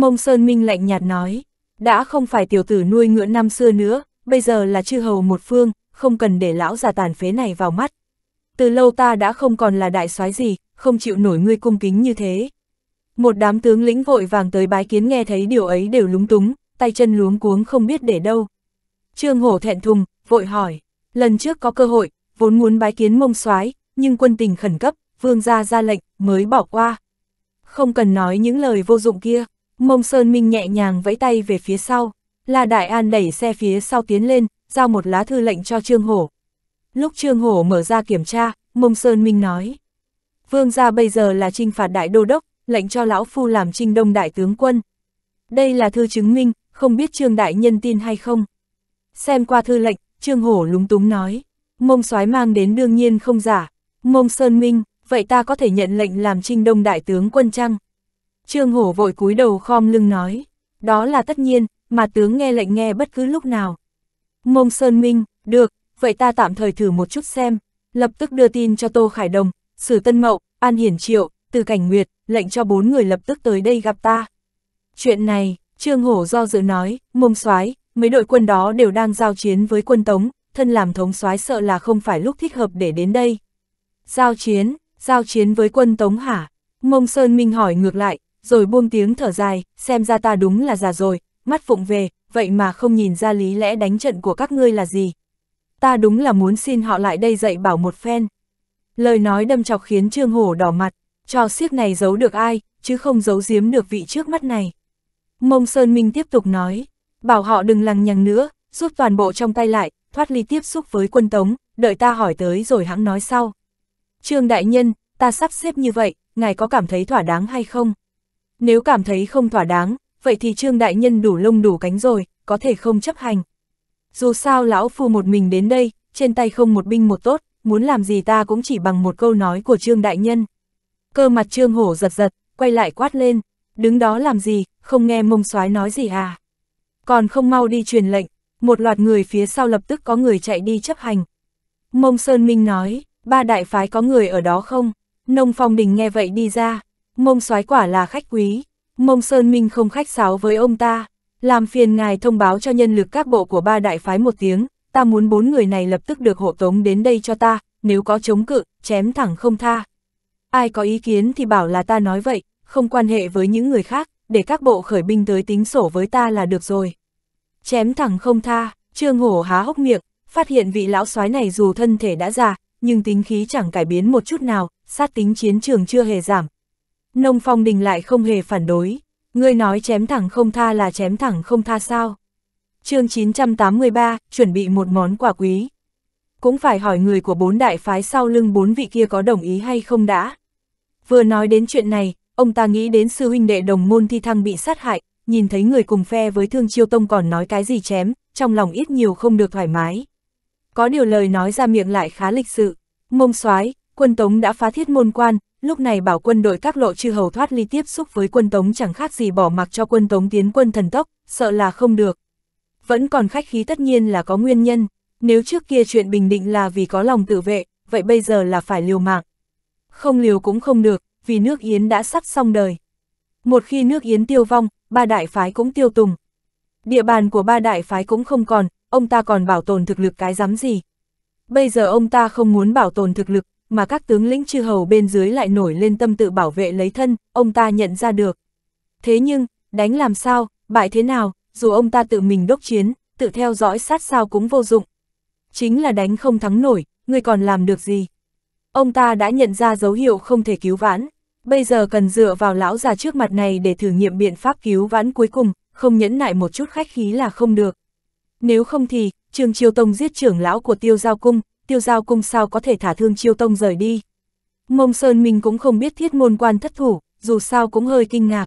Mông Sơn Minh lạnh nhạt nói, đã không phải tiểu tử nuôi ngựa năm xưa nữa, bây giờ là chư hầu một phương, không cần để lão già tàn phế này vào mắt. Từ lâu ta đã không còn là đại soái gì, không chịu nổi ngươi cung kính như thế. Một đám tướng lĩnh vội vàng tới bái kiến nghe thấy điều ấy đều lúng túng, tay chân luống cuống không biết để đâu. Trương Hổ thẹn thùng, vội hỏi, lần trước có cơ hội, vốn muốn bái kiến mông soái nhưng quân tình khẩn cấp, vương gia ra lệnh, mới bỏ qua. Không cần nói những lời vô dụng kia. Mông Sơn Minh nhẹ nhàng vẫy tay về phía sau, là Đại An đẩy xe phía sau tiến lên, giao một lá thư lệnh cho Trương Hổ. Lúc Trương Hổ mở ra kiểm tra, Mông Sơn Minh nói. Vương gia bây giờ là trinh phạt đại đô đốc, lệnh cho lão phu làm trinh đông đại tướng quân. Đây là thư chứng minh, không biết Trương Đại Nhân tin hay không. Xem qua thư lệnh, Trương Hổ lúng túng nói. Mông soái mang đến đương nhiên không giả. Mông Sơn Minh, vậy ta có thể nhận lệnh làm trinh đông đại tướng quân chăng? Trương Hổ vội cúi đầu khom lưng nói, đó là tất nhiên, mà tướng nghe lệnh nghe bất cứ lúc nào. Mông Sơn Minh, được, vậy ta tạm thời thử một chút xem, lập tức đưa tin cho Tô Khải Đồng, Sử Tân Mậu, An Hiển Triệu, Từ Cảnh Nguyệt, lệnh cho bốn người lập tức tới đây gặp ta. Chuyện này, Trương Hổ do dự nói, mông soái mấy đội quân đó đều đang giao chiến với quân Tống, thân làm thống soái sợ là không phải lúc thích hợp để đến đây. Giao chiến, giao chiến với quân Tống hả? Mông Sơn Minh hỏi ngược lại, rồi buông tiếng thở dài, xem ra ta đúng là già rồi, mắt phụng về, vậy mà không nhìn ra lý lẽ đánh trận của các ngươi là gì. Ta đúng là muốn xin họ lại đây dạy bảo một phen. Lời nói đâm chọc khiến Trương Hổ đỏ mặt, cho siếc này giấu được ai, chứ không giấu giếm được vị trước mắt này. Mông Sơn Minh tiếp tục nói, bảo họ đừng lằng nhằng nữa, rút toàn bộ trong tay lại, thoát ly tiếp xúc với quân tống, đợi ta hỏi tới rồi hãng nói sau. Trương Đại Nhân, ta sắp xếp như vậy, ngài có cảm thấy thỏa đáng hay không? Nếu cảm thấy không thỏa đáng, vậy thì Trương Đại Nhân đủ lông đủ cánh rồi, có thể không chấp hành. Dù sao lão phu một mình đến đây, trên tay không một binh một tốt, muốn làm gì ta cũng chỉ bằng một câu nói của Trương Đại Nhân. Cơ mặt Trương Hổ giật giật, quay lại quát lên, đứng đó làm gì, không nghe mông soái nói gì à. Còn không mau đi truyền lệnh, một loạt người phía sau lập tức có người chạy đi chấp hành. Mông Sơn Minh nói, ba đại phái có người ở đó không? Nông Phong Đình nghe vậy đi ra, mông soái quả là khách quý, mông Sơn Minh không khách sáo với ông ta, làm phiền ngài thông báo cho nhân lực các bộ của ba đại phái một tiếng, ta muốn bốn người này lập tức được hộ tống đến đây cho ta, nếu có chống cự, chém thẳng không tha. Ai có ý kiến thì bảo là ta nói vậy, không quan hệ với những người khác, để các bộ khởi binh tới tính sổ với ta là được rồi. Chém thẳng không tha, trương hổ há hốc miệng, phát hiện vị lão soái này dù thân thể đã già, nhưng tính khí chẳng cải biến một chút nào, sát tính chiến trường chưa hề giảm, Nông Phong Đình lại không hề phản đối. Ngươi nói chém thẳng không tha là chém thẳng không tha sao? chương 983, chuẩn bị một món quà quý. Cũng phải hỏi người của bốn đại phái sau lưng bốn vị kia có đồng ý hay không đã. Vừa nói đến chuyện này, ông ta nghĩ đến sư huynh đệ đồng môn thi thăng bị sát hại, nhìn thấy người cùng phe với thương chiêu tông còn nói cái gì chém, trong lòng ít nhiều không được thoải mái. Có điều lời nói ra miệng lại khá lịch sự. Mông soái quân tống đã phá thiết môn quan, lúc này bảo quân đội các lộ chư hầu thoát ly tiếp xúc với quân Tống chẳng khác gì bỏ mặc cho quân Tống tiến quân thần tốc, sợ là không được. Vẫn còn khách khí tất nhiên là có nguyên nhân, nếu trước kia chuyện bình định là vì có lòng tự vệ, vậy bây giờ là phải liều mạng. Không liều cũng không được, vì nước Yến đã sắp xong đời. Một khi nước Yến tiêu vong, ba đại phái cũng tiêu tùng. Địa bàn của ba đại phái cũng không còn, ông ta còn bảo tồn thực lực cái dám gì. Bây giờ ông ta không muốn bảo tồn thực lực, mà các tướng lĩnh chư hầu bên dưới lại nổi lên tâm tự bảo vệ lấy thân, ông ta nhận ra được. Thế nhưng, đánh làm sao, bại thế nào, dù ông ta tự mình đốc chiến, tự theo dõi sát sao cũng vô dụng. Chính là đánh không thắng nổi, người còn làm được gì? Ông ta đã nhận ra dấu hiệu không thể cứu vãn, bây giờ cần dựa vào lão già trước mặt này để thử nghiệm biện pháp cứu vãn cuối cùng, không nhẫn nại một chút khách khí là không được. Nếu không thì, Trường Chiêu Tông giết trưởng lão của tiêu giao cung, tiêu giao cung sao có thể thả thương chiêu tông rời đi. Mông Sơn mình cũng không biết thiết môn quan thất thủ, dù sao cũng hơi kinh ngạc.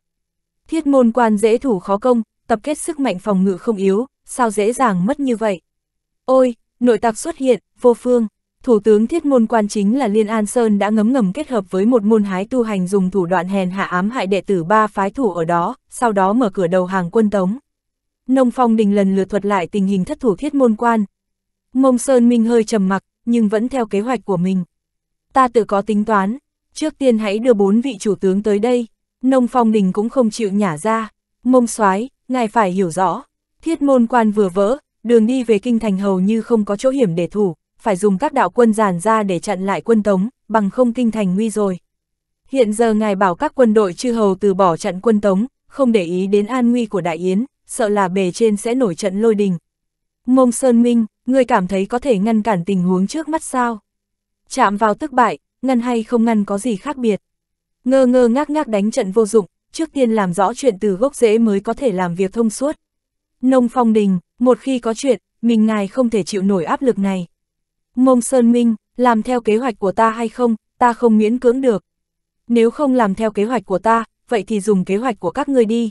Thiết môn quan dễ thủ khó công, tập kết sức mạnh phòng ngự không yếu, sao dễ dàng mất như vậy. Ôi, nội tạc xuất hiện, vô phương. Thủ tướng thiết môn quan chính là Liên An Sơn đã ngấm ngầm kết hợp với một môn hái tu hành dùng thủ đoạn hèn hạ ám hại đệ tử ba phái thủ ở đó, sau đó mở cửa đầu hàng quân tống. Nông Phong Đình lần lượt thuật lại tình hình thất thủ thiết môn quan. Mông Sơn Minh hơi trầm mặc, nhưng vẫn theo kế hoạch của mình. Ta tự có tính toán, trước tiên hãy đưa bốn vị chủ tướng tới đây, nông phong đình cũng không chịu nhả ra, mông soái ngài phải hiểu rõ, thiết môn quan vừa vỡ, đường đi về kinh thành hầu như không có chỗ hiểm để thủ, phải dùng các đạo quân giàn ra để chặn lại quân tống, bằng không kinh thành nguy rồi. Hiện giờ ngài bảo các quân đội chư hầu từ bỏ chặn quân tống, không để ý đến an nguy của đại yến, sợ là bề trên sẽ nổi trận lôi đình. Mông Sơn Minh, Ngươi cảm thấy có thể ngăn cản tình huống trước mắt sao? Chạm vào tức bại, ngăn hay không ngăn có gì khác biệt. Ngơ ngơ ngác ngác đánh trận vô dụng, trước tiên làm rõ chuyện từ gốc rễ mới có thể làm việc thông suốt. Nông phong đình, một khi có chuyện, mình ngài không thể chịu nổi áp lực này. Mông Sơn Minh, làm theo kế hoạch của ta hay không, ta không miễn cưỡng được. Nếu không làm theo kế hoạch của ta, vậy thì dùng kế hoạch của các người đi.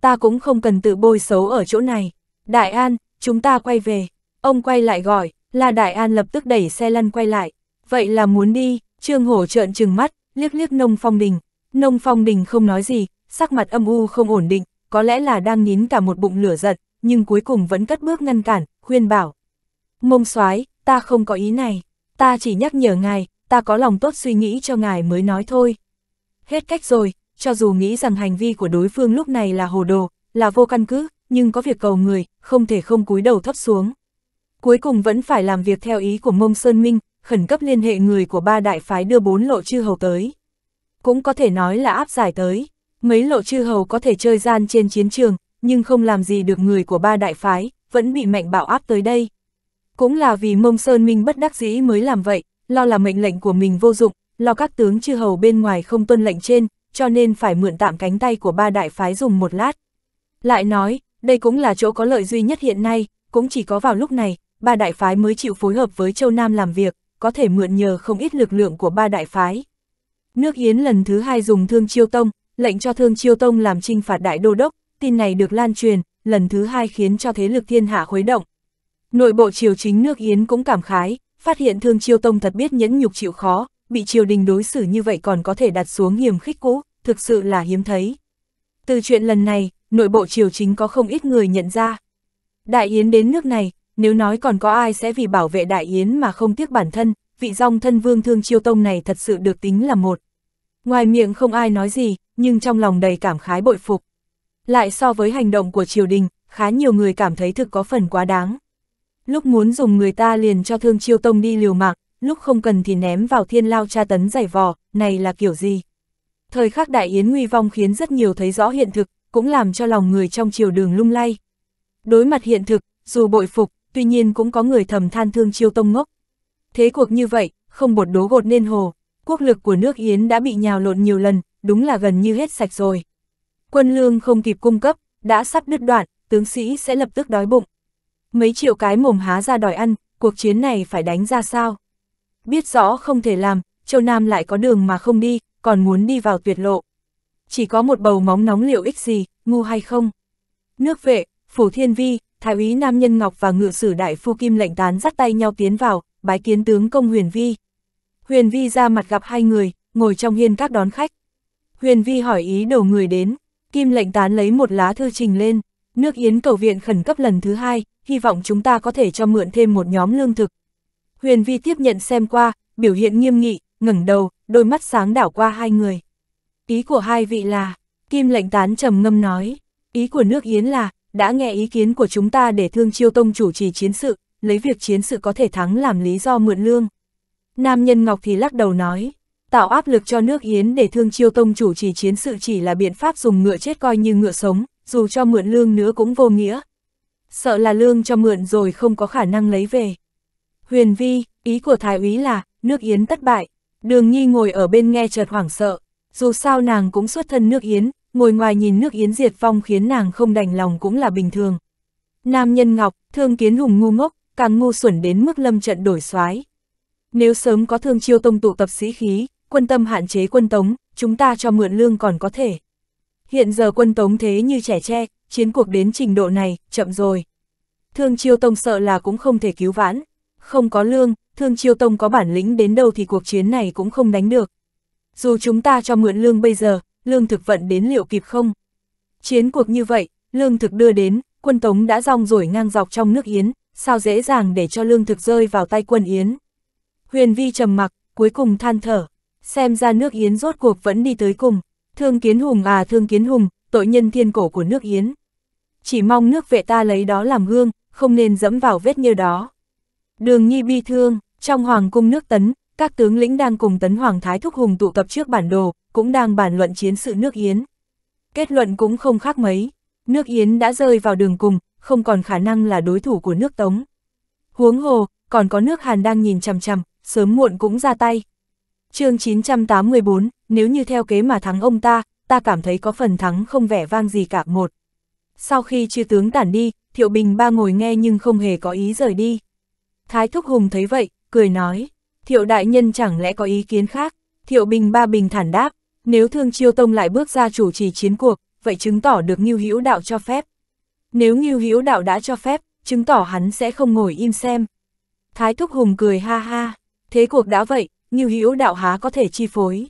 Ta cũng không cần tự bôi xấu ở chỗ này. Đại An, chúng ta quay về. Ông quay lại gọi, La Đại An lập tức đẩy xe lăn quay lại. Vậy là muốn đi, Trương Hổ trợn trừng mắt, liếc liếc Nông Phong Đình. Nông Phong Đình không nói gì, sắc mặt âm u không ổn định, có lẽ là đang nín cả một bụng lửa giận, nhưng cuối cùng vẫn cất bước ngăn cản, khuyên bảo. Mông soái ta không có ý này, ta chỉ nhắc nhở ngài, ta có lòng tốt suy nghĩ cho ngài mới nói thôi. Hết cách rồi, cho dù nghĩ rằng hành vi của đối phương lúc này là hồ đồ, là vô căn cứ, nhưng có việc cầu người, không thể không cúi đầu thấp xuống cuối cùng vẫn phải làm việc theo ý của Mông Sơn Minh, khẩn cấp liên hệ người của ba đại phái đưa bốn lộ chư hầu tới. Cũng có thể nói là áp giải tới, mấy lộ chư hầu có thể chơi gian trên chiến trường, nhưng không làm gì được người của ba đại phái, vẫn bị mạnh bạo áp tới đây. Cũng là vì Mông Sơn Minh bất đắc dĩ mới làm vậy, lo là mệnh lệnh của mình vô dụng, lo các tướng chư hầu bên ngoài không tuân lệnh trên, cho nên phải mượn tạm cánh tay của ba đại phái dùng một lát. Lại nói, đây cũng là chỗ có lợi duy nhất hiện nay, cũng chỉ có vào lúc này, ba đại phái mới chịu phối hợp với Châu Nam làm việc, có thể mượn nhờ không ít lực lượng của ba đại phái. Nước Yến lần thứ hai dùng Thương Chiêu Tông, lệnh cho Thương Chiêu Tông làm trinh phạt đại đô đốc, tin này được lan truyền, lần thứ hai khiến cho thế lực thiên hạ khuấy động. Nội bộ triều chính nước Yến cũng cảm khái, phát hiện Thương Chiêu Tông thật biết nhẫn nhục chịu khó, bị triều đình đối xử như vậy còn có thể đặt xuống hiểm khích cũ, thực sự là hiếm thấy. Từ chuyện lần này, nội bộ triều chính có không ít người nhận ra. Đại Yến đến nước này, nếu nói còn có ai sẽ vì bảo vệ đại yến mà không tiếc bản thân, vị dòng thân vương thương chiêu tông này thật sự được tính là một. Ngoài miệng không ai nói gì, nhưng trong lòng đầy cảm khái bội phục. Lại so với hành động của triều đình, khá nhiều người cảm thấy thực có phần quá đáng. Lúc muốn dùng người ta liền cho thương chiêu tông đi liều mạng, lúc không cần thì ném vào thiên lao tra tấn giải vò, này là kiểu gì? Thời khắc đại yến nguy vong khiến rất nhiều thấy rõ hiện thực, cũng làm cho lòng người trong triều đường lung lay. Đối mặt hiện thực, dù bội phục, tuy nhiên cũng có người thầm than thương chiêu tông ngốc. Thế cuộc như vậy, không bột đố gột nên hồ, quốc lực của nước Yến đã bị nhào lộn nhiều lần, đúng là gần như hết sạch rồi. Quân lương không kịp cung cấp, đã sắp đứt đoạn, tướng sĩ sẽ lập tức đói bụng. Mấy triệu cái mồm há ra đòi ăn, cuộc chiến này phải đánh ra sao? Biết rõ không thể làm, châu Nam lại có đường mà không đi, còn muốn đi vào tuyệt lộ. Chỉ có một bầu móng nóng liệu ích gì, ngu hay không? Nước vệ, phủ thiên vi, Thái úy Nam Nhân Ngọc và ngự sử đại phu Kim lệnh tán dắt tay nhau tiến vào, bái kiến tướng công Huyền Vi. Huyền Vi ra mặt gặp hai người, ngồi trong hiên các đón khách. Huyền Vi hỏi ý đầu người đến, Kim lệnh tán lấy một lá thư trình lên, nước Yến cầu viện khẩn cấp lần thứ hai, hy vọng chúng ta có thể cho mượn thêm một nhóm lương thực. Huyền Vi tiếp nhận xem qua, biểu hiện nghiêm nghị, ngẩng đầu, đôi mắt sáng đảo qua hai người. Ý của hai vị là, Kim lệnh tán trầm ngâm nói, ý của nước Yến là, đã nghe ý kiến của chúng ta để Thương Chiêu Tông chủ trì chiến sự, lấy việc chiến sự có thể thắng làm lý do mượn lương. Nam Nhân Ngọc thì lắc đầu nói, tạo áp lực cho nước Yến để Thương Chiêu Tông chủ trì chiến sự chỉ là biện pháp dùng ngựa chết coi như ngựa sống, dù cho mượn lương nữa cũng vô nghĩa. Sợ là lương cho mượn rồi không có khả năng lấy về. Huyền Vi, ý của Thái úy là, nước Yến thất bại. Đường Nhi ngồi ở bên nghe chợt hoảng sợ, dù sao nàng cũng xuất thân nước Yến, ngồi ngoài nhìn nước Yến Diệt Phong khiến nàng không đành lòng cũng là bình thường. Nam nhân ngọc, thương kiến hùng ngu ngốc, càng ngu xuẩn đến mức lâm trận đổi soái Nếu sớm có thương chiêu tông tụ tập sĩ khí, quân tâm hạn chế quân tống, chúng ta cho mượn lương còn có thể. Hiện giờ quân tống thế như trẻ tre, chiến cuộc đến trình độ này, chậm rồi. Thương chiêu tông sợ là cũng không thể cứu vãn. Không có lương, thương chiêu tông có bản lĩnh đến đâu thì cuộc chiến này cũng không đánh được. Dù chúng ta cho mượn lương bây giờ, lương thực vận đến liệu kịp không? Chiến cuộc như vậy, lương thực đưa đến, quân Tống đã rong rủi ngang dọc trong nước Yến, sao dễ dàng để cho lương thực rơi vào tay quân Yến. Huyền Vi trầm mặc, cuối cùng than thở, xem ra nước Yến rốt cuộc vẫn đi tới cùng, thương kiến hùng à thương kiến hùng, tội nhân thiên cổ của nước Yến. Chỉ mong nước vệ ta lấy đó làm gương, không nên dẫm vào vết như đó. Đường Nhi bi thương, trong hoàng cung nước Tấn, các tướng lĩnh đang cùng Tấn Hoàng Thái Thúc Hùng tụ tập trước bản đồ, cũng đang bàn luận chiến sự nước Yến. Kết luận cũng không khác mấy, nước Yến đã rơi vào đường cùng, không còn khả năng là đối thủ của nước Tống. Huống hồ, còn có nước Hàn đang nhìn chằm chằm, sớm muộn cũng ra tay. chương 984, nếu như theo kế mà thắng ông ta, ta cảm thấy có phần thắng không vẻ vang gì cả một. Sau khi chư tướng tản đi, Thiệu Bình ba ngồi nghe nhưng không hề có ý rời đi. Thái Thúc Hùng thấy vậy, cười nói thiệu đại nhân chẳng lẽ có ý kiến khác, thiệu bình ba bình thản đáp, nếu thương chiêu tông lại bước ra chủ trì chiến cuộc, vậy chứng tỏ được Ngưu Hữu Đạo cho phép. Nếu Ngưu Hữu Đạo đã cho phép, chứng tỏ hắn sẽ không ngồi im xem. Thái Thúc Hùng cười ha ha, thế cuộc đã vậy, Ngưu Hữu Đạo há có thể chi phối.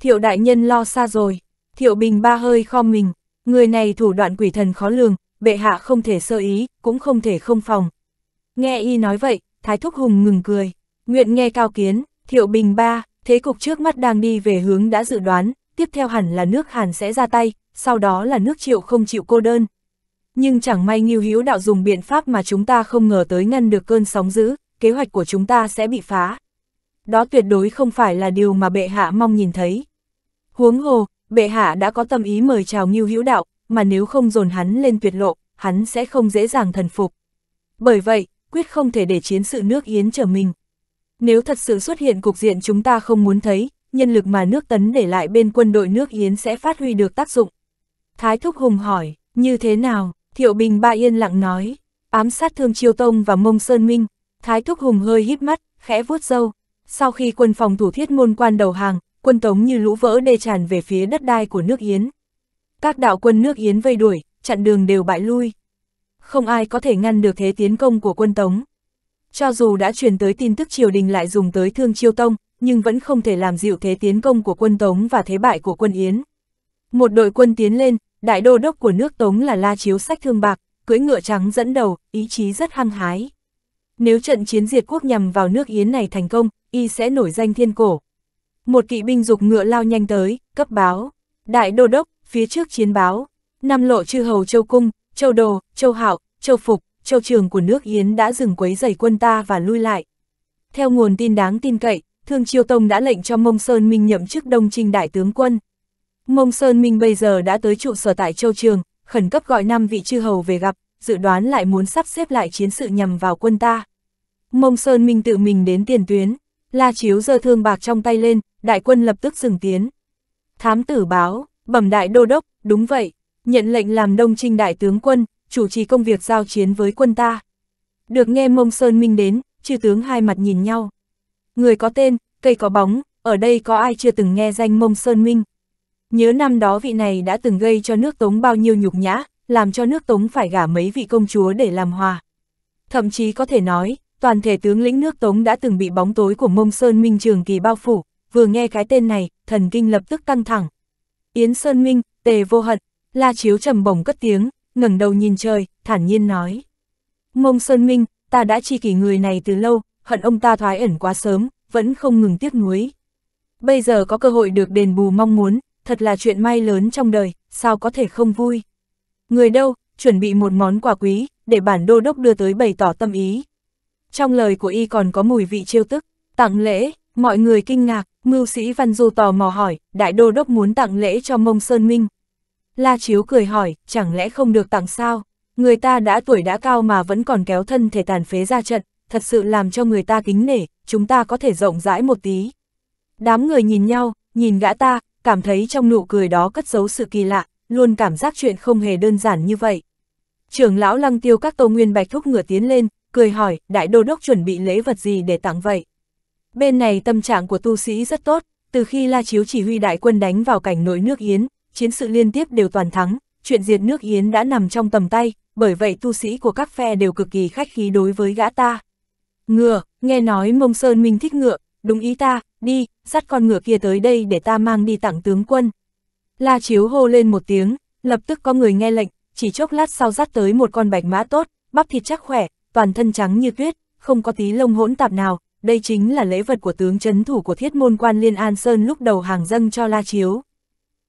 Thiệu đại nhân lo xa rồi, Thiệu Bình ba hơi kho mình, người này thủ đoạn quỷ thần khó lường, bệ hạ không thể sơ ý, cũng không thể không phòng. Nghe y nói vậy, Thái Thúc Hùng ngừng cười. Nguyện nghe cao kiến, thiệu bình ba, thế cục trước mắt đang đi về hướng đã dự đoán, tiếp theo hẳn là nước Hàn sẽ ra tay, sau đó là nước triệu không chịu cô đơn. Nhưng chẳng may Nghiêu Hiếu đạo dùng biện pháp mà chúng ta không ngờ tới ngăn được cơn sóng dữ, kế hoạch của chúng ta sẽ bị phá. Đó tuyệt đối không phải là điều mà bệ hạ mong nhìn thấy. Huống hồ, bệ hạ đã có tâm ý mời chào Nghiêu Hiếu đạo, mà nếu không dồn hắn lên tuyệt lộ, hắn sẽ không dễ dàng thần phục. Bởi vậy, quyết không thể để chiến sự nước Yến trở mình. Nếu thật sự xuất hiện cục diện chúng ta không muốn thấy, nhân lực mà nước tấn để lại bên quân đội nước Yến sẽ phát huy được tác dụng. Thái Thúc Hùng hỏi, như thế nào? Thiệu Bình Ba Yên lặng nói, ám sát Thương Chiêu Tông và Mông Sơn Minh. Thái Thúc Hùng hơi híp mắt, khẽ vuốt râu. Sau khi quân phòng thủ thiết môn quan đầu hàng, quân tống như lũ vỡ đê tràn về phía đất đai của nước Yến. Các đạo quân nước Yến vây đuổi, chặn đường đều bại lui. Không ai có thể ngăn được thế tiến công của quân tống. Cho dù đã truyền tới tin tức triều đình lại dùng tới thương chiêu tông, nhưng vẫn không thể làm dịu thế tiến công của quân Tống và thế bại của quân Yến. Một đội quân tiến lên, đại đô đốc của nước Tống là La Chiếu sách thương bạc, cưỡi ngựa trắng dẫn đầu, ý chí rất hăng hái. Nếu trận chiến diệt quốc nhằm vào nước Yến này thành công, y sẽ nổi danh thiên cổ. Một kỵ binh dục ngựa lao nhanh tới, cấp báo. Đại đô đốc, phía trước chiến báo. Năm lộ chư hầu châu cung, châu đồ, châu hạo, châu phục, châu trường của nước Yến đã dừng quấy giày quân ta và lui lại. Theo nguồn tin đáng tin cậy, Thương Chiêu Tông đã lệnh cho Mông Sơn Minh nhậm chức Đông Trinh Đại Tướng Quân. Mông Sơn Minh bây giờ đã tới trụ sở tại châu trường, khẩn cấp gọi năm vị chư hầu về gặp, dự đoán lại muốn sắp xếp lại chiến sự nhằm vào quân ta. Mông Sơn Minh tự mình đến tiền tuyến, La Chiếu giơ thương bạc trong tay lên, đại quân lập tức dừng tiến. Thám tử báo, bẩm đại đô đốc, đúng vậy, nhận lệnh làm đông trinh đại tướng quân, chủ trì công việc giao chiến với quân ta. Được nghe mông Sơn Minh đến, chư tướng hai mặt nhìn nhau. Người có tên, cây có bóng, ở đây có ai chưa từng nghe danh mông Sơn Minh. Nhớ năm đó vị này đã từng gây cho nước Tống bao nhiêu nhục nhã, làm cho nước Tống phải gả mấy vị công chúa để làm hòa. Thậm chí có thể nói, toàn thể tướng lĩnh nước Tống đã từng bị bóng tối của mông Sơn Minh trường kỳ bao phủ, vừa nghe cái tên này, thần kinh lập tức căng thẳng. Yến Sơn Minh, Tề Vô Hận, La Chiếu trầm bổng cất tiếng, ngẩng đầu nhìn trời, thản nhiên nói. Mông Sơn Minh, ta đã chi kỷ người này từ lâu, hận ông ta thoái ẩn quá sớm, vẫn không ngừng tiếc nuối. Bây giờ có cơ hội được đền bù mong muốn, thật là chuyện may lớn trong đời, sao có thể không vui. Người đâu, chuẩn bị một món quà quý, để bản đô đốc đưa tới bày tỏ tâm ý. Trong lời của y còn có mùi vị trêu tức, tặng lễ, mọi người kinh ngạc, mưu sĩ Văn Du tò mò hỏi, đại đô đốc muốn tặng lễ cho mông Sơn Minh, La Chiếu cười hỏi, chẳng lẽ không được tặng sao? Người ta đã tuổi đã cao mà vẫn còn kéo thân thể tàn phế ra trận, thật sự làm cho người ta kính nể, chúng ta có thể rộng rãi một tí. Đám người nhìn nhau, nhìn gã ta, cảm thấy trong nụ cười đó cất giấu sự kỳ lạ, luôn cảm giác chuyện không hề đơn giản như vậy. Trưởng lão lăng tiêu các tô nguyên bạch thúc ngựa tiến lên, cười hỏi, đại đô đốc chuẩn bị lễ vật gì để tặng vậy? Bên này tâm trạng của tu sĩ rất tốt, từ khi La Chiếu chỉ huy đại quân đánh vào cảnh nội nước Yến, chiến sự liên tiếp đều toàn thắng, chuyện diệt nước Yến đã nằm trong tầm tay, bởi vậy tu sĩ của các phe đều cực kỳ khách khí đối với gã ta. Ngựa, nghe nói Mông Sơn Minh thích ngựa, đúng ý ta, đi, dắt con ngựa kia tới đây để ta mang đi tặng tướng quân. La Chiếu hô lên một tiếng, lập tức có người nghe lệnh, chỉ chốc lát sau dắt tới một con bạch mã tốt, bắp thịt chắc khỏe, toàn thân trắng như tuyết, không có tí lông hỗn tạp nào, đây chính là lễ vật của tướng chấn thủ của thiết môn quan Liên An Sơn lúc đầu hàng dâng cho La Chiếu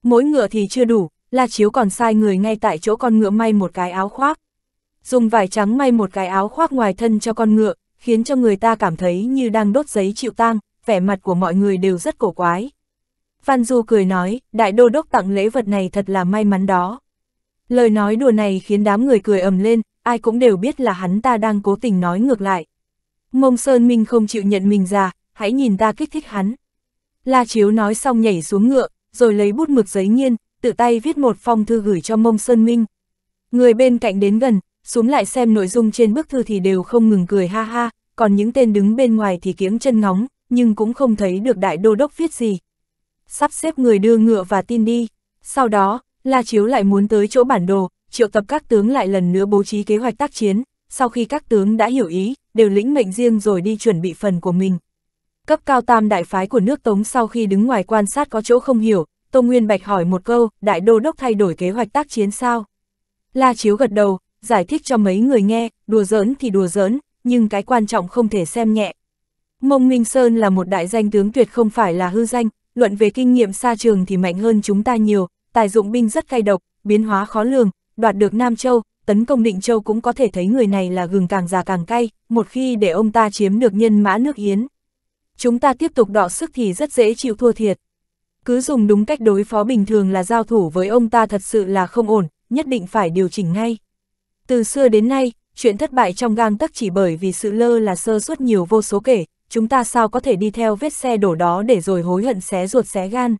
mỗi ngựa thì chưa đủ, La Chiếu còn sai người ngay tại chỗ con ngựa may một cái áo khoác. Dùng vải trắng may một cái áo khoác ngoài thân cho con ngựa, khiến cho người ta cảm thấy như đang đốt giấy chịu tang, vẻ mặt của mọi người đều rất cổ quái. Văn Du cười nói, đại đô đốc tặng lễ vật này thật là may mắn đó. Lời nói đùa này khiến đám người cười ầm lên, ai cũng đều biết là hắn ta đang cố tình nói ngược lại. Mông Sơn Minh không chịu nhận mình già, hãy nhìn ta kích thích hắn. La Chiếu nói xong nhảy xuống ngựa, rồi lấy bút mực giấy nghiên, tự tay viết một phong thư gửi cho Mông Sơn Minh. Người bên cạnh đến gần, xuống lại xem nội dung trên bức thư thì đều không ngừng cười ha ha, còn những tên đứng bên ngoài thì kiếng chân ngóng, nhưng cũng không thấy được đại đô đốc viết gì. Sắp xếp người đưa ngựa và tin đi, sau đó, La Chiếu lại muốn tới chỗ bản đồ, triệu tập các tướng lại lần nữa bố trí kế hoạch tác chiến, sau khi các tướng đã hiểu ý, đều lĩnh mệnh riêng rồi đi chuẩn bị phần của mình. Cấp cao tam đại phái của nước Tống sau khi đứng ngoài quan sát có chỗ không hiểu, Tô Nguyên Bạch hỏi một câu, đại đô đốc thay đổi kế hoạch tác chiến sao? La Chiếu gật đầu, giải thích cho mấy người nghe, đùa giỡn thì đùa giỡn, nhưng cái quan trọng không thể xem nhẹ. Mông Minh Sơn là một đại danh tướng tuyệt không phải là hư danh, luận về kinh nghiệm xa trường thì mạnh hơn chúng ta nhiều, tài dụng binh rất cay độc, biến hóa khó lường, đoạt được Nam Châu, tấn công Định Châu cũng có thể thấy người này là gừng càng già càng cay, một khi để ông ta chiếm được nhân mã nước Yến, chúng ta tiếp tục đọ sức thì rất dễ chịu thua thiệt. Cứ dùng đúng cách đối phó bình thường là giao thủ với ông ta thật sự là không ổn, nhất định phải điều chỉnh ngay. Từ xưa đến nay, chuyện thất bại trong gang tắc chỉ bởi vì sự lơ là sơ suất nhiều vô số kể, chúng ta sao có thể đi theo vết xe đổ đó để rồi hối hận xé ruột xé gan.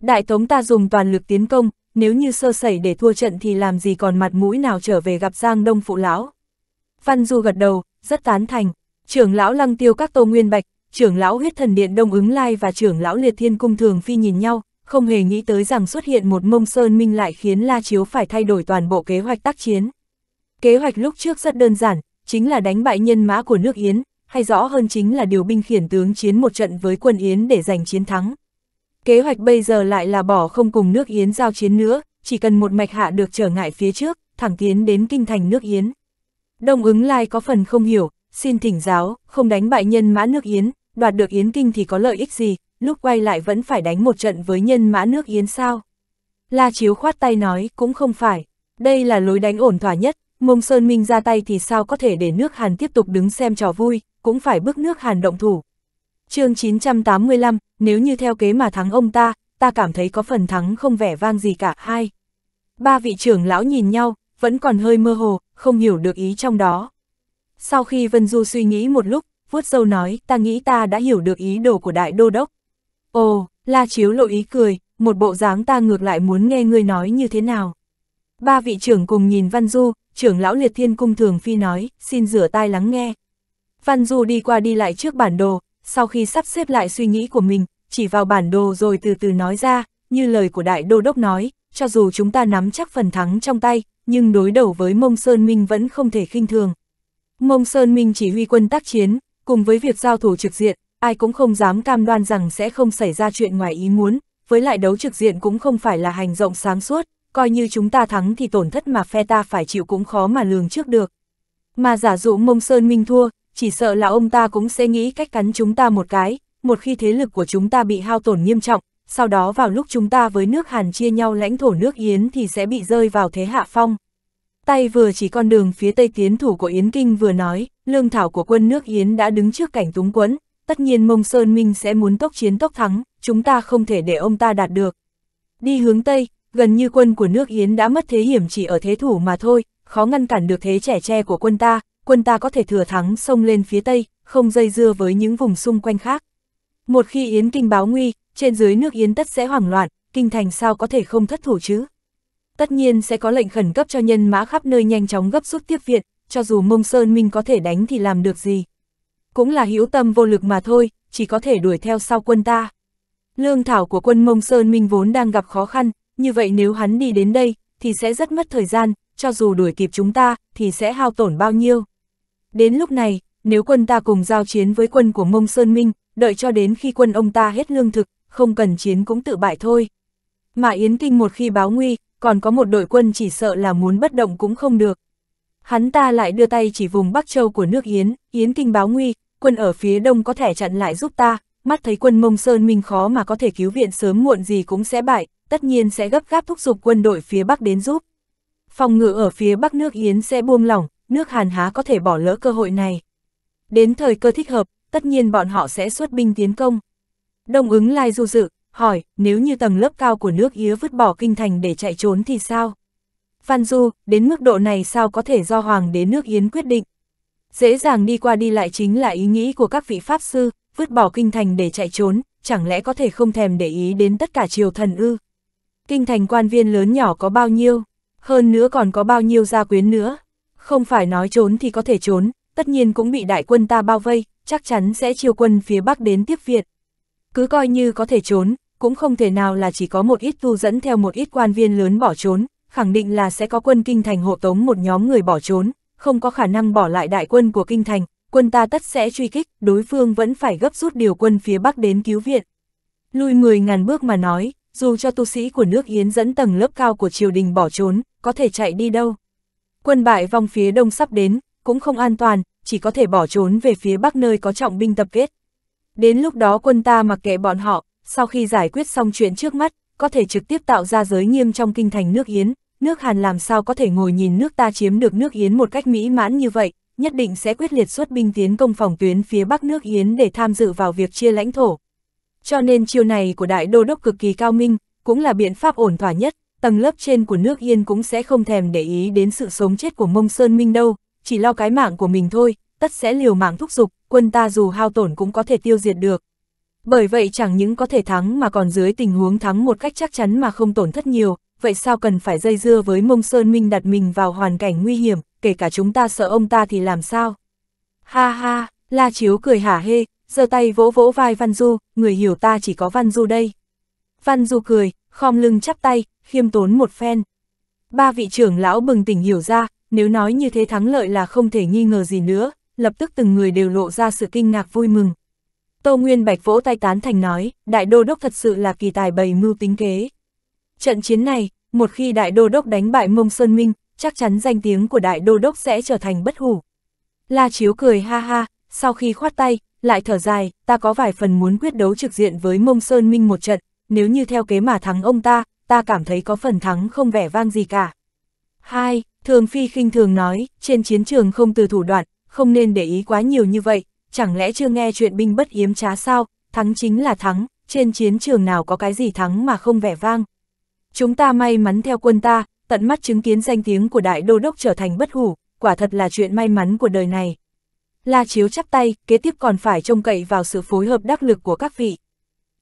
Đại tống ta dùng toàn lực tiến công, nếu như sơ sẩy để thua trận thì làm gì còn mặt mũi nào trở về gặp Giang Đông Phụ Lão. Văn Du gật đầu, rất tán thành, trưởng lão lăng tiêu các tô nguyên bạch, trưởng lão huyết thần điện Đông ứng lai và trưởng lão liệt thiên cung thường phi nhìn nhau, không hề nghĩ tới rằng xuất hiện một mông sơn minh lại khiến La Chiếu phải thay đổi toàn bộ kế hoạch tác chiến. Kế hoạch lúc trước rất đơn giản, chính là đánh bại nhân mã của nước Yến, hay rõ hơn chính là điều binh khiển tướng chiến một trận với quân Yến để giành chiến thắng. Kế hoạch bây giờ lại là bỏ không cùng nước Yến giao chiến nữa, chỉ cần một mạch hạ được trở ngại phía trước, thẳng tiến đến kinh thành nước Yến. Đông ứng lai có phần không hiểu, xin thỉnh giáo, không đánh bại nhân mã nước Yến, đoạt được Yến Kinh thì có lợi ích gì, lúc quay lại vẫn phải đánh một trận với nhân mã nước Yến sao. La Chiếu khoát tay nói, cũng không phải, đây là lối đánh ổn thỏa nhất, mông Sơn Minh ra tay thì sao có thể để nước Hàn tiếp tục đứng xem trò vui, cũng phải bước nước Hàn động thủ. chương 985, nếu như theo kế mà thắng ông ta, ta cảm thấy có phần thắng không vẻ vang gì cả, hai. Ba vị trưởng lão nhìn nhau, vẫn còn hơi mơ hồ, không hiểu được ý trong đó. Sau khi Vân Du suy nghĩ một lúc, vuốt dâu nói, ta nghĩ ta đã hiểu được ý đồ của đại đô đốc. Ồ, La Chiếu lộ ý cười, một bộ dáng ta ngược lại muốn nghe ngươi nói như thế nào. Ba vị trưởng cùng nhìn Văn Du, trưởng lão liệt thiên cung thường phi nói, xin rửa tai lắng nghe. Văn Du đi qua đi lại trước bản đồ, sau khi sắp xếp lại suy nghĩ của mình, chỉ vào bản đồ rồi từ từ nói ra, như lời của đại đô đốc nói, cho dù chúng ta nắm chắc phần thắng trong tay, nhưng đối đầu với Mông Sơn Minh vẫn không thể khinh thường. Mông Sơn Minh chỉ huy quân tác chiến, cùng với việc giao thủ trực diện, ai cũng không dám cam đoan rằng sẽ không xảy ra chuyện ngoài ý muốn, với lại đấu trực diện cũng không phải là hành rộng sáng suốt, coi như chúng ta thắng thì tổn thất mà phe ta phải chịu cũng khó mà lường trước được. Mà giả dụ mông sơn minh thua, chỉ sợ là ông ta cũng sẽ nghĩ cách cắn chúng ta một cái, một khi thế lực của chúng ta bị hao tổn nghiêm trọng, sau đó vào lúc chúng ta với nước Hàn chia nhau lãnh thổ nước Yến thì sẽ bị rơi vào thế hạ phong. Tay vừa chỉ con đường phía tây tiến thủ của Yến Kinh vừa nói, lương thảo của quân nước Yến đã đứng trước cảnh túng quẫn, tất nhiên Mông Sơn Minh sẽ muốn tốc chiến tốc thắng, chúng ta không thể để ông ta đạt được. Đi hướng Tây, gần như quân của nước Yến đã mất thế hiểm chỉ ở thế thủ mà thôi, khó ngăn cản được thế trẻ tre của quân ta, quân ta có thể thừa thắng xông lên phía Tây, không dây dưa với những vùng xung quanh khác. Một khi Yến Kinh báo nguy, trên dưới nước Yến tất sẽ hoảng loạn, Kinh Thành sao có thể không thất thủ chứ? tất nhiên sẽ có lệnh khẩn cấp cho nhân mã khắp nơi nhanh chóng gấp rút tiếp viện, cho dù mông Sơn Minh có thể đánh thì làm được gì. Cũng là hữu tâm vô lực mà thôi, chỉ có thể đuổi theo sau quân ta. Lương thảo của quân mông Sơn Minh vốn đang gặp khó khăn, như vậy nếu hắn đi đến đây, thì sẽ rất mất thời gian, cho dù đuổi kịp chúng ta, thì sẽ hao tổn bao nhiêu. Đến lúc này, nếu quân ta cùng giao chiến với quân của mông Sơn Minh, đợi cho đến khi quân ông ta hết lương thực, không cần chiến cũng tự bại thôi. Mà Yến Kinh một khi báo nguy, còn có một đội quân chỉ sợ là muốn bất động cũng không được. Hắn ta lại đưa tay chỉ vùng Bắc Châu của nước Yến, Yến kinh báo nguy, quân ở phía đông có thể chặn lại giúp ta, mắt thấy quân Mông Sơn Minh khó mà có thể cứu viện sớm muộn gì cũng sẽ bại, tất nhiên sẽ gấp gáp thúc giục quân đội phía Bắc đến giúp. Phòng ngự ở phía Bắc nước Yến sẽ buông lỏng, nước Hàn Há có thể bỏ lỡ cơ hội này. Đến thời cơ thích hợp, tất nhiên bọn họ sẽ xuất binh tiến công. Đông ứng lai du dự, hỏi, nếu như tầng lớp cao của nước Yứa vứt bỏ kinh thành để chạy trốn thì sao? Phan Du, đến mức độ này sao có thể do Hoàng đế nước Yến quyết định? Dễ dàng đi qua đi lại chính là ý nghĩ của các vị Pháp sư, vứt bỏ kinh thành để chạy trốn, chẳng lẽ có thể không thèm để ý đến tất cả triều thần ư? Kinh thành quan viên lớn nhỏ có bao nhiêu, hơn nữa còn có bao nhiêu gia quyến nữa. Không phải nói trốn thì có thể trốn, tất nhiên cũng bị đại quân ta bao vây, chắc chắn sẽ chiêu quân phía Bắc đến tiếp Việt. Cứ coi như có thể trốn, cũng không thể nào là chỉ có một ít tu dẫn theo một ít quan viên lớn bỏ trốn, khẳng định là sẽ có quân kinh thành hộ tống một nhóm người bỏ trốn, không có khả năng bỏ lại đại quân của kinh thành, quân ta tất sẽ truy kích, đối phương vẫn phải gấp rút điều quân phía Bắc đến cứu viện. Lui 10.000 bước mà nói, dù cho tu sĩ của nước Yến dẫn tầng lớp cao của triều đình bỏ trốn, có thể chạy đi đâu. Quân bại vòng phía đông sắp đến, cũng không an toàn, chỉ có thể bỏ trốn về phía bắc nơi có trọng binh tập kết. Đến lúc đó quân ta mặc kệ bọn họ, sau khi giải quyết xong chuyện trước mắt, có thể trực tiếp tạo ra giới nghiêm trong kinh thành nước Yến, nước Hàn làm sao có thể ngồi nhìn nước ta chiếm được nước Yến một cách mỹ mãn như vậy, nhất định sẽ quyết liệt xuất binh tiến công phòng tuyến phía bắc nước Yến để tham dự vào việc chia lãnh thổ. Cho nên chiêu này của đại đô đốc cực kỳ cao minh, cũng là biện pháp ổn thỏa nhất, tầng lớp trên của nước Yên cũng sẽ không thèm để ý đến sự sống chết của Mông Sơn Minh đâu, chỉ lo cái mạng của mình thôi, tất sẽ liều mạng thúc giục, quân ta dù hao tổn cũng có thể tiêu diệt được. Bởi vậy chẳng những có thể thắng mà còn dưới tình huống thắng một cách chắc chắn mà không tổn thất nhiều, vậy sao cần phải dây dưa với mông Sơn Minh đặt mình vào hoàn cảnh nguy hiểm, kể cả chúng ta sợ ông ta thì làm sao? Ha ha, La Chiếu cười hả hê, giơ tay vỗ vỗ vai Văn Du, người hiểu ta chỉ có Văn Du đây. Văn Du cười, khom lưng chắp tay, khiêm tốn một phen. Ba vị trưởng lão bừng tỉnh hiểu ra, nếu nói như thế thắng lợi là không thể nghi ngờ gì nữa, lập tức từng người đều lộ ra sự kinh ngạc vui mừng. Tô Nguyên Bạch vỗ tay tán thành nói, đại đô đốc thật sự là kỳ tài bày mưu tính kế. Trận chiến này, một khi đại đô đốc đánh bại Mông Sơn Minh, chắc chắn danh tiếng của đại đô đốc sẽ trở thành bất hủ. La Chiếu cười ha ha, sau khi khoát tay, lại thở dài, ta có vài phần muốn quyết đấu trực diện với Mông Sơn Minh một trận, nếu như theo kế mà thắng ông ta, ta cảm thấy có phần thắng không vẻ vang gì cả. Hai, Thường Phi khinh thường nói, trên chiến trường không từ thủ đoạn, không nên để ý quá nhiều như vậy, chẳng lẽ chưa nghe chuyện binh bất yếm trá sao, thắng chính là thắng, trên chiến trường nào có cái gì thắng mà không vẻ vang. Chúng ta may mắn theo quân ta, tận mắt chứng kiến danh tiếng của đại đô đốc trở thành bất hủ, quả thật là chuyện may mắn của đời này. La Chiếu chắp tay, kế tiếp còn phải trông cậy vào sự phối hợp đắc lực của các vị.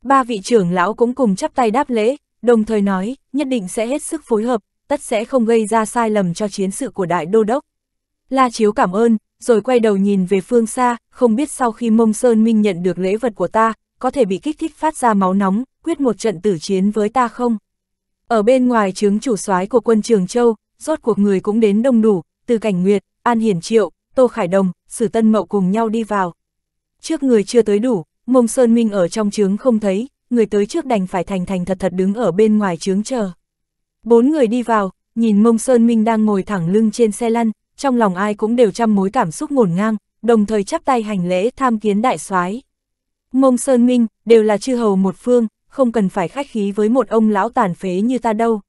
Ba vị trưởng lão cũng cùng chắp tay đáp lễ, đồng thời nói, nhất định sẽ hết sức phối hợp, tất sẽ không gây ra sai lầm cho chiến sự của đại đô đốc. La Chiếu cảm ơn, rồi quay đầu nhìn về phương xa, không biết sau khi Mông Sơn Minh nhận được lễ vật của ta, có thể bị kích thích phát ra máu nóng, quyết một trận tử chiến với ta không? Ở bên ngoài trướng chủ soái của quân Trường Châu, rốt cuộc người cũng đến đông đủ, từ Cảnh Nguyệt, An Hiển Triệu, Tô Khải Đồng, Sử Tân Mậu cùng nhau đi vào. Trước người chưa tới đủ, Mông Sơn Minh ở trong trướng không thấy, người tới trước đành phải thành thành thật thật đứng ở bên ngoài trướng chờ. Bốn người đi vào, nhìn Mông Sơn Minh đang ngồi thẳng lưng trên xe lăn, trong lòng ai cũng đều trăm mối cảm xúc ngổn ngang, đồng thời chắp tay hành lễ tham kiến đại soái. Mông Sơn Minh, đều là chư hầu một phương, không cần phải khách khí với một ông lão tàn phế như ta đâu.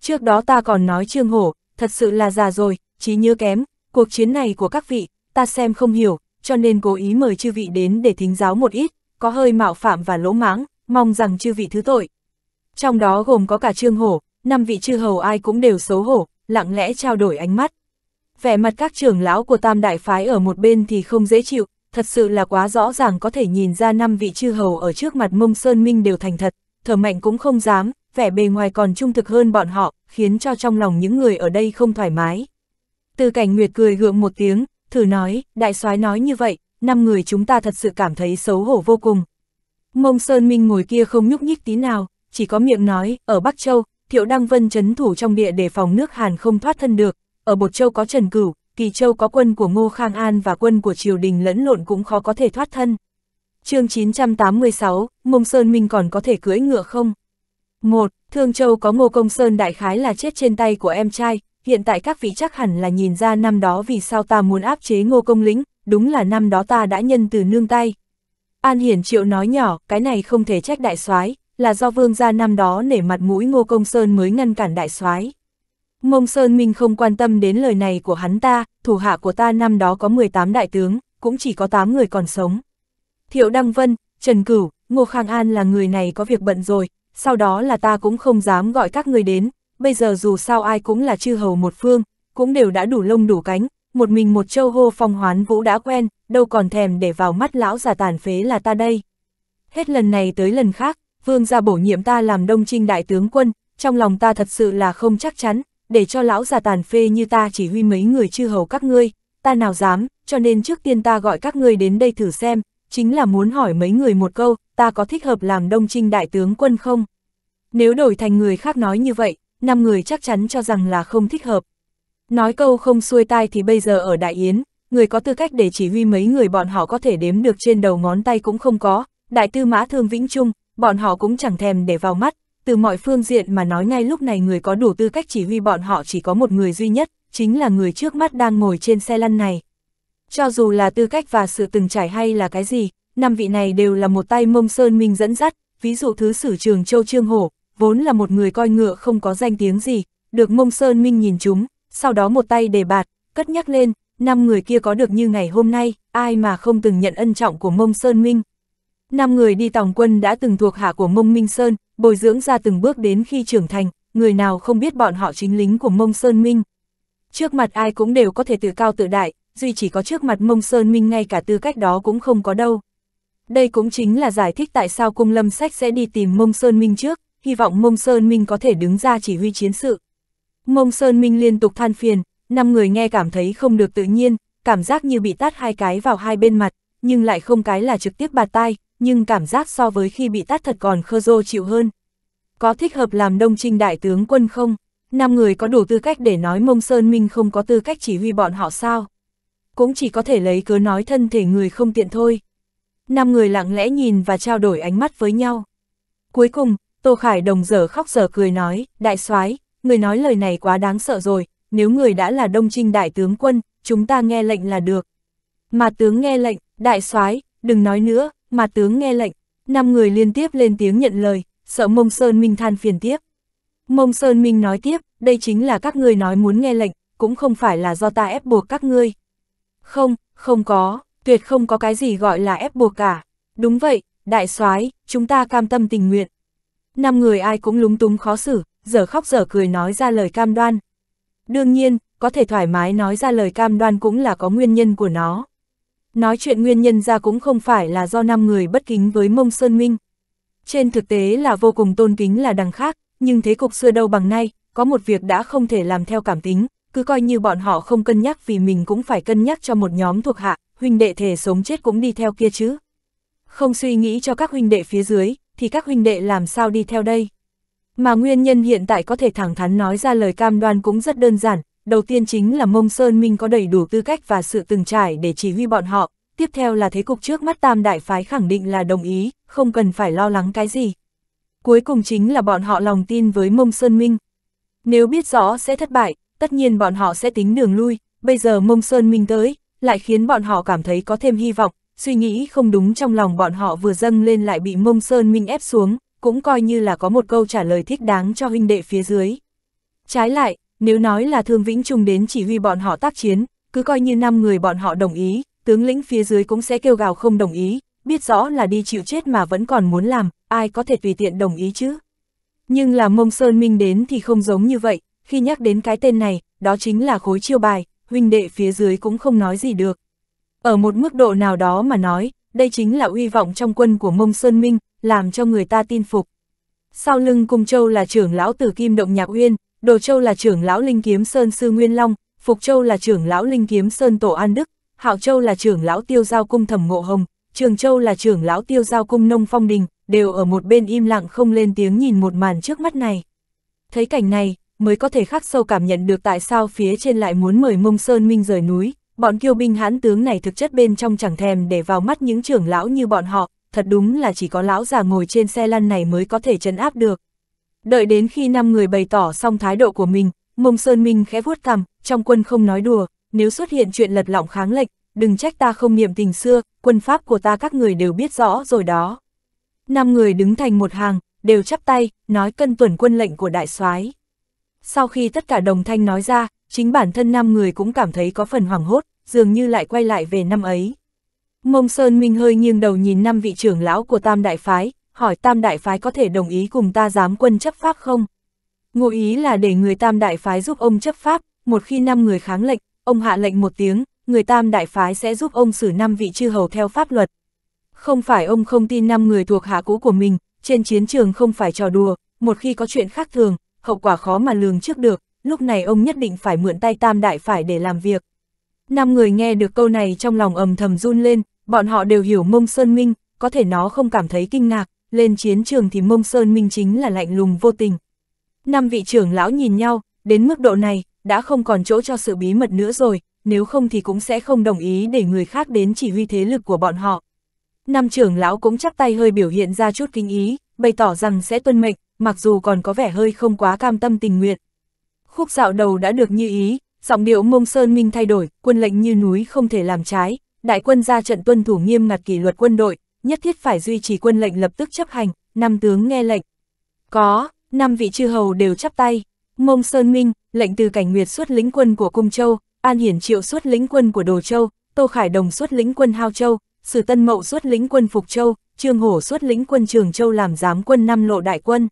Trước đó ta còn nói Trương Hổ, thật sự là già rồi, trí nhớ kém, cuộc chiến này của các vị, ta xem không hiểu, cho nên cố ý mời chư vị đến để thính giáo một ít, có hơi mạo phạm và lỗ mãng, mong rằng chư vị thứ tội. Trong đó gồm có cả Trương Hổ, năm vị chư hầu ai cũng đều xấu hổ, lặng lẽ trao đổi ánh mắt vẻ mặt các trưởng lão của tam đại phái ở một bên thì không dễ chịu, thật sự là quá rõ ràng có thể nhìn ra năm vị chư hầu ở trước mặt mông sơn minh đều thành thật, thở mạnh cũng không dám, vẻ bề ngoài còn trung thực hơn bọn họ, khiến cho trong lòng những người ở đây không thoải mái. Từ cảnh nguyệt cười gượng một tiếng, thử nói, đại soái nói như vậy, năm người chúng ta thật sự cảm thấy xấu hổ vô cùng. Mông Sơn Minh ngồi kia không nhúc nhích tí nào, chỉ có miệng nói, ở Bắc Châu, Thiệu Đăng Vân chấn thủ trong địa để phòng nước Hàn không thoát thân được, ở Bột Châu có Trần Cửu, Kỳ Châu có quân của Ngô Khang An và quân của triều đình lẫn lộn cũng khó có thể thoát thân. chương 986, Mông Sơn Minh còn có thể cưỡi ngựa không? 1. Thương Châu có Ngô Công Sơn đại khái là chết trên tay của em trai, hiện tại các vị chắc hẳn là nhìn ra năm đó vì sao ta muốn áp chế Ngô Công Lĩnh, đúng là năm đó ta đã nhân từ nương tay. An Hiển Triệu nói nhỏ, cái này không thể trách đại soái là do vương gia năm đó nể mặt mũi Ngô Công Sơn mới ngăn cản đại soái Mông Sơn Minh không quan tâm đến lời này của hắn ta, thủ hạ của ta năm đó có 18 đại tướng, cũng chỉ có 8 người còn sống. Thiệu Đăng Vân, Trần Cửu, Ngô Khang An là người này có việc bận rồi, sau đó là ta cũng không dám gọi các người đến, bây giờ dù sao ai cũng là chư hầu một phương, cũng đều đã đủ lông đủ cánh, một mình một châu hô phong hoán vũ đã quen, đâu còn thèm để vào mắt lão già tàn phế là ta đây. Hết lần này tới lần khác, vương gia bổ nhiệm ta làm đông trinh đại tướng quân, trong lòng ta thật sự là không chắc chắn, để cho lão già tàn phê như ta chỉ huy mấy người chư hầu các ngươi, ta nào dám, cho nên trước tiên ta gọi các ngươi đến đây thử xem, chính là muốn hỏi mấy người một câu, ta có thích hợp làm đông trinh đại tướng quân không? Nếu đổi thành người khác nói như vậy, năm người chắc chắn cho rằng là không thích hợp. Nói câu không xuôi tai thì bây giờ ở Đại Yến, người có tư cách để chỉ huy mấy người bọn họ có thể đếm được trên đầu ngón tay cũng không có, đại tư mã thương vĩnh trung, bọn họ cũng chẳng thèm để vào mắt, từ mọi phương diện mà nói ngay lúc này người có đủ tư cách chỉ huy bọn họ chỉ có một người duy nhất, chính là người trước mắt đang ngồi trên xe lăn này. Cho dù là tư cách và sự từng trải hay là cái gì, năm vị này đều là một tay mông sơn minh dẫn dắt, ví dụ thứ sử trường Châu Trương Hổ, vốn là một người coi ngựa không có danh tiếng gì, được mông sơn minh nhìn chúng, sau đó một tay đề bạt, cất nhắc lên, năm người kia có được như ngày hôm nay, ai mà không từng nhận ân trọng của mông sơn minh. Năm người đi tòng quân đã từng thuộc hạ của Mông Minh Sơn, bồi dưỡng ra từng bước đến khi trưởng thành, người nào không biết bọn họ chính lính của Mông Sơn Minh. Trước mặt ai cũng đều có thể tự cao tự đại, duy chỉ có trước mặt Mông Sơn Minh ngay cả tư cách đó cũng không có đâu. Đây cũng chính là giải thích tại sao cung lâm sách sẽ đi tìm Mông Sơn Minh trước, hy vọng Mông Sơn Minh có thể đứng ra chỉ huy chiến sự. Mông Sơn Minh liên tục than phiền, năm người nghe cảm thấy không được tự nhiên, cảm giác như bị tát hai cái vào hai bên mặt, nhưng lại không cái là trực tiếp bạt tai, nhưng cảm giác so với khi bị tát thật còn khơ dô chịu hơn. Có thích hợp làm đông trinh đại tướng quân không? Năm người có đủ tư cách để nói Mông Sơn Minh không có tư cách chỉ huy bọn họ sao? Cũng chỉ có thể lấy cớ nói thân thể người không tiện thôi. Năm người lặng lẽ nhìn và trao đổi ánh mắt với nhau. Cuối cùng, Tô Khải Đồng dở khóc dở cười nói, đại soái người nói lời này quá đáng sợ rồi, nếu người đã là đông trinh đại tướng quân, chúng ta nghe lệnh là được. Mà tướng nghe lệnh, đại soái đừng nói nữa, mà tướng nghe lệnh, năm người liên tiếp lên tiếng nhận lời, sợ Mông Sơn Minh than phiền tiếp. Mông Sơn Minh nói tiếp, đây chính là các ngươi nói muốn nghe lệnh, cũng không phải là do ta ép buộc các ngươi. Không, không có, tuyệt không có cái gì gọi là ép buộc cả. Đúng vậy, đại soái, chúng ta cam tâm tình nguyện. Năm người ai cũng lúng túng khó xử, giờ khóc giờ cười nói ra lời cam đoan. Đương nhiên, có thể thoải mái nói ra lời cam đoan cũng là có nguyên nhân của nó. Nói chuyện nguyên nhân ra cũng không phải là do năm người bất kính với Mông Sơn Minh. Trên thực tế là vô cùng tôn kính là đằng khác, nhưng thế cục xưa đâu bằng nay, có một việc đã không thể làm theo cảm tính, cứ coi như bọn họ không cân nhắc vì mình cũng phải cân nhắc cho một nhóm thuộc hạ, huynh đệ thể sống chết cũng đi theo kia chứ. Không suy nghĩ cho các huynh đệ phía dưới, thì các huynh đệ làm sao đi theo đây. Mà nguyên nhân hiện tại có thể thẳng thắn nói ra lời cam đoan cũng rất đơn giản, đầu tiên chính là Mông Sơn Minh có đầy đủ tư cách và sự từng trải để chỉ huy bọn họ, tiếp theo là thế cục trước mắt tam đại phái khẳng định là đồng ý, không cần phải lo lắng cái gì. Cuối cùng chính là bọn họ lòng tin với Mông Sơn Minh. Nếu biết rõ sẽ thất bại, tất nhiên bọn họ sẽ tính đường lui, bây giờ Mông Sơn Minh tới, lại khiến bọn họ cảm thấy có thêm hy vọng, suy nghĩ không đúng trong lòng bọn họ vừa dâng lên lại bị Mông Sơn Minh ép xuống, cũng coi như là có một câu trả lời thích đáng cho huynh đệ phía dưới. Trái lại, nếu nói là Thương Vĩnh Trung đến chỉ huy bọn họ tác chiến, cứ coi như năm người bọn họ đồng ý, tướng lĩnh phía dưới cũng sẽ kêu gào không đồng ý, biết rõ là đi chịu chết mà vẫn còn muốn làm, ai có thể tùy tiện đồng ý chứ. Nhưng là mông Sơn Minh đến thì không giống như vậy, khi nhắc đến cái tên này, đó chính là khối chiêu bài, huynh đệ phía dưới cũng không nói gì được. Ở một mức độ nào đó mà nói, đây chính là uy vọng trong quân của mông Sơn Minh, làm cho người ta tin phục. Sau lưng Cung Châu là trưởng lão tử Kim Động Nhạc Uyên, Đồ Châu là trưởng lão Linh Kiếm Sơn Sư Nguyên Long, Phục Châu là trưởng lão Linh Kiếm Sơn Tổ An Đức, Hạo Châu là trưởng lão Tiêu Giao Cung Thẩm Ngộ Hồng, Trường Châu là trưởng lão Tiêu Giao Cung Nông Phong Đình, đều ở một bên im lặng không lên tiếng nhìn một màn trước mắt này. Thấy cảnh này, mới có thể khắc sâu cảm nhận được tại sao phía trên lại muốn mời Mông Sơn Minh rời núi, bọn kiêu binh hãn tướng này thực chất bên trong chẳng thèm để vào mắt những trưởng lão như bọn họ, thật đúng là chỉ có lão già ngồi trên xe lăn này mới có thể chấn áp được. Đợi đến khi năm người bày tỏ xong thái độ của mình, Mông Sơn Minh khẽ vuốt cằm, trong quân không nói đùa, nếu xuất hiện chuyện lật lọng kháng lệch, đừng trách ta không niệm tình xưa, quân pháp của ta các người đều biết rõ rồi đó. Năm người đứng thành một hàng, đều chắp tay, nói cân tuần quân lệnh của đại soái. Sau khi tất cả đồng thanh nói ra, chính bản thân năm người cũng cảm thấy có phần hoảng hốt, dường như lại quay lại về năm ấy. Mông Sơn Minh hơi nghiêng đầu nhìn năm vị trưởng lão của Tam Đại Phái, hỏi tam đại phái có thể đồng ý cùng ta giám quân chấp pháp không? Ngụ ý là để người tam đại phái giúp ông chấp pháp, một khi năm người kháng lệnh, ông hạ lệnh một tiếng, người tam đại phái sẽ giúp ông xử năm vị chư hầu theo pháp luật. Không phải ông không tin năm người thuộc hạ cũ của mình, trên chiến trường không phải trò đùa, một khi có chuyện khác thường, hậu quả khó mà lường trước được, lúc này ông nhất định phải mượn tay tam đại phái để làm việc. Năm người nghe được câu này trong lòng ầm thầm run lên, bọn họ đều hiểu mông Sơn Minh, có thể nó không cảm thấy kinh ngạc, lên chiến trường thì mông sơn minh chính là lạnh lùng vô tình. Năm vị trưởng lão nhìn nhau, đến mức độ này, đã không còn chỗ cho sự bí mật nữa rồi, nếu không thì cũng sẽ không đồng ý để người khác đến chỉ huy thế lực của bọn họ. Năm trưởng lão cũng chắp tay hơi biểu hiện ra chút kinh ý, bày tỏ rằng sẽ tuân mệnh, mặc dù còn có vẻ hơi không quá cam tâm tình nguyện. Khúc dạo đầu đã được như ý, giọng điệu mông sơn minh thay đổi, quân lệnh như núi không thể làm trái, đại quân ra trận tuân thủ nghiêm ngặt kỷ luật quân đội, nhất thiết phải duy trì quân lệnh lập tức chấp hành, năm tướng nghe lệnh. Có, năm vị chư hầu đều chắp tay. Mông Sơn Minh, lệnh từ Cảnh Nguyệt xuất lính quân của Cung Châu, An Hiển Triệu xuất lính quân của Đồ Châu, Tô Khải Đồng xuất lính quân Hao Châu, Sử Tân Mậu xuất lính quân Phục Châu, Trương Hổ xuất lính quân Trường Châu làm giám quân năm lộ đại quân.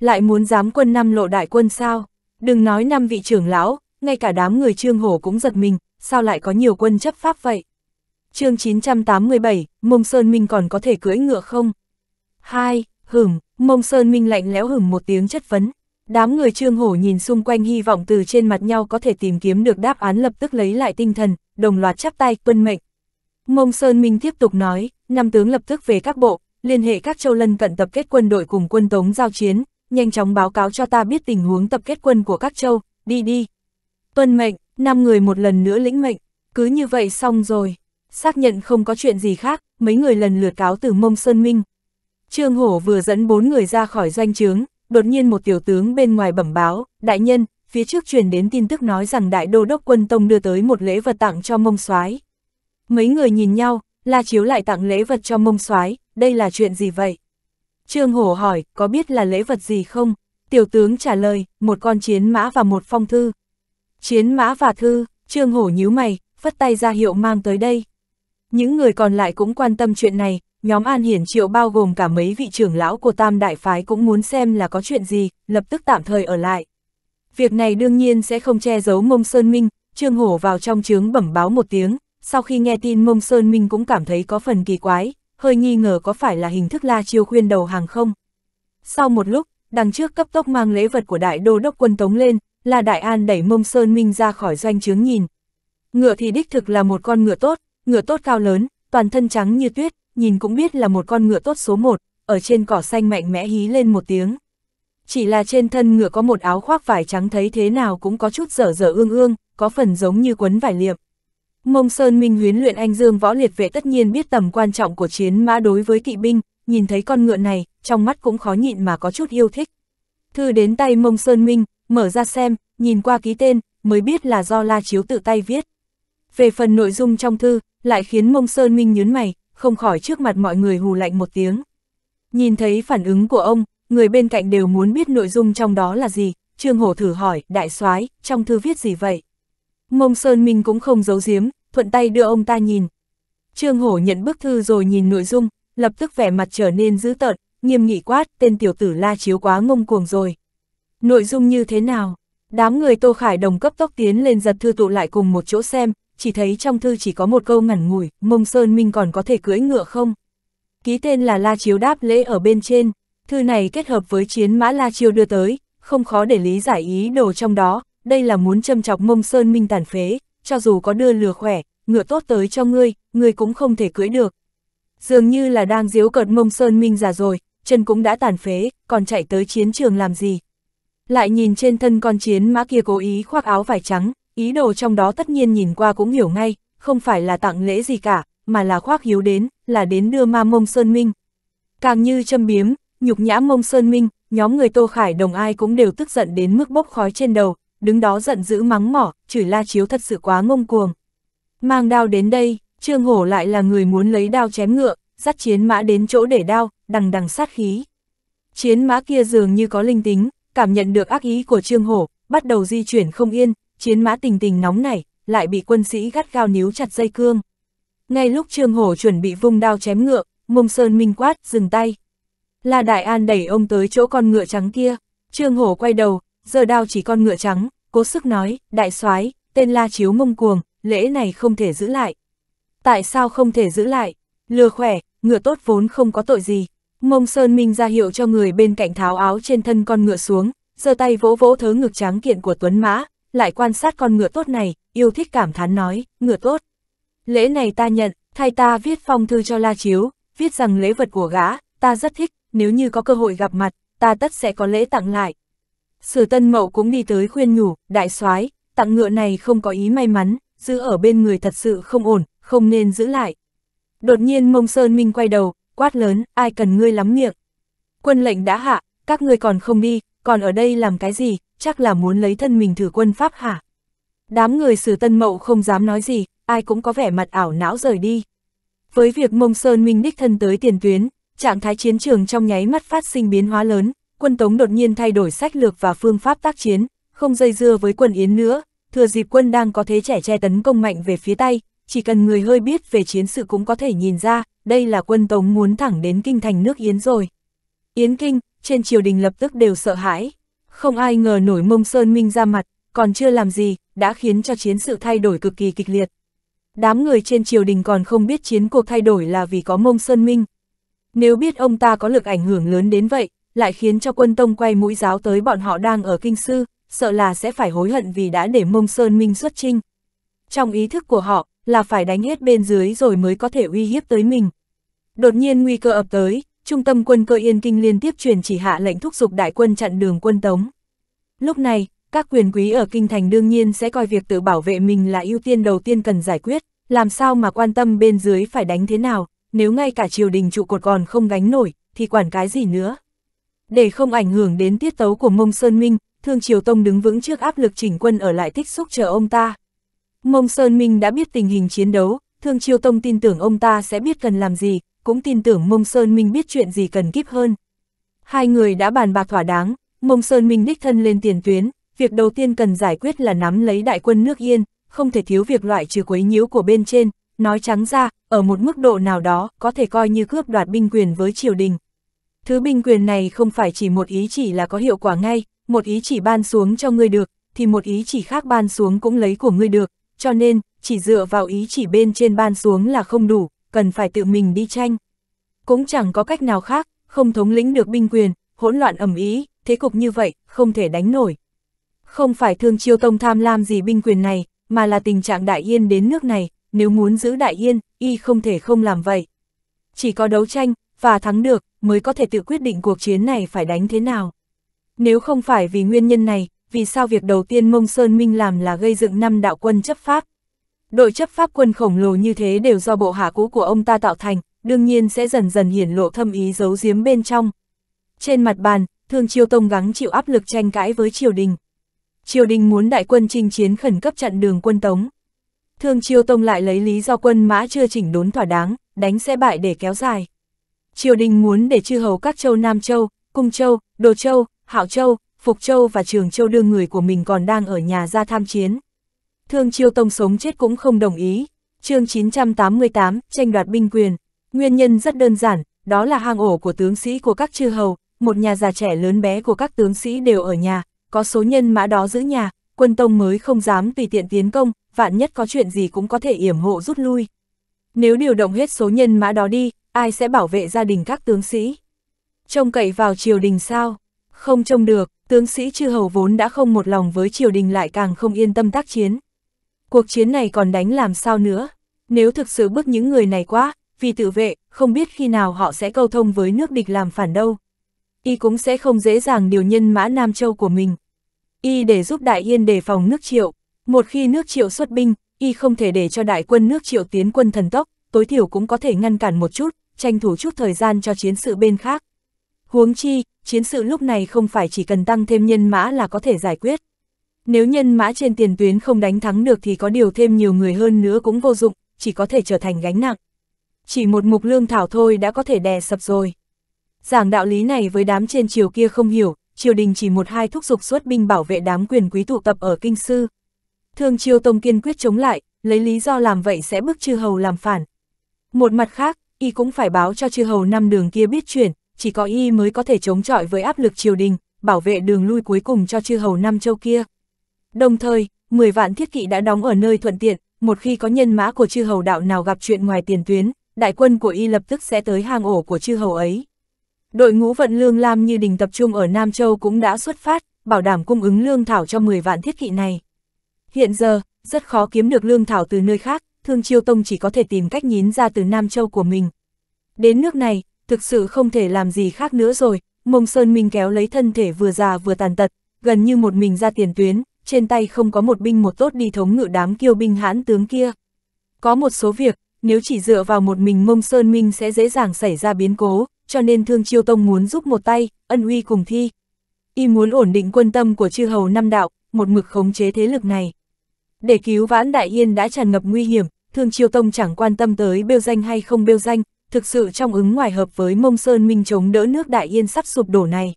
Lại muốn giám quân năm lộ đại quân sao? Đừng nói năm vị trưởng lão, ngay cả đám người Trương Hổ cũng giật mình, sao lại có nhiều quân chấp pháp vậy? chương 987, Mông Sơn Minh còn có thể cưỡi ngựa không? hai Hửm, Mông Sơn Minh lạnh lẽo hửm một tiếng chất vấn. Đám người trương hổ nhìn xung quanh hy vọng từ trên mặt nhau có thể tìm kiếm được đáp án lập tức lấy lại tinh thần, đồng loạt chắp tay, tuân mệnh. Mông Sơn Minh tiếp tục nói, năm tướng lập tức về các bộ, liên hệ các châu lân cận tập kết quân đội cùng quân tống giao chiến, nhanh chóng báo cáo cho ta biết tình huống tập kết quân của các châu, đi đi. Tuân mệnh, năm người một lần nữa lĩnh mệnh, cứ như vậy xong rồi xác nhận không có chuyện gì khác, mấy người lần lượt cáo từ mông Sơn Minh. Trương Hổ vừa dẫn bốn người ra khỏi doanh trướng, đột nhiên một tiểu tướng bên ngoài bẩm báo, đại nhân, phía trước truyền đến tin tức nói rằng đại đô đốc quân tông đưa tới một lễ vật tặng cho mông soái. Mấy người nhìn nhau, La Chiếu lại tặng lễ vật cho mông soái, đây là chuyện gì vậy? Trương Hổ hỏi, có biết là lễ vật gì không? Tiểu tướng trả lời, một con chiến mã và một phong thư. Chiến mã và thư, Trương Hổ nhíu mày, phất tay ra hiệu mang tới đây. Những người còn lại cũng quan tâm chuyện này, nhóm An Hiển Triệu bao gồm cả mấy vị trưởng lão của Tam Đại Phái cũng muốn xem là có chuyện gì, lập tức tạm thời ở lại. Việc này đương nhiên sẽ không che giấu mông Sơn Minh, Trương Hổ vào trong chướng bẩm báo một tiếng, sau khi nghe tin mông Sơn Minh cũng cảm thấy có phần kỳ quái, hơi nghi ngờ có phải là hình thức la chiêu khuyên đầu hàng không. Sau một lúc, đằng trước cấp tốc mang lễ vật của đại đô đốc quân tống lên, là đại an đẩy mông Sơn Minh ra khỏi doanh chướng nhìn. Ngựa thì đích thực là một con ngựa tốt, ngựa tốt cao lớn, toàn thân trắng như tuyết, nhìn cũng biết là một con ngựa tốt số một, ở trên cỏ xanh mạnh mẽ hí lên một tiếng. Chỉ là trên thân ngựa có một áo khoác vải trắng thấy thế nào cũng có chút dở dở ương ương, có phần giống như quấn vải liệm. Mông Sơn Minh huyến luyện anh Dương võ liệt vệ tất nhiên biết tầm quan trọng của chiến mã đối với kỵ binh, nhìn thấy con ngựa này, trong mắt cũng khó nhịn mà có chút yêu thích. Thư đến tay Mông Sơn Minh, mở ra xem, nhìn qua ký tên, mới biết là do La Chiếu tự tay viết. Về phần nội dung trong thư, lại khiến Mông Sơn Minh nhớn mày, không khỏi trước mặt mọi người hù lạnh một tiếng. Nhìn thấy phản ứng của ông, người bên cạnh đều muốn biết nội dung trong đó là gì, Trương Hổ thử hỏi, đại soái trong thư viết gì vậy? Mông Sơn Minh cũng không giấu giếm, thuận tay đưa ông ta nhìn. Trương Hổ nhận bức thư rồi nhìn nội dung, lập tức vẻ mặt trở nên dữ tợn, nghiêm nghị quát, tên tiểu tử la chiếu quá ngông cuồng rồi. Nội dung như thế nào? Đám người Tô Khải Đồng cấp tốc tiến lên giật thư tụ lại cùng một chỗ xem, chỉ thấy trong thư chỉ có một câu ngẩn ngùi, mông Sơn Minh còn có thể cưỡi ngựa không? Ký tên là La Chiếu đáp lễ ở bên trên, thư này kết hợp với chiến mã La Chiêu đưa tới, không khó để lý giải ý đồ trong đó, đây là muốn châm chọc mông Sơn Minh tàn phế, cho dù có đưa lừa khỏe, ngựa tốt tới cho ngươi, ngươi cũng không thể cưỡi được. Dường như là đang diếu cợt mông Sơn Minh già rồi, chân cũng đã tàn phế, còn chạy tới chiến trường làm gì? Lại nhìn trên thân con chiến mã kia cố ý khoác áo vải trắng, ý đồ trong đó tất nhiên nhìn qua cũng hiểu ngay, không phải là tặng lễ gì cả, mà là khoác hiếu đến, là đến đưa ma mông Sơn Minh. Càng như châm biếm, nhục nhã mông Sơn Minh, nhóm người Tô Khải đồng ai cũng đều tức giận đến mức bốc khói trên đầu, đứng đó giận dữ mắng mỏ, chửi la chiếu thật sự quá ngông cuồng. Mang đao đến đây, Trương Hổ lại là người muốn lấy đao chém ngựa, dắt chiến mã đến chỗ để đao, đằng đằng sát khí. Chiến mã kia dường như có linh tính, cảm nhận được ác ý của Trương Hổ, bắt đầu di chuyển không yên, chiến mã tình tình nóng nảy, lại bị quân sĩ gắt gao níu chặt dây cương. Ngay lúc Trương Hổ chuẩn bị vung đao chém ngựa, mông sơn minh quát, dừng tay. La Đại An đẩy ông tới chỗ con ngựa trắng kia, Trương Hổ quay đầu, giờ đao chỉ con ngựa trắng, cố sức nói, đại soái tên La Chiếu mông cuồng, lễ này không thể giữ lại. Tại sao không thể giữ lại? Lừa khỏe, ngựa tốt vốn không có tội gì. Mông Sơn Minh ra hiệu cho người bên cạnh tháo áo trên thân con ngựa xuống, giơ tay vỗ vỗ thớ ngực trắng kiện của Tuấn Mã, lại quan sát con ngựa tốt này, yêu thích cảm thán nói, ngựa tốt. Lễ này ta nhận, thay ta viết phong thư cho La Chiếu, viết rằng lễ vật của gã, ta rất thích, nếu như có cơ hội gặp mặt, ta tất sẽ có lễ tặng lại. Sử tân mậu cũng đi tới khuyên nhủ, đại soái tặng ngựa này không có ý may mắn, giữ ở bên người thật sự không ổn, không nên giữ lại. Đột nhiên mông sơn minh quay đầu, quát lớn, ai cần ngươi lắm miệng. Quân lệnh đã hạ, các ngươi còn không đi, còn ở đây làm cái gì, chắc là muốn lấy thân mình thử quân pháp hả? Đám người sử tân mậu không dám nói gì, ai cũng có vẻ mặt ảo não rời đi. Với việc mông sơn minh đích thân tới tiền tuyến, trạng thái chiến trường trong nháy mắt phát sinh biến hóa lớn, quân Tống đột nhiên thay đổi sách lược và phương pháp tác chiến, không dây dưa với quân Yến nữa, thừa dịp quân đang có thế trẻ che tấn công mạnh về phía Tây, chỉ cần người hơi biết về chiến sự cũng có thể nhìn ra, đây là quân Tống muốn thẳng đến kinh thành nước Yến rồi. Yến Kinh, trên triều đình lập tức đều sợ hãi. Không ai ngờ nổi mông Sơn Minh ra mặt, còn chưa làm gì, đã khiến cho chiến sự thay đổi cực kỳ kịch liệt. Đám người trên triều đình còn không biết chiến cuộc thay đổi là vì có mông Sơn Minh. Nếu biết ông ta có lực ảnh hưởng lớn đến vậy, lại khiến cho quân tông quay mũi giáo tới bọn họ đang ở kinh sư, sợ là sẽ phải hối hận vì đã để mông Sơn Minh xuất trinh. Trong ý thức của họ, là phải đánh hết bên dưới rồi mới có thể uy hiếp tới mình. Đột nhiên nguy cơ ập tới, Trung tâm quân cơ Yên Kinh liên tiếp truyền chỉ hạ lệnh thúc giục đại quân chặn đường quân Tống. Lúc này, các quyền quý ở Kinh Thành đương nhiên sẽ coi việc tự bảo vệ mình là ưu tiên đầu tiên cần giải quyết, làm sao mà quan tâm bên dưới phải đánh thế nào, nếu ngay cả triều đình trụ cột còn không gánh nổi, thì quản cái gì nữa. Để không ảnh hưởng đến tiết tấu của Mông Sơn Minh, Thương Triều Tông đứng vững trước áp lực chỉnh quân ở lại tích xúc chờ ông ta. Mông Sơn Minh đã biết tình hình chiến đấu, Thương Triều Tông tin tưởng ông ta sẽ biết cần làm gì, cũng tin tưởng Mông Sơn Minh biết chuyện gì cần kíp hơn. Hai người đã bàn bạc thỏa đáng, Mông Sơn Minh đích thân lên tiền tuyến, việc đầu tiên cần giải quyết là nắm lấy đại quân nước Yên, không thể thiếu việc loại trừ quấy nhiễu của bên trên, nói trắng ra, ở một mức độ nào đó có thể coi như cướp đoạt binh quyền với triều đình. Thứ binh quyền này không phải chỉ một ý chỉ là có hiệu quả ngay, một ý chỉ ban xuống cho ngươi được, thì một ý chỉ khác ban xuống cũng lấy của ngươi được, cho nên, chỉ dựa vào ý chỉ bên trên ban xuống là không đủ, cần phải tự mình đi tranh. Cũng chẳng có cách nào khác, không thống lĩnh được binh quyền, hỗn loạn ẩm ý, thế cục như vậy, không thể đánh nổi. Không phải thương chiêu tông tham lam gì binh quyền này, mà là tình trạng đại yên đến nước này, nếu muốn giữ đại yên, y không thể không làm vậy. Chỉ có đấu tranh, và thắng được, mới có thể tự quyết định cuộc chiến này phải đánh thế nào. Nếu không phải vì nguyên nhân này, vì sao việc đầu tiên Mông Sơn Minh làm là gây dựng năm đạo quân chấp pháp, Đội chấp pháp quân khổng lồ như thế đều do bộ hạ cũ của ông ta tạo thành, đương nhiên sẽ dần dần hiển lộ thâm ý giấu giếm bên trong. Trên mặt bàn, Thương Chiêu Tông gắng chịu áp lực tranh cãi với triều đình. Triều đình muốn đại quân chinh chiến khẩn cấp chặn đường quân Tống. Thương Chiêu Tông lại lấy lý do quân mã chưa chỉnh đốn thỏa đáng, đánh xe bại để kéo dài. Triều đình muốn để chư hầu các châu Nam Châu, Cung Châu, Đồ Châu, Hạo Châu, Phục Châu và Trường Châu đưa người của mình còn đang ở nhà ra tham chiến. Thương Chiêu Tông sống chết cũng không đồng ý. chương 988, tranh đoạt binh quyền. Nguyên nhân rất đơn giản, đó là hang ổ của tướng sĩ của các chư hầu, một nhà già trẻ lớn bé của các tướng sĩ đều ở nhà, có số nhân mã đó giữ nhà, quân tông mới không dám tùy tiện tiến công, vạn nhất có chuyện gì cũng có thể yểm hộ rút lui. Nếu điều động hết số nhân mã đó đi, ai sẽ bảo vệ gia đình các tướng sĩ? Trông cậy vào triều đình sao? Không trông được, tướng sĩ chư hầu vốn đã không một lòng với triều đình lại càng không yên tâm tác chiến cuộc chiến này còn đánh làm sao nữa? Nếu thực sự bức những người này quá, vì tự vệ, không biết khi nào họ sẽ câu thông với nước địch làm phản đâu. Y cũng sẽ không dễ dàng điều nhân mã Nam Châu của mình. Y để giúp Đại Yên đề phòng nước triệu. Một khi nước triệu xuất binh, Y không thể để cho đại quân nước triệu tiến quân thần tốc, tối thiểu cũng có thể ngăn cản một chút, tranh thủ chút thời gian cho chiến sự bên khác. Huống chi, chiến sự lúc này không phải chỉ cần tăng thêm nhân mã là có thể giải quyết. Nếu nhân mã trên tiền tuyến không đánh thắng được thì có điều thêm nhiều người hơn nữa cũng vô dụng, chỉ có thể trở thành gánh nặng. Chỉ một mục lương thảo thôi đã có thể đè sập rồi. Giảng đạo lý này với đám trên triều kia không hiểu, triều đình chỉ một hai thúc giục xuất binh bảo vệ đám quyền quý tụ tập ở Kinh Sư. Thương triều Tông kiên quyết chống lại, lấy lý do làm vậy sẽ bức chư hầu làm phản. Một mặt khác, y cũng phải báo cho chư hầu năm đường kia biết chuyển, chỉ có y mới có thể chống chọi với áp lực triều đình, bảo vệ đường lui cuối cùng cho chư hầu năm châu kia. Đồng thời, 10 vạn thiết kỵ đã đóng ở nơi thuận tiện, một khi có nhân mã của chư hầu đạo nào gặp chuyện ngoài tiền tuyến, đại quân của y lập tức sẽ tới hang ổ của chư hầu ấy. Đội ngũ vận lương Lam như đình tập trung ở Nam Châu cũng đã xuất phát, bảo đảm cung ứng lương thảo cho 10 vạn thiết kỵ này. Hiện giờ, rất khó kiếm được lương thảo từ nơi khác, Thương Chiêu Tông chỉ có thể tìm cách nhín ra từ Nam Châu của mình. Đến nước này, thực sự không thể làm gì khác nữa rồi, Mông Sơn Minh kéo lấy thân thể vừa già vừa tàn tật, gần như một mình ra tiền tuyến, trên tay không có một binh một tốt đi thống ngự đám kiêu binh hãn tướng kia. Có một số việc, nếu chỉ dựa vào một mình mông Sơn Minh sẽ dễ dàng xảy ra biến cố, cho nên Thương Chiêu Tông muốn giúp một tay, ân uy cùng thi. Y muốn ổn định quân tâm của chư hầu năm đạo, một mực khống chế thế lực này. Để cứu vãn Đại Yên đã tràn ngập nguy hiểm, Thương Chiêu Tông chẳng quan tâm tới bêu danh hay không bêu danh, thực sự trong ứng ngoài hợp với mông Sơn Minh chống đỡ nước Đại Yên sắp sụp đổ này.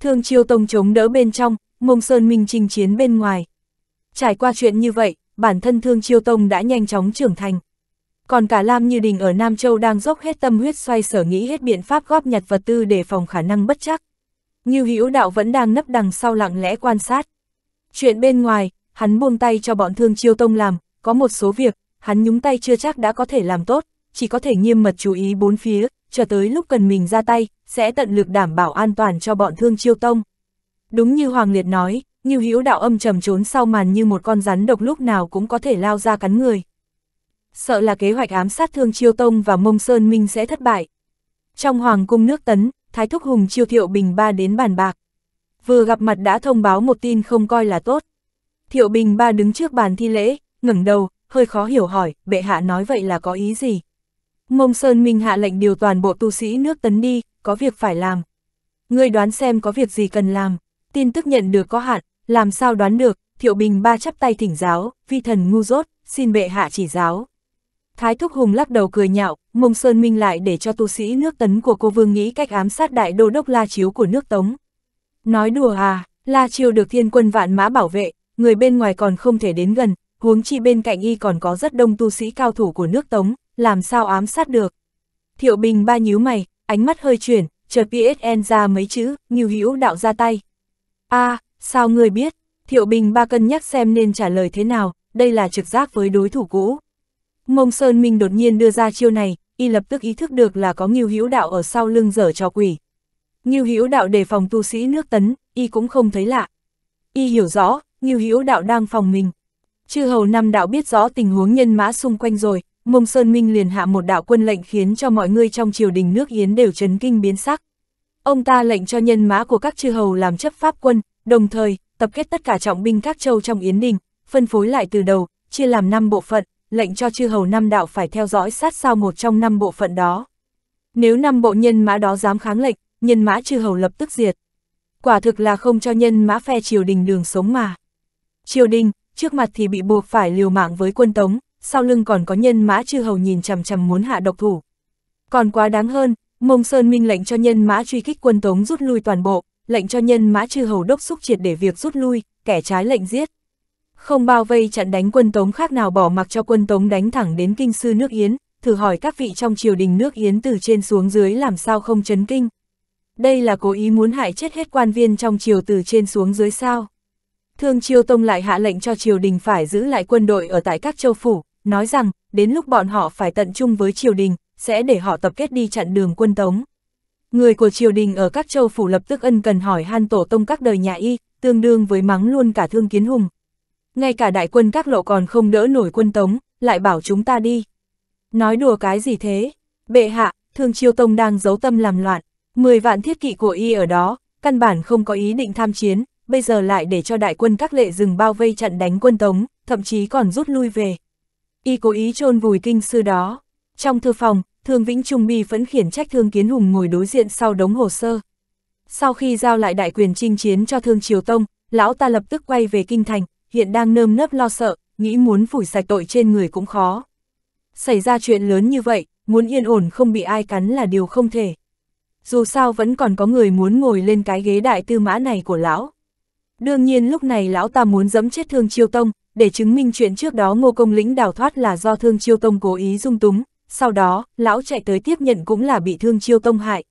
Thương Chiêu Tông chống đỡ bên trong, Mông Sơn Minh chinh chiến bên ngoài. Trải qua chuyện như vậy, bản thân Thương Chiêu Tông đã nhanh chóng trưởng thành. Còn cả Lam Như Đình ở Nam Châu đang dốc hết tâm huyết xoay sở nghĩ hết biện pháp góp nhặt vật tư để phòng khả năng bất chắc. Như Hữu Đạo vẫn đang nấp đằng sau lặng lẽ quan sát. Chuyện bên ngoài, hắn buông tay cho bọn Thương Chiêu Tông làm, có một số việc, hắn nhúng tay chưa chắc đã có thể làm tốt, chỉ có thể nghiêm mật chú ý bốn phía, chờ tới lúc cần mình ra tay, sẽ tận lực đảm bảo an toàn cho bọn Thương Chiêu Tông. Đúng như Hoàng Liệt nói, như Hữu đạo âm trầm trốn sau màn như một con rắn độc lúc nào cũng có thể lao ra cắn người. Sợ là kế hoạch ám sát Thương Chiêu Tông và Mông Sơn Minh sẽ thất bại. Trong hoàng cung nước Tấn, Thái Thúc Hùng chiêu Thiệu Bình ba đến bàn bạc. Vừa gặp mặt đã thông báo một tin không coi là tốt. Thiệu Bình ba đứng trước bàn thi lễ, ngẩng đầu, hơi khó hiểu hỏi, bệ hạ nói vậy là có ý gì? Mông Sơn Minh hạ lệnh điều toàn bộ tu sĩ nước Tấn đi, có việc phải làm. Ngươi đoán xem có việc gì cần làm tin tức nhận được có hạn, làm sao đoán được, thiệu bình ba chắp tay thỉnh giáo, vi thần ngu dốt, xin bệ hạ chỉ giáo. Thái Thúc Hùng lắc đầu cười nhạo, mông Sơn Minh lại để cho tu sĩ nước tấn của cô vương nghĩ cách ám sát đại đô đốc La Chiếu của nước Tống. Nói đùa à, La Chiêu được thiên quân vạn mã bảo vệ, người bên ngoài còn không thể đến gần, huống chi bên cạnh y còn có rất đông tu sĩ cao thủ của nước Tống, làm sao ám sát được. Thiệu Bình ba nhíu mày, ánh mắt hơi chuyển, chợt PSN ra mấy chữ, nghiêu hữu đạo ra tay, a à, sao ngươi biết? Thiệu Bình ba cân nhắc xem nên trả lời thế nào, đây là trực giác với đối thủ cũ. Mông Sơn Minh đột nhiên đưa ra chiêu này, y lập tức ý thức được là có Ngưu Hữu Đạo ở sau lưng dở trò quỷ. Ngưu Hữu Đạo đề phòng tu sĩ nước tấn, y cũng không thấy lạ. Y hiểu rõ, Ngưu Hữu Đạo đang phòng mình. Chư hầu năm đạo biết rõ tình huống nhân mã xung quanh rồi, Mông Sơn Minh liền hạ một đạo quân lệnh khiến cho mọi người trong triều đình nước Yến đều chấn kinh biến sắc. Ông ta lệnh cho nhân mã của các chư hầu làm chấp pháp quân, đồng thời, tập kết tất cả trọng binh các châu trong Yến Đình, phân phối lại từ đầu, chia làm 5 bộ phận, lệnh cho chư hầu năm đạo phải theo dõi sát sao một trong năm bộ phận đó. Nếu năm bộ nhân mã đó dám kháng lệnh, nhân mã chư hầu lập tức diệt. Quả thực là không cho nhân mã phe triều đình đường sống mà. Triều đình, trước mặt thì bị buộc phải liều mạng với quân tống, sau lưng còn có nhân mã chư hầu nhìn chằm chằm muốn hạ độc thủ. Còn quá đáng hơn, Mông Sơn Minh lệnh cho nhân mã truy kích quân Tống rút lui toàn bộ, lệnh cho nhân mã chư hầu đốc xúc triệt để việc rút lui, kẻ trái lệnh giết. Không bao vây chặn đánh quân Tống khác nào bỏ mặc cho quân Tống đánh thẳng đến kinh sư nước Yến, thử hỏi các vị trong triều đình nước Yến từ trên xuống dưới làm sao không chấn kinh. Đây là cố ý muốn hại chết hết quan viên trong triều từ trên xuống dưới sao. Thương Chiêu Tông lại hạ lệnh cho triều đình phải giữ lại quân đội ở tại các châu phủ, nói rằng, đến lúc bọn họ phải tận chung với triều đình, sẽ để họ tập kết đi chặn đường quân Tống. Người của triều đình ở các châu phủ lập tức ân cần hỏi han tổ tông các đời nhà y, tương đương với mắng luôn cả thương kiến hùng. Ngay cả đại quân các lộ còn không đỡ nổi quân Tống, lại bảo chúng ta đi. Nói đùa cái gì thế? Bệ hạ, thương triều tông đang giấu tâm làm loạn, 10 vạn thiết kỵ của y ở đó, căn bản không có ý định tham chiến, bây giờ lại để cho đại quân các lệ rừng bao vây chặn đánh quân Tống, thậm chí còn rút lui về. Y cố ý chôn vùi kinh sư đó. Trong thư phòng, Thương Vĩnh Trung bi phẫn khiển trách Thương Kiến Hùng ngồi đối diện sau đống hồ sơ. Sau khi giao lại đại quyền chinh chiến cho Thương Triều Tông, lão ta lập tức quay về Kinh Thành, hiện đang nơm nớp lo sợ, nghĩ muốn phủi sạch tội trên người cũng khó. Xảy ra chuyện lớn như vậy, muốn yên ổn không bị ai cắn là điều không thể. Dù sao vẫn còn có người muốn ngồi lên cái ghế đại tư mã này của lão. Đương nhiên lúc này lão ta muốn dẫm chết Thương Chiêu Tông, để chứng minh chuyện trước đó Ngô Công Lĩnh đào thoát là do Thương Chiêu Tông cố ý dung túng, sau đó, lão chạy tới tiếp nhận cũng là bị thương chiêu tông hại.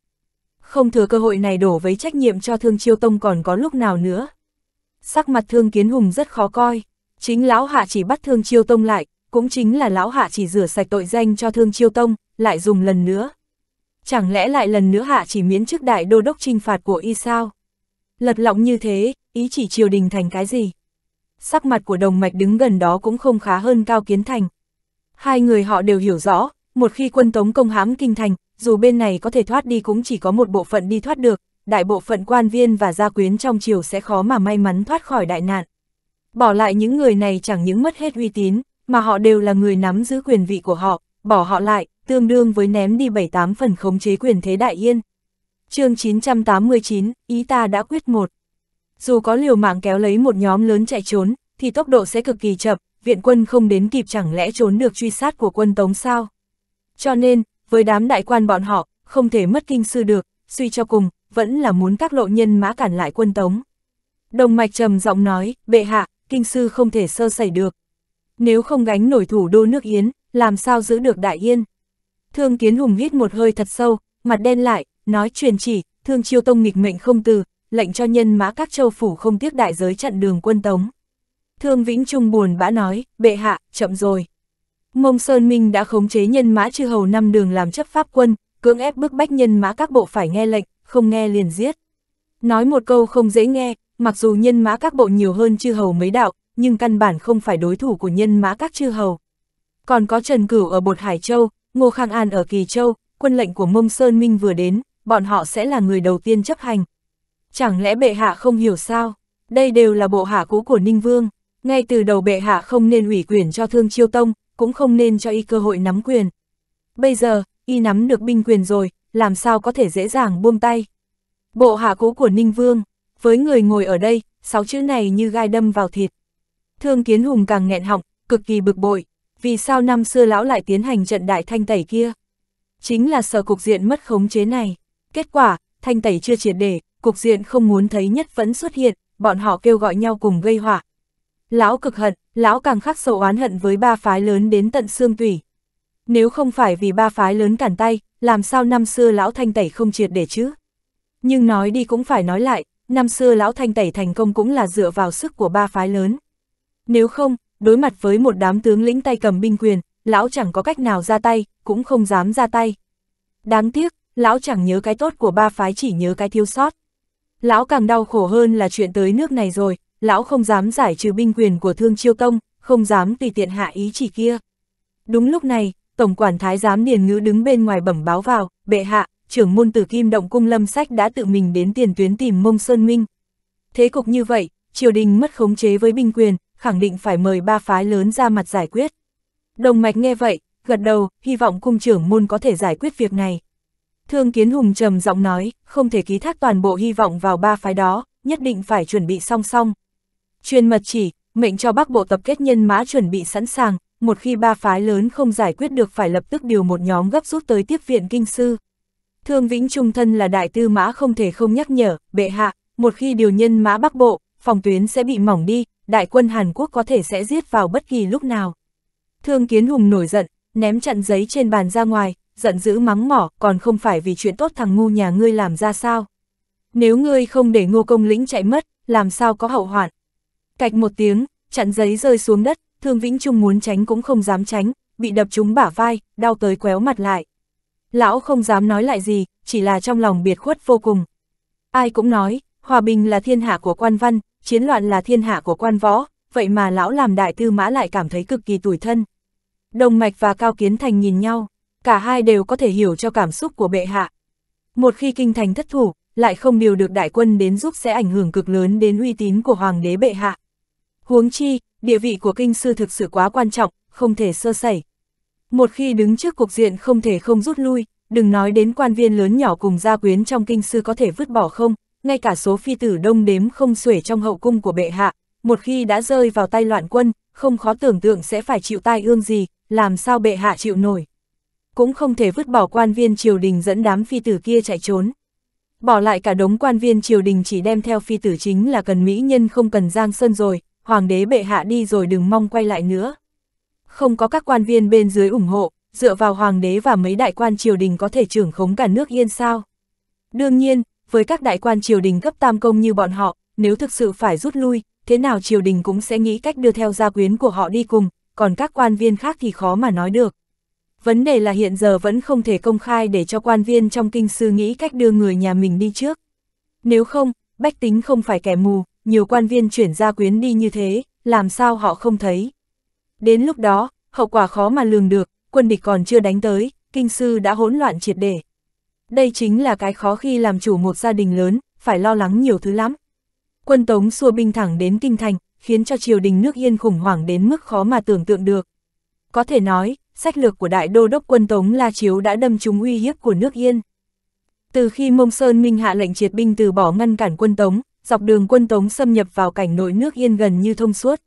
Không thừa cơ hội này đổ với trách nhiệm cho thương chiêu tông còn có lúc nào nữa. Sắc mặt thương kiến hùng rất khó coi, chính lão hạ chỉ bắt thương chiêu tông lại, cũng chính là lão hạ chỉ rửa sạch tội danh cho thương chiêu tông, lại dùng lần nữa. Chẳng lẽ lại lần nữa hạ chỉ miễn chức đại đô đốc trinh phạt của y sao? Lật lọng như thế, ý chỉ triều đình thành cái gì? Sắc mặt của đồng mạch đứng gần đó cũng không khá hơn cao kiến thành. Hai người họ đều hiểu rõ, một khi quân Tống công hãm kinh thành, dù bên này có thể thoát đi cũng chỉ có một bộ phận đi thoát được, đại bộ phận quan viên và gia quyến trong triều sẽ khó mà may mắn thoát khỏi đại nạn. Bỏ lại những người này chẳng những mất hết uy tín, mà họ đều là người nắm giữ quyền vị của họ, bỏ họ lại, tương đương với ném đi 78 phần khống chế quyền thế đại yên. chương 989, ý ta đã quyết một. Dù có liều mạng kéo lấy một nhóm lớn chạy trốn, thì tốc độ sẽ cực kỳ chậm, viện quân không đến kịp chẳng lẽ trốn được truy sát của quân Tống sao? Cho nên, với đám đại quan bọn họ, không thể mất kinh sư được, suy cho cùng, vẫn là muốn các lộ nhân mã cản lại quân tống. Đồng mạch trầm giọng nói, bệ hạ, kinh sư không thể sơ sẩy được. Nếu không gánh nổi thủ đô nước Yến, làm sao giữ được đại yên? Thương kiến hùng hít một hơi thật sâu, mặt đen lại, nói truyền chỉ, thương chiêu tông nghịch mệnh không từ, lệnh cho nhân mã các châu phủ không tiếc đại giới chặn đường quân tống. Thương Vĩnh Trung buồn bã nói, bệ hạ, chậm rồi. Mông Sơn Minh đã khống chế nhân mã chư hầu năm đường làm chấp pháp quân, cưỡng ép bức bách nhân mã các bộ phải nghe lệnh, không nghe liền giết. Nói một câu không dễ nghe, mặc dù nhân mã các bộ nhiều hơn chư hầu mấy đạo, nhưng căn bản không phải đối thủ của nhân mã các chư hầu. Còn có Trần Cửu ở Bột Hải Châu, Ngô Khang An ở Kỳ Châu, quân lệnh của Mông Sơn Minh vừa đến, bọn họ sẽ là người đầu tiên chấp hành. Chẳng lẽ bệ hạ không hiểu sao? Đây đều là bộ hạ cũ của Ninh Vương. Ngay từ đầu bệ hạ không nên ủy quyền cho Thương Chiêu Tông, cũng không nên cho y cơ hội nắm quyền. Bây giờ, y nắm được binh quyền rồi, làm sao có thể dễ dàng buông tay. Bộ hạ cũ của Ninh Vương, với người ngồi ở đây, sáu chữ này như gai đâm vào thịt. Thương Kiến Hùng càng nghẹn họng, cực kỳ bực bội, vì sao năm xưa lão lại tiến hành trận đại thanh tẩy kia. Chính là sở cục diện mất khống chế này. Kết quả, thanh tẩy chưa triệt để, cục diện không muốn thấy nhất vẫn xuất hiện, bọn họ kêu gọi nhau cùng gây họa, lão cực hận, lão càng khắc sâu oán hận với ba phái lớn đến tận xương tủy. Nếu không phải vì ba phái lớn cản tay, làm sao năm xưa lão thanh tẩy không triệt để chứ? Nhưng nói đi cũng phải nói lại, năm xưa lão thanh tẩy thành công cũng là dựa vào sức của ba phái lớn. Nếu không, đối mặt với một đám tướng lĩnh tay cầm binh quyền, lão chẳng có cách nào ra tay, cũng không dám ra tay. Đáng tiếc, lão chẳng nhớ cái tốt của ba phái chỉ nhớ cái thiếu sót. Lão càng đau khổ hơn là chuyện tới nước này rồi, lão không dám giải trừ binh quyền của Thương Chiêu Tông, không dám tùy tiện hạ ý chỉ kia. Đúng lúc này, Tổng quản Thái giám Điền Ngữ đứng bên ngoài bẩm báo vào, bệ hạ, trưởng môn tử kim động cung lâm sách đã tự mình đến tiền tuyến tìm mông Sơn Minh. Thế cục như vậy, triều đình mất khống chế với binh quyền, khẳng định phải mời ba phái lớn ra mặt giải quyết. Đồng mạch nghe vậy, gật đầu, hy vọng cung trưởng môn có thể giải quyết việc này. Thương Kiến Hùng trầm giọng nói, không thể ký thác toàn bộ hy vọng vào ba phái đó, nhất định phải chuẩn bị song song truyền mật chỉ, mệnh cho Bắc Bộ tập kết nhân mã chuẩn bị sẵn sàng, một khi ba phái lớn không giải quyết được phải lập tức điều một nhóm gấp rút tới tiếp viện kinh sư. Thương Vĩnh Trung thân là đại tư mã không thể không nhắc nhở, bệ hạ, một khi điều nhân mã Bắc Bộ, phòng tuyến sẽ bị mỏng đi, đại quân Hàn Quốc có thể sẽ giết vào bất kỳ lúc nào. Thương Kiến Hùng nổi giận, ném chặn giấy trên bàn ra ngoài, giận dữ mắng mỏ, còn không phải vì chuyện tốt thằng ngu nhà ngươi làm ra sao. Nếu ngươi không để ngô công lĩnh chạy mất, làm sao có hậu hoạn. Cạch một tiếng, chặn giấy rơi xuống đất, Thương Vĩnh Trung muốn tránh cũng không dám tránh, bị đập trúng bả vai, đau tới quéo mặt lại. Lão không dám nói lại gì, chỉ là trong lòng biệt khuất vô cùng. Ai cũng nói, hòa bình là thiên hạ của quan văn, chiến loạn là thiên hạ của quan võ, vậy mà lão làm đại tư mã lại cảm thấy cực kỳ tủi thân. Đồng Mạch và Cao Kiến Thành nhìn nhau, cả hai đều có thể hiểu cho cảm xúc của bệ hạ. Một khi kinh thành thất thủ, lại không điều được đại quân đến giúp sẽ ảnh hưởng cực lớn đến uy tín của hoàng đế bệ hạ. Huống chi, địa vị của kinh sư thực sự quá quan trọng, không thể sơ sẩy. Một khi đứng trước cuộc diện không thể không rút lui, đừng nói đến quan viên lớn nhỏ cùng gia quyến trong kinh sư có thể vứt bỏ không, ngay cả số phi tử đông đếm không xuể trong hậu cung của bệ hạ, một khi đã rơi vào tay loạn quân, không khó tưởng tượng sẽ phải chịu tai ương gì, làm sao bệ hạ chịu nổi. Cũng không thể vứt bỏ quan viên triều đình dẫn đám phi tử kia chạy trốn. Bỏ lại cả đống quan viên triều đình chỉ đem theo phi tử chính là cần mỹ nhân không cần giang sơn rồi, hoàng đế bệ hạ đi rồi đừng mong quay lại nữa. Không có các quan viên bên dưới ủng hộ, dựa vào hoàng đế và mấy đại quan triều đình có thể trưởng khống cả nước yên sao. Đương nhiên, với các đại quan triều đình cấp tam công như bọn họ, nếu thực sự phải rút lui, thế nào triều đình cũng sẽ nghĩ cách đưa theo gia quyến của họ đi cùng, còn các quan viên khác thì khó mà nói được. Vấn đề là hiện giờ vẫn không thể công khai để cho quan viên trong kinh sư nghĩ cách đưa người nhà mình đi trước. Nếu không, bách tính không phải kẻ mù, nhiều quan viên chuyển gia quyến đi như thế, làm sao họ không thấy. Đến lúc đó, hậu quả khó mà lường được, quân địch còn chưa đánh tới, kinh sư đã hỗn loạn triệt để. Đây chính là cái khó khi làm chủ một gia đình lớn, phải lo lắng nhiều thứ lắm. Quân Tống xua binh thẳng đến Kinh Thành, khiến cho triều đình nước Yên khủng hoảng đến mức khó mà tưởng tượng được. Có thể nói, sách lược của đại đô đốc quân Tống La Chiếu đã đâm trúng uy hiếp của nước Yên. Từ khi Mông Sơn Minh hạ lệnh triệt binh từ bỏ ngăn cản quân Tống, dọc đường quân Tống xâm nhập vào cảnh nội nước yên gần như thông suốt.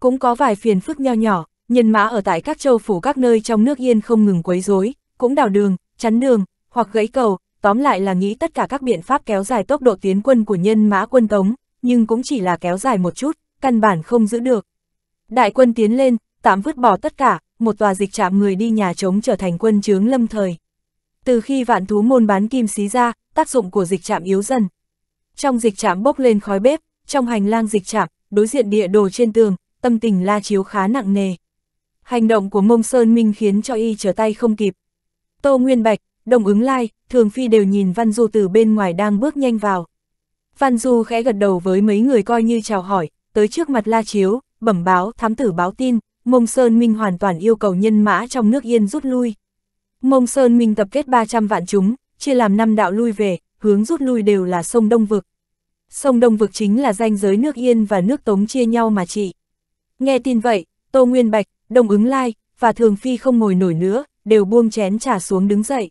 Cũng có vài phiền phức nho nhỏ, nhân mã ở tại các châu phủ các nơi trong nước yên không ngừng quấy rối, cũng đào đường, chắn đường, hoặc gãy cầu, tóm lại là nghĩ tất cả các biện pháp kéo dài tốc độ tiến quân của nhân mã quân Tống, nhưng cũng chỉ là kéo dài một chút, căn bản không giữ được. Đại quân tiến lên, tạm vứt bỏ tất cả, một tòa dịch chạm người đi nhà trống trở thành quân chướng lâm thời. Từ khi vạn thú môn bán kim xí ra, tác dụng của dịch chạm yếu dần, trong dịch trạm bốc lên khói bếp, trong hành lang dịch trạm, đối diện địa đồ trên tường, tâm tình La Chiếu khá nặng nề. Hành động của Mông Sơn Minh khiến cho y trở tay không kịp. Tô Nguyên Bạch, Đồng ứng lai, Thường Phi đều nhìn Văn Du từ bên ngoài đang bước nhanh vào. Văn Du khẽ gật đầu với mấy người coi như chào hỏi, tới trước mặt La Chiếu, bẩm báo, thám tử báo tin, Mông Sơn Minh hoàn toàn yêu cầu nhân mã trong nước yên rút lui. Mông Sơn Minh tập kết 300 vạn chúng, chia làm 5 đạo lui về, hướng rút lui đều là sông Đông Vực. Sông Đông Vực chính là ranh giới nước Yên và nước Tống chia nhau mà trị. Nghe tin vậy, Tô Nguyên Bạch, Đồng Ứng Lai, và Thường Phi không ngồi nổi nữa, đều buông chén trả xuống đứng dậy.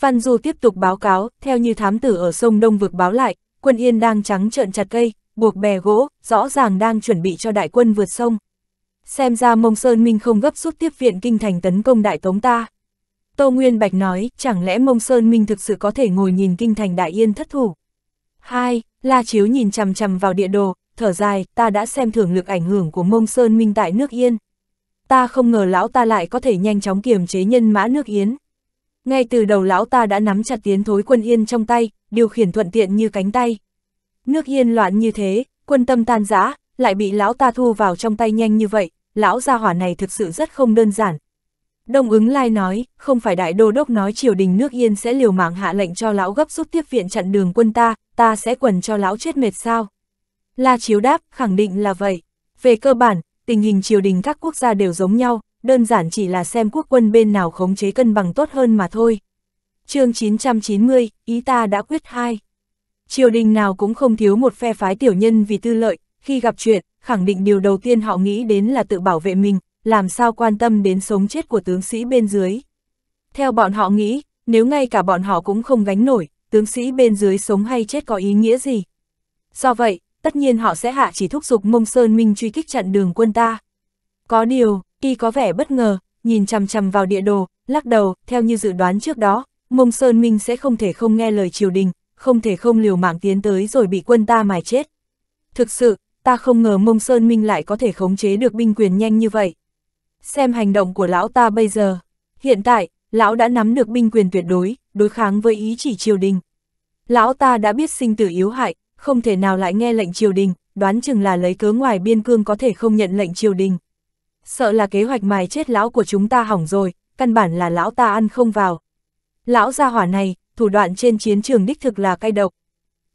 Văn Du tiếp tục báo cáo, theo như thám tử ở sông Đông Vực báo lại, quân Yên đang trắng trợn chặt cây, buộc bè gỗ, rõ ràng đang chuẩn bị cho đại quân vượt sông. Xem ra Mông Sơn Minh không gấp rút tiếp viện kinh thành tấn công đại tống ta. Tô Nguyên Bạch nói, chẳng lẽ Mông Sơn Minh thực sự có thể ngồi nhìn kinh thành Đại Yên thất thủ? Hai, La Chiếu nhìn chằm chằm vào địa đồ, thở dài, ta đã xem thưởng lực ảnh hưởng của Mông Sơn Minh tại nước Yên. Ta không ngờ lão ta lại có thể nhanh chóng kiềm chế nhân mã nước Yên. Ngay từ đầu lão ta đã nắm chặt tiến thối quân Yên trong tay, điều khiển thuận tiện như cánh tay. Nước Yên loạn như thế, quân tâm tan rã, lại bị lão ta thu vào trong tay nhanh như vậy, lão gia hỏa này thực sự rất không đơn giản, Đông ứng lai nói, không phải đại đô đốc nói triều đình nước yên sẽ liều mạng hạ lệnh cho lão gấp rút tiếp viện chặn đường quân ta, ta sẽ quần cho lão chết mệt sao. La chiếu đáp, khẳng định là vậy. Về cơ bản, tình hình triều đình các quốc gia đều giống nhau, đơn giản chỉ là xem quốc quân bên nào khống chế cân bằng tốt hơn mà thôi. chương 990, ý ta đã quyết hai. Triều đình nào cũng không thiếu một phe phái tiểu nhân vì tư lợi, khi gặp chuyện, khẳng định điều đầu tiên họ nghĩ đến là tự bảo vệ mình, làm sao quan tâm đến sống chết của tướng sĩ bên dưới. Theo bọn họ nghĩ, nếu ngay cả bọn họ cũng không gánh nổi, tướng sĩ bên dưới sống hay chết có ý nghĩa gì. Do vậy, tất nhiên họ sẽ hạ chỉ thúc giục mông sơn minh truy kích chặn đường quân ta. Có điều, y có vẻ bất ngờ, nhìn chằm chằm vào địa đồ, lắc đầu, theo như dự đoán trước đó, mông sơn minh sẽ không thể không nghe lời triều đình, không thể không liều mạng tiến tới rồi bị quân ta mài chết. Thực sự, ta không ngờ mông sơn minh lại có thể khống chế được binh quyền nhanh như vậy xem hành động của lão ta bây giờ. Hiện tại, lão đã nắm được binh quyền tuyệt đối, đối kháng với ý chỉ triều đình. Lão ta đã biết sinh tử yếu hại, không thể nào lại nghe lệnh triều đình, đoán chừng là lấy cớ ngoài biên cương có thể không nhận lệnh triều đình. Sợ là kế hoạch mài chết lão của chúng ta hỏng rồi, căn bản là lão ta ăn không vào. Lão gia hỏa này, thủ đoạn trên chiến trường đích thực là cay độc.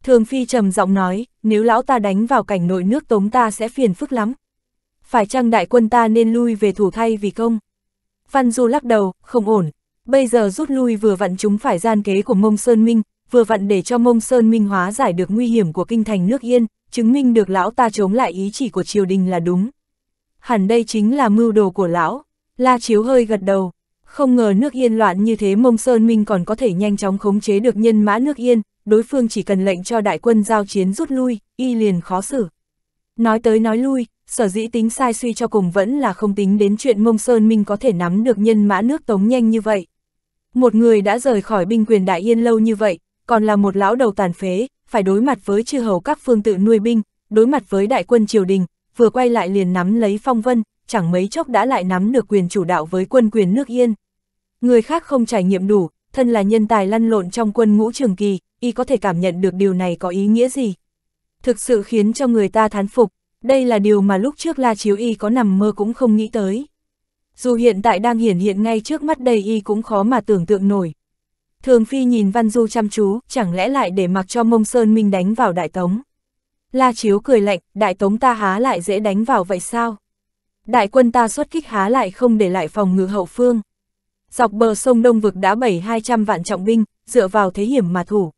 Thường Phi trầm giọng nói, nếu lão ta đánh vào cảnh nội nước tống ta sẽ phiền phức lắm, phải chăng đại quân ta nên lui về thủ thay vì công? Văn Du lắc đầu, không ổn, bây giờ rút lui vừa vặn chúng phải gian kế của Mông Sơn Minh, vừa vặn để cho Mông Sơn Minh hóa giải được nguy hiểm của kinh thành nước Yên, chứng minh được lão ta chống lại ý chỉ của triều đình là đúng. Hẳn đây chính là mưu đồ của lão, La Chiếu hơi gật đầu, không ngờ nước Yên loạn như thế Mông Sơn Minh còn có thể nhanh chóng khống chế được nhân mã nước Yên, đối phương chỉ cần lệnh cho đại quân giao chiến rút lui, y liền khó xử. Nói tới nói lui, sở dĩ tính sai suy cho cùng vẫn là không tính đến chuyện Mông Sơn Minh có thể nắm được nhân mã nước tống nhanh như vậy. Một người đã rời khỏi binh quyền Đại Yên lâu như vậy, còn là một lão đầu tàn phế, phải đối mặt với chư hầu các phương tự nuôi binh, đối mặt với đại quân triều đình, vừa quay lại liền nắm lấy phong vân, chẳng mấy chốc đã lại nắm được quyền chủ đạo với quân quyền nước Yên. Người khác không trải nghiệm đủ, thân là nhân tài lăn lộn trong quân ngũ trường kỳ, y có thể cảm nhận được điều này có ý nghĩa gì. Thực sự khiến cho người ta thán phục, đây là điều mà lúc trước La Chiếu Y có nằm mơ cũng không nghĩ tới. Dù hiện tại đang hiển hiện ngay trước mắt đầy y cũng khó mà tưởng tượng nổi. Thường Phi nhìn Văn Du chăm chú, chẳng lẽ lại để mặc cho Mông Sơn Minh đánh vào Đại Tống. La Chiếu cười lạnh, Đại Tống ta há lại dễ đánh vào vậy sao? Đại quân ta xuất kích há lại không để lại phòng ngự hậu phương. Dọc bờ sông Đông Vực đã bảy 200 vạn trọng binh, dựa vào thế hiểm mà thủ.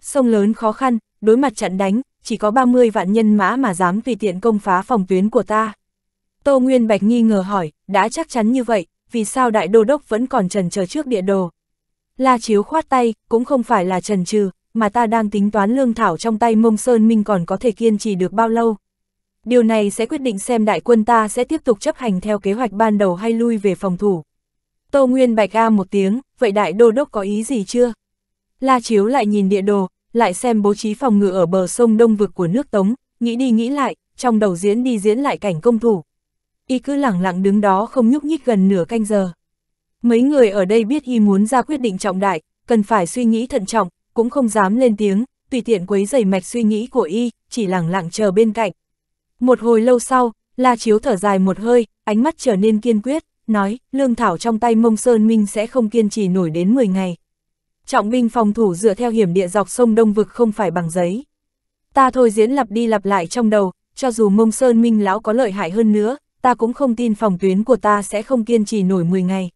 Sông lớn khó khăn, đối mặt chặn đánh, chỉ có 30 vạn nhân mã mà dám tùy tiện công phá phòng tuyến của ta. Tô Nguyên Bạch nghi ngờ hỏi, đã chắc chắn như vậy, vì sao đại đô đốc vẫn còn trần chờ trước địa đồ. La Chiếu khoát tay, cũng không phải là trần trừ, mà ta đang tính toán lương thảo trong tay mông sơn minh còn có thể kiên trì được bao lâu. Điều này sẽ quyết định xem đại quân ta sẽ tiếp tục chấp hành theo kế hoạch ban đầu hay lui về phòng thủ. Tô Nguyên Bạch A một tiếng, vậy đại đô đốc có ý gì chưa? La Chiếu lại nhìn địa đồ, lại xem bố trí phòng ngự ở bờ sông đông vực của nước Tống, nghĩ đi nghĩ lại, trong đầu diễn đi diễn lại cảnh công thủ. Y cứ lẳng lặng đứng đó không nhúc nhích gần nửa canh giờ. Mấy người ở đây biết y muốn ra quyết định trọng đại, cần phải suy nghĩ thận trọng, cũng không dám lên tiếng, tùy tiện quấy dày mạch suy nghĩ của y, chỉ lẳng lặng chờ bên cạnh. Một hồi lâu sau, La Chiếu thở dài một hơi, ánh mắt trở nên kiên quyết, nói, lương thảo trong tay mông Sơn Minh sẽ không kiên trì nổi đến 10 ngày, trọng binh phòng thủ dựa theo hiểm địa dọc sông Đông Vực không phải bằng giấy. Ta thôi diễn lặp đi lặp lại trong đầu, cho dù mông sơn minh lão có lợi hại hơn nữa, ta cũng không tin phòng tuyến của ta sẽ không kiên trì nổi 10 ngày.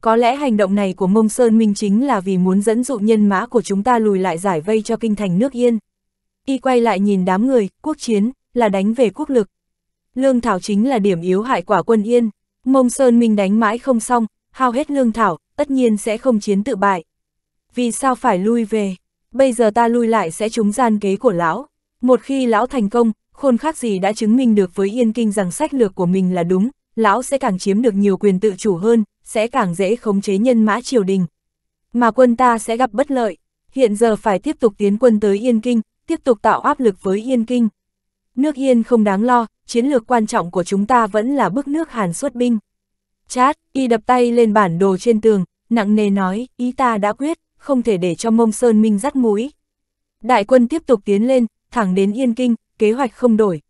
Có lẽ hành động này của mông sơn minh chính là vì muốn dẫn dụ nhân mã của chúng ta lùi lại giải vây cho kinh thành nước yên. Y quay lại nhìn đám người, quốc chiến, là đánh về quốc lực. Lương thảo chính là điểm yếu hại quả quân yên. Mông sơn minh đánh mãi không xong, hao hết lương thảo, tất nhiên sẽ không chiến tự bại vì sao phải lui về? Bây giờ ta lui lại sẽ trúng gian kế của lão. Một khi lão thành công, khôn khác gì đã chứng minh được với Yên Kinh rằng sách lược của mình là đúng, lão sẽ càng chiếm được nhiều quyền tự chủ hơn, sẽ càng dễ khống chế nhân mã triều đình. Mà quân ta sẽ gặp bất lợi, hiện giờ phải tiếp tục tiến quân tới Yên Kinh, tiếp tục tạo áp lực với Yên Kinh. Nước Yên không đáng lo, chiến lược quan trọng của chúng ta vẫn là bức nước Hàn xuất binh. Chát, y đập tay lên bản đồ trên tường, nặng nề nói, ý ta đã quyết, không thể để cho mông Sơn Minh dắt mũi. Đại quân tiếp tục tiến lên, thẳng đến Yên Kinh, kế hoạch không đổi.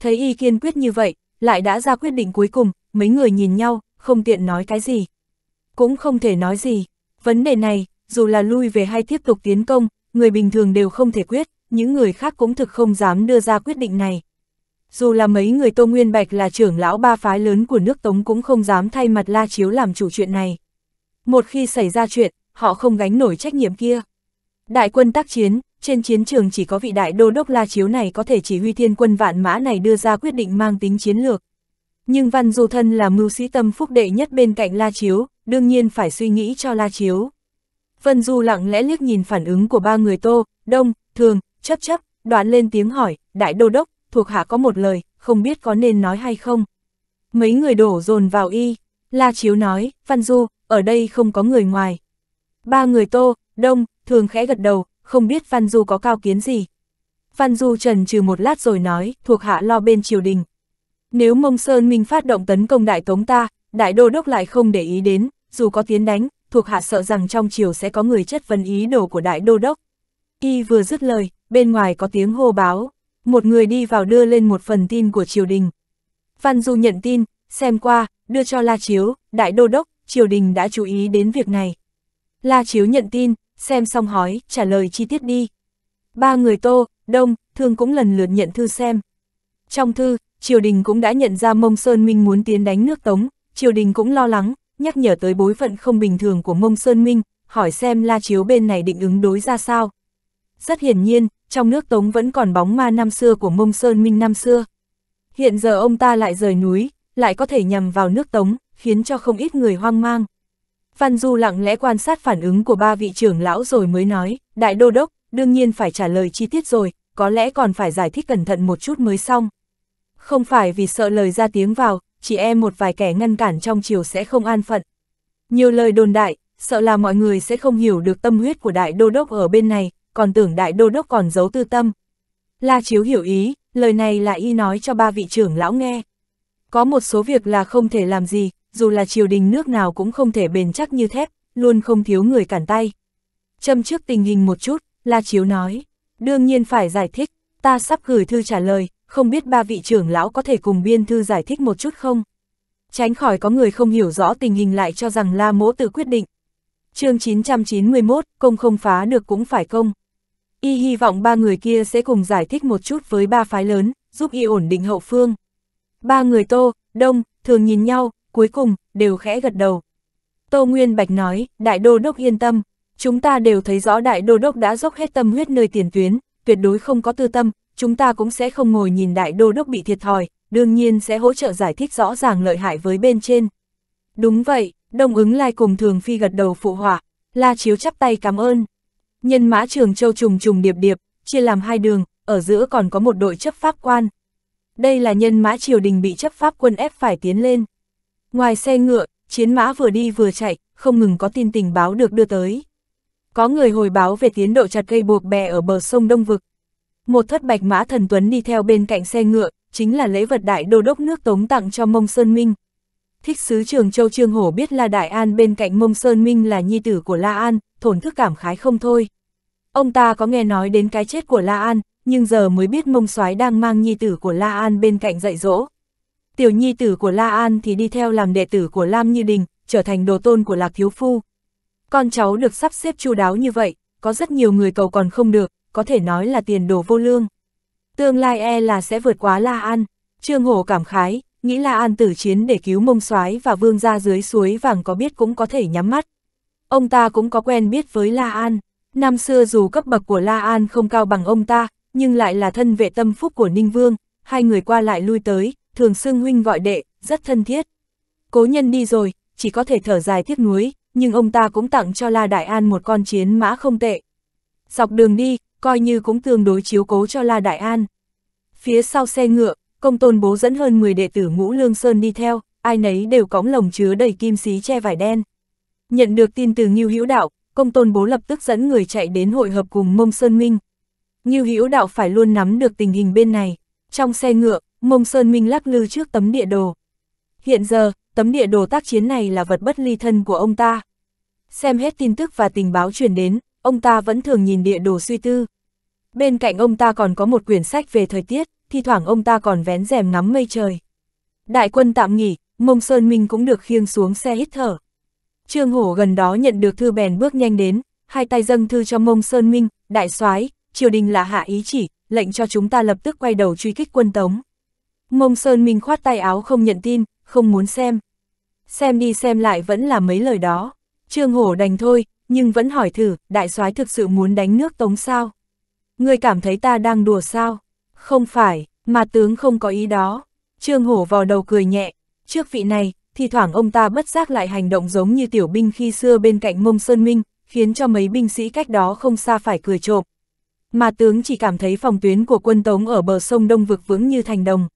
Thấy y kiên quyết như vậy, lại đã ra quyết định cuối cùng, mấy người nhìn nhau, không tiện nói cái gì. Cũng không thể nói gì, vấn đề này, dù là lui về hay tiếp tục tiến công, người bình thường đều không thể quyết, những người khác cũng thực không dám đưa ra quyết định này. Dù là mấy người Tô Nguyên Bạch là trưởng lão ba phái lớn của nước Tống cũng không dám thay mặt La Chiếu làm chủ chuyện này. Một khi xảy ra chuyện, họ không gánh nổi trách nhiệm kia. Đại quân tác chiến, trên chiến trường chỉ có vị đại đô đốc La Chiếu này có thể chỉ huy thiên quân vạn mã này đưa ra quyết định mang tính chiến lược. Nhưng Văn Du Thân là mưu sĩ tâm phúc đệ nhất bên cạnh La Chiếu, đương nhiên phải suy nghĩ cho La Chiếu. Vân Du lặng lẽ liếc nhìn phản ứng của ba người Tô, Đông, Thường, chấp chấp, đoạn lên tiếng hỏi, đại đô đốc, thuộc hạ có một lời, không biết có nên nói hay không. Mấy người đổ dồn vào y, La Chiếu nói, Văn Du, ở đây không có người ngoài, Ba người Tô, Đông, thường khẽ gật đầu, không biết Văn Du có cao kiến gì. Văn Du trần trừ một lát rồi nói, thuộc hạ lo bên triều đình. Nếu Mông Sơn Minh phát động tấn công đại tống ta, đại đô đốc lại không để ý đến, dù có tiến đánh, thuộc hạ sợ rằng trong triều sẽ có người chất vấn ý đồ của đại đô đốc. Y vừa dứt lời, bên ngoài có tiếng hô báo, một người đi vào đưa lên một phần tin của triều đình. Văn Du nhận tin, xem qua, đưa cho La Chiếu, đại đô đốc, triều đình đã chú ý đến việc này. La Chiếu nhận tin, xem xong hói, trả lời chi tiết đi. Ba người Tô, Đông, Thương cũng lần lượt nhận thư xem. Trong thư, triều đình cũng đã nhận ra Mông Sơn Minh muốn tiến đánh nước Tống, triều đình cũng lo lắng, nhắc nhở tới bối phận không bình thường của Mông Sơn Minh, hỏi xem La Chiếu bên này định ứng đối ra sao. Rất hiển nhiên, trong nước Tống vẫn còn bóng ma năm xưa của Mông Sơn Minh năm xưa. Hiện giờ ông ta lại rời núi, lại có thể nhằm vào nước Tống, khiến cho không ít người hoang mang. Văn Du lặng lẽ quan sát phản ứng của ba vị trưởng lão rồi mới nói, đại đô đốc, đương nhiên phải trả lời chi tiết rồi, có lẽ còn phải giải thích cẩn thận một chút mới xong. Không phải vì sợ lời ra tiếng vào, chỉ e một vài kẻ ngăn cản trong chiều sẽ không an phận. Nhiều lời đồn đại, sợ là mọi người sẽ không hiểu được tâm huyết của đại đô đốc ở bên này, còn tưởng đại đô đốc còn giấu tư tâm. La Chiếu hiểu ý, lời này là y nói cho ba vị trưởng lão nghe. Có một số việc là không thể làm gì, dù là triều đình nước nào cũng không thể bền chắc như thép, luôn không thiếu người cản tay. Châm trước tình hình một chút, La Chiếu nói, đương nhiên phải giải thích, ta sắp gửi thư trả lời, không biết ba vị trưởng lão có thể cùng biên thư giải thích một chút không? Tránh khỏi có người không hiểu rõ tình hình lại cho rằng La Mỗ tự quyết định. chương 991, công không phá được cũng phải công. Y hy vọng ba người kia sẽ cùng giải thích một chút với ba phái lớn, giúp y ổn định hậu phương. Ba người Tô, Đông, thường nhìn nhau, cuối cùng, đều khẽ gật đầu. Tô Nguyên Bạch nói, Đại Đô Đốc yên tâm, chúng ta đều thấy rõ Đại Đô Đốc đã dốc hết tâm huyết nơi tiền tuyến, tuyệt đối không có tư tâm, chúng ta cũng sẽ không ngồi nhìn Đại Đô Đốc bị thiệt thòi, đương nhiên sẽ hỗ trợ giải thích rõ ràng lợi hại với bên trên. Đúng vậy, Đông ứng lai cùng thường phi gật đầu phụ hỏa, la chiếu chắp tay cảm ơn. Nhân mã trường châu trùng trùng điệp điệp, chia làm hai đường, ở giữa còn có một đội chấp pháp quan. Đây là nhân mã triều đình bị chấp pháp quân ép phải tiến lên. Ngoài xe ngựa, chiến mã vừa đi vừa chạy, không ngừng có tin tình báo được đưa tới. Có người hồi báo về tiến độ chặt cây buộc bè ở bờ sông Đông Vực. Một thất bạch mã thần tuấn đi theo bên cạnh xe ngựa, chính là lễ vật đại đô đốc nước tống tặng cho Mông Sơn Minh. Thích sứ trường Châu Trương Hổ biết là Đại An bên cạnh Mông Sơn Minh là nhi tử của La An, thổn thức cảm khái không thôi. Ông ta có nghe nói đến cái chết của La An, nhưng giờ mới biết Mông Soái đang mang nhi tử của La An bên cạnh dạy dỗ tiểu nhi tử của La An thì đi theo làm đệ tử của Lam Như Đình, trở thành đồ tôn của Lạc Thiếu Phu. Con cháu được sắp xếp chu đáo như vậy, có rất nhiều người cầu còn không được, có thể nói là tiền đồ vô lương. Tương lai e là sẽ vượt quá La An, Trương Hổ cảm khái, nghĩ La An tử chiến để cứu mông soái và vương ra dưới suối vàng có biết cũng có thể nhắm mắt. Ông ta cũng có quen biết với La An, năm xưa dù cấp bậc của La An không cao bằng ông ta, nhưng lại là thân vệ tâm phúc của Ninh Vương, hai người qua lại lui tới, thường xưng huynh gọi đệ, rất thân thiết. Cố nhân đi rồi, chỉ có thể thở dài tiếc nuối, nhưng ông ta cũng tặng cho La Đại An một con chiến mã không tệ. Dọc đường đi, coi như cũng tương đối chiếu cố cho La Đại An. Phía sau xe ngựa, công tôn bố dẫn hơn 10 đệ tử ngũ lương sơn đi theo, ai nấy đều cõng lồng chứa đầy kim xí che vải đen. Nhận được tin từ Ngưu Hữu Đạo, công tôn bố lập tức dẫn người chạy đến hội hợp cùng Mông Sơn Minh. Ngưu Hữu Đạo phải luôn nắm được tình hình bên này. Trong xe ngựa, Mông Sơn Minh lắc lư trước tấm địa đồ. Hiện giờ, tấm địa đồ tác chiến này là vật bất ly thân của ông ta. Xem hết tin tức và tình báo truyền đến, ông ta vẫn thường nhìn địa đồ suy tư. Bên cạnh ông ta còn có một quyển sách về thời tiết, thi thoảng ông ta còn vén rèm ngắm mây trời. Đại quân tạm nghỉ, Mông Sơn Minh cũng được khiêng xuống xe hít thở. Trương Hổ gần đó nhận được thư bèn bước nhanh đến, hai tay dâng thư cho Mông Sơn Minh, đại soái, triều đình là hạ ý chỉ, lệnh cho chúng ta lập tức quay đầu truy kích quân Tống. Mông Sơn Minh khoát tay áo không nhận tin, không muốn xem. Xem đi xem lại vẫn là mấy lời đó. Trương Hổ đành thôi, nhưng vẫn hỏi thử, đại soái thực sự muốn đánh nước Tống sao? Ngươi cảm thấy ta đang đùa sao? Không phải, mà tướng không có ý đó. Trương Hổ vò đầu cười nhẹ, trước vị này, thì thoảng ông ta bất giác lại hành động giống như tiểu binh khi xưa bên cạnh mông Sơn Minh, khiến cho mấy binh sĩ cách đó không xa phải cười trộm. Mà tướng chỉ cảm thấy phòng tuyến của quân Tống ở bờ sông Đông Vực vững như thành đồng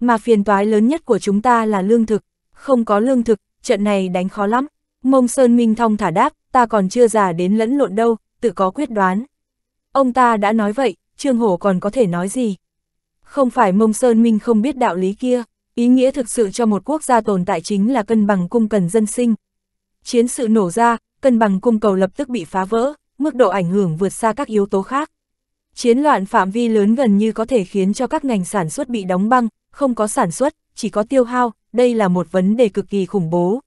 mà phiền toái lớn nhất của chúng ta là lương thực, không có lương thực, trận này đánh khó lắm. Mông Sơn Minh thong thả đáp, ta còn chưa già đến lẫn lộn đâu, tự có quyết đoán. Ông ta đã nói vậy, Trương Hổ còn có thể nói gì? Không phải Mông Sơn Minh không biết đạo lý kia, ý nghĩa thực sự cho một quốc gia tồn tại chính là cân bằng cung cần dân sinh. Chiến sự nổ ra, cân bằng cung cầu lập tức bị phá vỡ, mức độ ảnh hưởng vượt xa các yếu tố khác. Chiến loạn phạm vi lớn gần như có thể khiến cho các ngành sản xuất bị đóng băng, không có sản xuất, chỉ có tiêu hao, đây là một vấn đề cực kỳ khủng bố.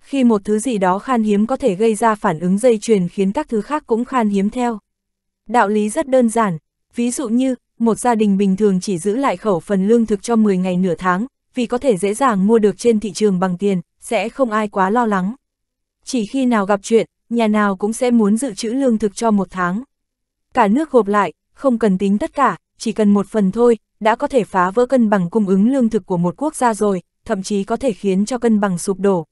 Khi một thứ gì đó khan hiếm có thể gây ra phản ứng dây chuyền khiến các thứ khác cũng khan hiếm theo. Đạo lý rất đơn giản, ví dụ như, một gia đình bình thường chỉ giữ lại khẩu phần lương thực cho 10 ngày nửa tháng, vì có thể dễ dàng mua được trên thị trường bằng tiền, sẽ không ai quá lo lắng. Chỉ khi nào gặp chuyện, nhà nào cũng sẽ muốn dự trữ lương thực cho một tháng. Cả nước gộp lại, không cần tính tất cả, chỉ cần một phần thôi, đã có thể phá vỡ cân bằng cung ứng lương thực của một quốc gia rồi, thậm chí có thể khiến cho cân bằng sụp đổ.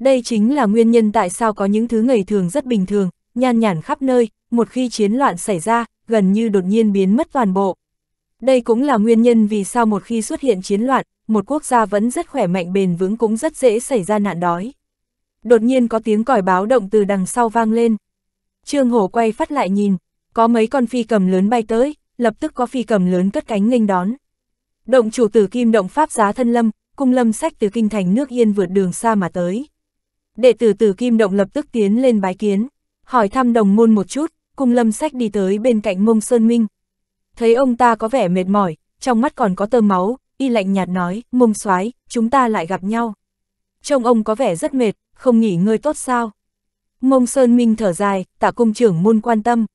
Đây chính là nguyên nhân tại sao có những thứ ngày thường rất bình thường, nhan nhản khắp nơi, một khi chiến loạn xảy ra, gần như đột nhiên biến mất toàn bộ. Đây cũng là nguyên nhân vì sao một khi xuất hiện chiến loạn, một quốc gia vẫn rất khỏe mạnh bền vững cũng rất dễ xảy ra nạn đói. Đột nhiên có tiếng còi báo động từ đằng sau vang lên. Trương Hổ quay phát lại nhìn, có mấy con phi cầm lớn bay tới, lập tức có phi cầm lớn cất cánh nghênh đón. Động chủ tử kim động pháp giá thân lâm, cung lâm sách từ kinh thành nước yên vượt đường xa mà tới. Đệ tử tử kim động lập tức tiến lên bái kiến, hỏi thăm đồng môn một chút, cung lâm sách đi tới bên cạnh mông sơn minh. Thấy ông ta có vẻ mệt mỏi, trong mắt còn có tơ máu, y lạnh nhạt nói, mông soái chúng ta lại gặp nhau. Trông ông có vẻ rất mệt, không nghỉ ngơi tốt sao. Mông Sơn Minh thở dài, tạ cung trưởng môn quan tâm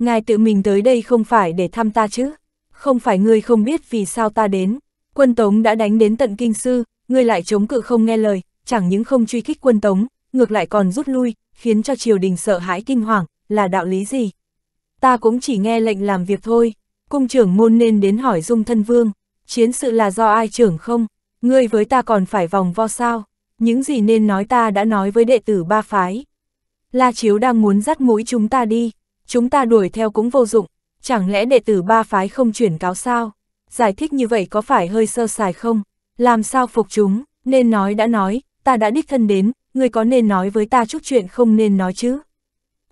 ngài tự mình tới đây không phải để thăm ta chứ, không phải ngươi không biết vì sao ta đến, quân Tống đã đánh đến tận kinh sư, ngươi lại chống cự không nghe lời, chẳng những không truy kích quân Tống, ngược lại còn rút lui, khiến cho triều đình sợ hãi kinh hoàng, là đạo lý gì? Ta cũng chỉ nghe lệnh làm việc thôi, cung trưởng môn nên đến hỏi dung thân vương, chiến sự là do ai trưởng không, ngươi với ta còn phải vòng vo sao, những gì nên nói ta đã nói với đệ tử ba phái. La Chiếu đang muốn dắt mũi chúng ta đi, chúng ta đuổi theo cũng vô dụng, chẳng lẽ đệ tử ba phái không chuyển cáo sao? Giải thích như vậy có phải hơi sơ sài không? Làm sao phục chúng, nên nói đã nói, ta đã đích thân đến, người có nên nói với ta chút chuyện không nên nói chứ?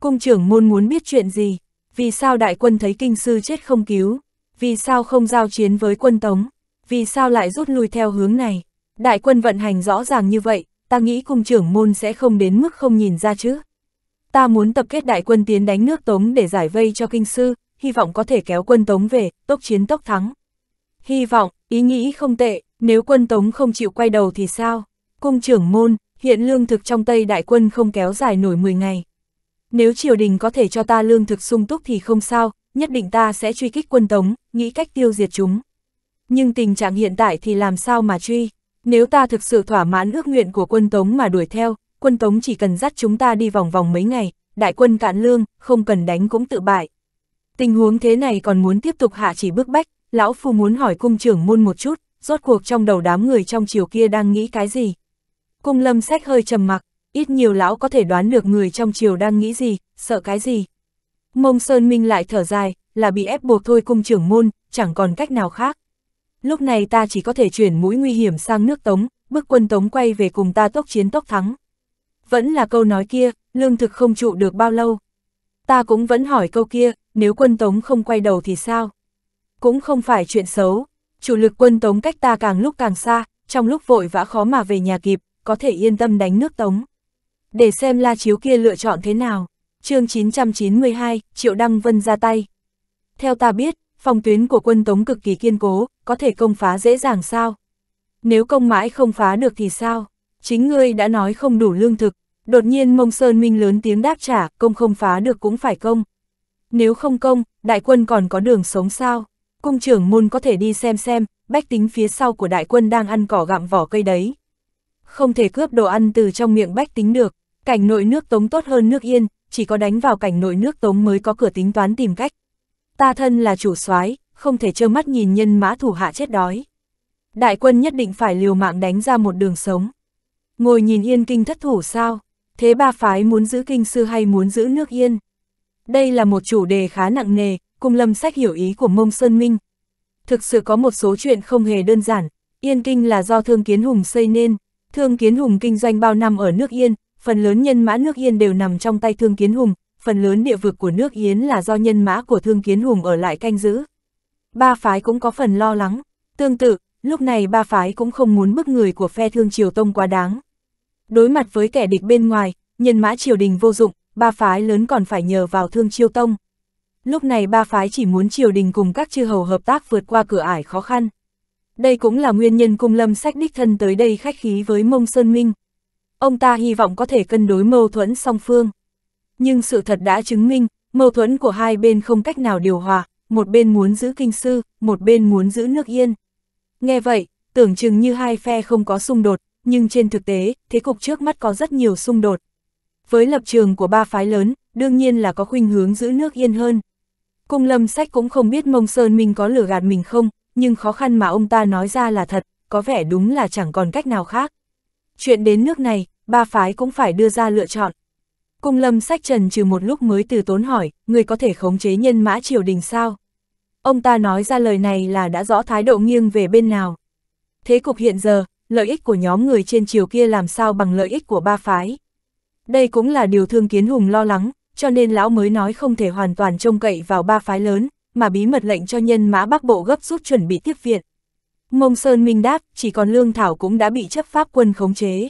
Cung trưởng môn muốn biết chuyện gì? Vì sao đại quân thấy kinh sư chết không cứu? Vì sao không giao chiến với quân tống? Vì sao lại rút lui theo hướng này? Đại quân vận hành rõ ràng như vậy, ta nghĩ cung trưởng môn sẽ không đến mức không nhìn ra chứ? ta muốn tập kết đại quân tiến đánh nước Tống để giải vây cho kinh sư, hy vọng có thể kéo quân Tống về, tốc chiến tốc thắng. Hy vọng, ý nghĩ không tệ, nếu quân Tống không chịu quay đầu thì sao? Cung trưởng môn, hiện lương thực trong Tây đại quân không kéo dài nổi 10 ngày. Nếu triều đình có thể cho ta lương thực sung túc thì không sao, nhất định ta sẽ truy kích quân Tống, nghĩ cách tiêu diệt chúng. Nhưng tình trạng hiện tại thì làm sao mà truy? Nếu ta thực sự thỏa mãn ước nguyện của quân Tống mà đuổi theo, quân Tống chỉ cần dắt chúng ta đi vòng vòng mấy ngày, đại quân cạn lương, không cần đánh cũng tự bại. Tình huống thế này còn muốn tiếp tục hạ chỉ bức bách, lão phu muốn hỏi cung trưởng môn một chút, rốt cuộc trong đầu đám người trong chiều kia đang nghĩ cái gì. Cung lâm sách hơi trầm mặc, ít nhiều lão có thể đoán được người trong chiều đang nghĩ gì, sợ cái gì. Mông Sơn Minh lại thở dài, là bị ép buộc thôi cung trưởng môn, chẳng còn cách nào khác. Lúc này ta chỉ có thể chuyển mũi nguy hiểm sang nước Tống, bước quân Tống quay về cùng ta tốc chiến tốc thắng. Vẫn là câu nói kia, lương thực không trụ được bao lâu. Ta cũng vẫn hỏi câu kia, nếu quân Tống không quay đầu thì sao? Cũng không phải chuyện xấu, chủ lực quân Tống cách ta càng lúc càng xa, trong lúc vội vã khó mà về nhà kịp, có thể yên tâm đánh nước Tống. Để xem La Chiếu kia lựa chọn thế nào. chương 992, Triệu Đăng Vân ra tay. Theo ta biết, phòng tuyến của quân Tống cực kỳ kiên cố, có thể công phá dễ dàng sao? Nếu công mãi không phá được thì sao? chính ngươi đã nói không đủ lương thực, đột nhiên mông sơn minh lớn tiếng đáp trả, công không phá được cũng phải công. Nếu không công, đại quân còn có đường sống sao? Cung trưởng môn có thể đi xem xem, bách tính phía sau của đại quân đang ăn cỏ gặm vỏ cây đấy. Không thể cướp đồ ăn từ trong miệng bách tính được, cảnh nội nước tống tốt hơn nước yên, chỉ có đánh vào cảnh nội nước tống mới có cửa tính toán tìm cách. Ta thân là chủ soái, không thể trơ mắt nhìn nhân mã thủ hạ chết đói. Đại quân nhất định phải liều mạng đánh ra một đường sống. Ngồi nhìn yên kinh thất thủ sao? Thế ba phái muốn giữ kinh sư hay muốn giữ nước yên? Đây là một chủ đề khá nặng nề, cùng lâm sách hiểu ý của mông Sơn Minh. Thực sự có một số chuyện không hề đơn giản, yên kinh là do Thương Kiến Hùng xây nên. Thương Kiến Hùng kinh doanh bao năm ở nước yên, phần lớn nhân mã nước yên đều nằm trong tay Thương Kiến Hùng, phần lớn địa vực của nước Yến là do nhân mã của Thương Kiến Hùng ở lại canh giữ. Ba phái cũng có phần lo lắng. Tương tự, lúc này ba phái cũng không muốn bức người của phe Thương Triều Tông quá đáng. Đối mặt với kẻ địch bên ngoài, nhân mã triều đình vô dụng, ba phái lớn còn phải nhờ vào thương chiêu tông. Lúc này ba phái chỉ muốn triều đình cùng các chư hầu hợp tác vượt qua cửa ải khó khăn. Đây cũng là nguyên nhân cung lâm sách đích thân tới đây khách khí với mông Sơn Minh. Ông ta hy vọng có thể cân đối mâu thuẫn song phương. Nhưng sự thật đã chứng minh, mâu thuẫn của hai bên không cách nào điều hòa, một bên muốn giữ kinh sư, một bên muốn giữ nước yên. Nghe vậy, tưởng chừng như hai phe không có xung đột, nhưng trên thực tế, thế cục trước mắt có rất nhiều xung đột. Với lập trường của ba phái lớn, đương nhiên là có khuynh hướng giữ nước yên hơn. Cung lâm sách cũng không biết mông sơn minh có lừa gạt mình không, nhưng khó khăn mà ông ta nói ra là thật, có vẻ đúng là chẳng còn cách nào khác. Chuyện đến nước này, ba phái cũng phải đưa ra lựa chọn. Cung lâm sách trần trừ một lúc mới từ tốn hỏi, người có thể khống chế nhân mã triều đình sao? Ông ta nói ra lời này là đã rõ thái độ nghiêng về bên nào. Thế cục hiện giờ, lợi ích của nhóm người trên chiều kia làm sao bằng lợi ích của ba phái. Đây cũng là điều Thương Kiến Hùng lo lắng, cho nên lão mới nói không thể hoàn toàn trông cậy vào ba phái lớn, mà bí mật lệnh cho nhân mã Bắc Bộ gấp rút chuẩn bị tiếp viện. Mông Sơn Minh đáp, chỉ còn Lương Thảo cũng đã bị chấp pháp quân khống chế.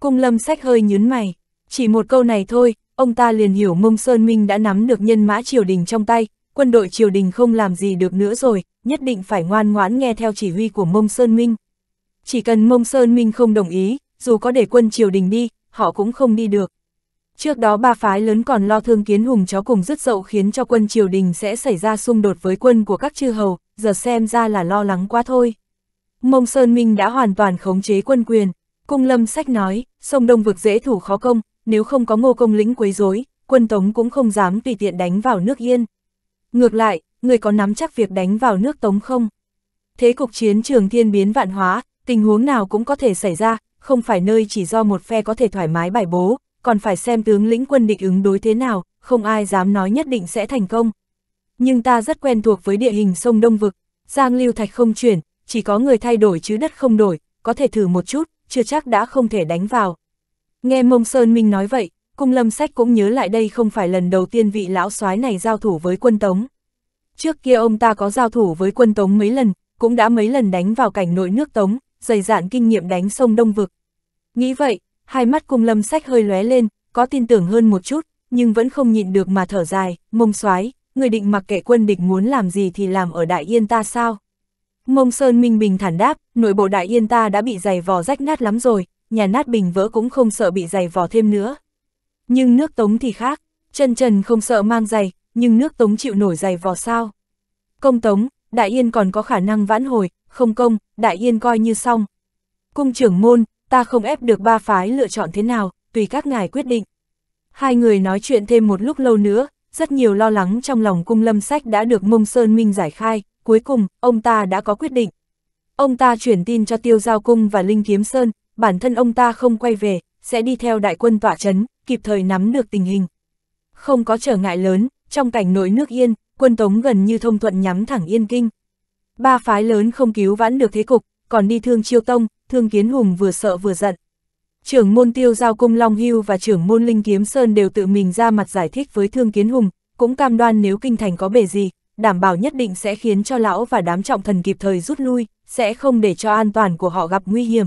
Cung lâm sách hơi nhún mày, chỉ một câu này thôi, ông ta liền hiểu Mông Sơn Minh đã nắm được nhân mã triều đình trong tay, quân đội triều đình không làm gì được nữa rồi, nhất định phải ngoan ngoãn nghe theo chỉ huy của Mông Sơn Minh chỉ cần Mông Sơn Minh không đồng ý, dù có để quân triều đình đi, họ cũng không đi được. Trước đó ba phái lớn còn lo thương kiến hùng chó cùng rứt dậu khiến cho quân triều đình sẽ xảy ra xung đột với quân của các chư hầu, giờ xem ra là lo lắng quá thôi. Mông Sơn Minh đã hoàn toàn khống chế quân quyền. Cung lâm sách nói, sông Đông vực dễ thủ khó công, nếu không có ngô công lĩnh quấy rối, quân Tống cũng không dám tùy tiện đánh vào nước Yên. Ngược lại, người có nắm chắc việc đánh vào nước Tống không? Thế cục chiến trường thiên biến vạn hóa, Tình huống nào cũng có thể xảy ra, không phải nơi chỉ do một phe có thể thoải mái bài bố, còn phải xem tướng lĩnh quân địch ứng đối thế nào, không ai dám nói nhất định sẽ thành công. Nhưng ta rất quen thuộc với địa hình sông Đông Vực, Giang Lưu Thạch không chuyển, chỉ có người thay đổi chứ đất không đổi, có thể thử một chút, chưa chắc đã không thể đánh vào. Nghe Mông Sơn Minh nói vậy, Cung Lâm Sách cũng nhớ lại đây không phải lần đầu tiên vị lão soái này giao thủ với quân Tống. Trước kia ông ta có giao thủ với quân Tống mấy lần, cũng đã mấy lần đánh vào cảnh nội nước Tống, dày dạn kinh nghiệm đánh sông Đông Vực. Nghĩ vậy, hai mắt cung lâm sách hơi lóe lên, có tin tưởng hơn một chút, nhưng vẫn không nhịn được mà thở dài, mông xoái người định mặc kệ quân địch muốn làm gì thì làm ở Đại Yên ta sao? Mông Sơn Minh Bình thản đáp, nội bộ Đại Yên ta đã bị giày vò rách nát lắm rồi, nhà nát bình vỡ cũng không sợ bị giày vò thêm nữa. Nhưng nước tống thì khác, chân trần không sợ mang giày, nhưng nước tống chịu nổi giày vò sao? Công tống, Đại Yên còn có khả năng vãn hồi, không công, Đại Yên coi như xong. Cung trưởng môn, ta không ép được ba phái lựa chọn thế nào, tùy các ngài quyết định. Hai người nói chuyện thêm một lúc lâu nữa, rất nhiều lo lắng trong lòng cung lâm sách đã được mông Sơn Minh giải khai, cuối cùng, ông ta đã có quyết định. Ông ta chuyển tin cho tiêu giao cung và Linh Kiếm Sơn, bản thân ông ta không quay về, sẽ đi theo đại quân tỏa chấn, kịp thời nắm được tình hình. Không có trở ngại lớn, trong cảnh nội nước yên, quân Tống gần như thông thuận nhắm thẳng Yên Kinh. Ba phái lớn không cứu vãn được thế cục, còn đi thương Chiêu Tông, thương Kiến Hùng vừa sợ vừa giận. Trưởng môn tiêu giao cung Long Hưu và trưởng môn Linh Kiếm Sơn đều tự mình ra mặt giải thích với thương Kiến Hùng, cũng cam đoan nếu kinh thành có bể gì, đảm bảo nhất định sẽ khiến cho lão và đám trọng thần kịp thời rút lui, sẽ không để cho an toàn của họ gặp nguy hiểm.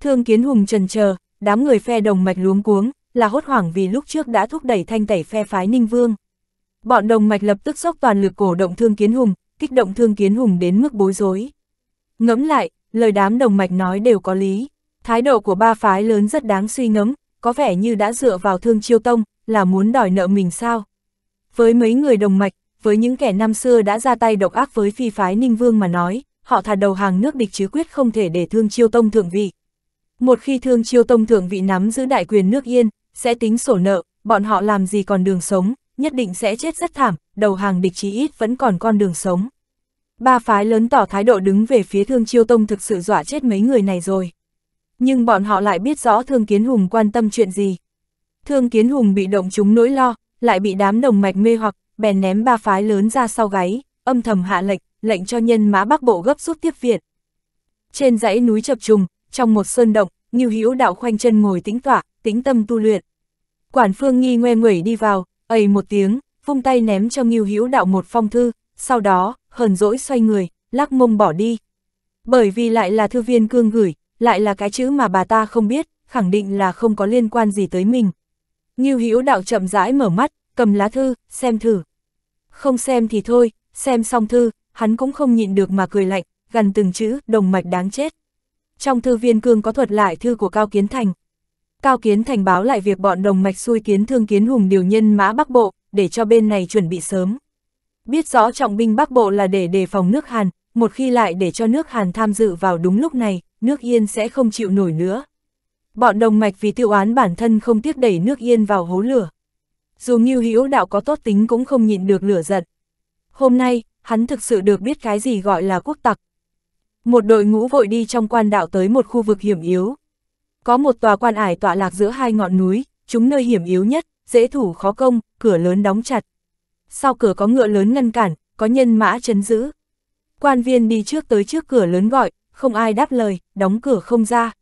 Thương Kiến Hùng trần chờ, đám người phe đồng mạch luống cuống, là hốt hoảng vì lúc trước đã thúc đẩy thanh tẩy phe phái Ninh Vương. Bọn đồng mạch lập tức dốc toàn lực cổ động thương kiến hùng, kích động thương kiến hùng đến mức bối rối. Ngẫm lại, lời đám đồng mạch nói đều có lý. Thái độ của ba phái lớn rất đáng suy ngẫm, có vẻ như đã dựa vào thương chiêu tông, là muốn đòi nợ mình sao. Với mấy người đồng mạch, với những kẻ năm xưa đã ra tay độc ác với phi phái Ninh Vương mà nói, họ thà đầu hàng nước địch chứ quyết không thể để thương chiêu tông thượng vị. Một khi thương chiêu tông thượng vị nắm giữ đại quyền nước yên, sẽ tính sổ nợ, bọn họ làm gì còn đường sống, nhất định sẽ chết rất thảm, đầu hàng địch chí ít vẫn còn con đường sống. Ba phái lớn tỏ thái độ đứng về phía Thương Chiêu Tông thực sự dọa chết mấy người này rồi. Nhưng bọn họ lại biết rõ Thương Kiến Hùng quan tâm chuyện gì. Thương Kiến Hùng bị động chúng nỗi lo, lại bị đám đồng mạch mê hoặc, bèn ném ba phái lớn ra sau gáy, âm thầm hạ lệnh, lệnh cho nhân mã Bắc Bộ gấp rút tiếp viện. Trên dãy núi chập trùng, trong một sơn động, Ngưu Hữu Đạo khoanh chân ngồi tĩnh tọa, tĩnh tâm tu luyện. Quản Phương Nghi ngoe nguẩy đi vào, ấy một tiếng, vung tay ném cho Ngưu Hữu Đạo một phong thư, sau đó, hờn dỗi xoay người, lắc mông bỏ đi. Bởi vì lại là thư viên cương gửi, lại là cái chữ mà bà ta không biết, khẳng định là không có liên quan gì tới mình. Ngưu Hữu Đạo chậm rãi mở mắt, cầm lá thư, xem thử. Không xem thì thôi, xem xong thư, hắn cũng không nhịn được mà cười lạnh, gần từng chữ, đồng mạch đáng chết. Trong thư viên cương có thuật lại thư của Cao Kiến Thành, Cao Kiến Thành báo lại việc bọn đồng mạch xui kiến thương kiến hùng điều nhân mã Bắc Bộ, để cho bên này chuẩn bị sớm. Biết rõ trọng binh Bắc Bộ là để đề phòng nước Hàn, một khi lại để cho nước Hàn tham dự vào đúng lúc này, nước Yên sẽ không chịu nổi nữa. Bọn đồng mạch vì tiêu án bản thân không tiếc đẩy nước Yên vào hố lửa. Dù Ngưu Hữu Đạo có tốt tính cũng không nhịn được lửa giận. Hôm nay, hắn thực sự được biết cái gì gọi là quốc tặc. Một đội ngũ vội đi trong quan đạo tới một khu vực hiểm yếu, có một tòa quan ải tọa lạc giữa hai ngọn núi, chúng nơi hiểm yếu nhất, dễ thủ khó công, cửa lớn đóng chặt. Sau cửa có ngựa lớn ngăn cản, có nhân mã chấn giữ. Quan viên đi trước tới trước cửa lớn gọi, không ai đáp lời, đóng cửa không ra.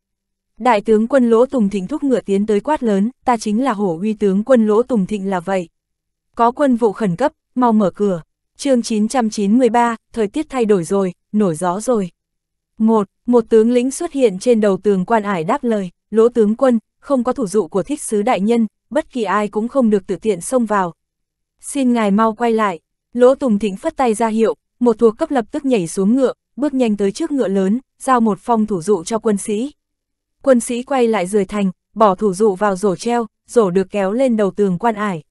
Đại tướng quân Lỗ Tùng Thịnh thúc ngựa tiến tới quát lớn, ta chính là hổ uy tướng quân Lỗ Tùng Thịnh là vậy. Có quân vụ khẩn cấp, mau mở cửa. chương 993, thời tiết thay đổi rồi, nổi gió rồi. Một, một tướng lĩnh xuất hiện trên đầu tường quan ải đáp lời, lỗ tướng quân, không có thủ dụ của thích sứ đại nhân, bất kỳ ai cũng không được tự tiện xông vào. Xin ngài mau quay lại, lỗ tùng thịnh phất tay ra hiệu, một thuộc cấp lập tức nhảy xuống ngựa, bước nhanh tới trước ngựa lớn, giao một phong thủ dụ cho quân sĩ. Quân sĩ quay lại rời thành, bỏ thủ dụ vào rổ treo, rổ được kéo lên đầu tường quan ải.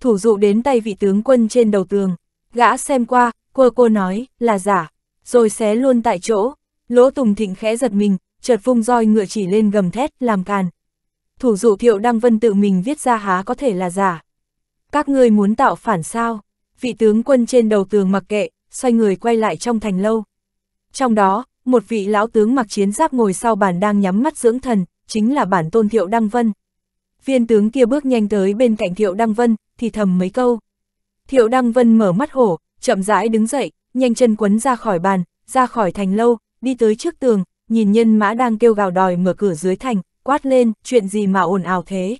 Thủ dụ đến tay vị tướng quân trên đầu tường, gã xem qua, cô cô nói, là giả, rồi xé luôn tại chỗ, Lỗ Tùng Thịnh khẽ giật mình, chợt vung roi ngựa chỉ lên gầm thét, làm càn. Thủ dụ Thiệu Đăng Vân tự mình viết ra há có thể là giả. Các ngươi muốn tạo phản sao? Vị tướng quân trên đầu tường mặc kệ, xoay người quay lại trong thành lâu. Trong đó, một vị lão tướng mặc chiến giáp ngồi sau bàn đang nhắm mắt dưỡng thần, chính là bản tôn Thiệu Đăng Vân. Viên tướng kia bước nhanh tới bên cạnh Thiệu Đăng Vân, thì thầm mấy câu. Thiệu Đăng Vân mở mắt hổ, chậm rãi đứng dậy, nhanh chân quấn ra khỏi bàn, ra khỏi thành lâu, đi tới trước tường, nhìn nhân mã đang kêu gào đòi mở cửa dưới thành, quát lên, chuyện gì mà ồn ào thế.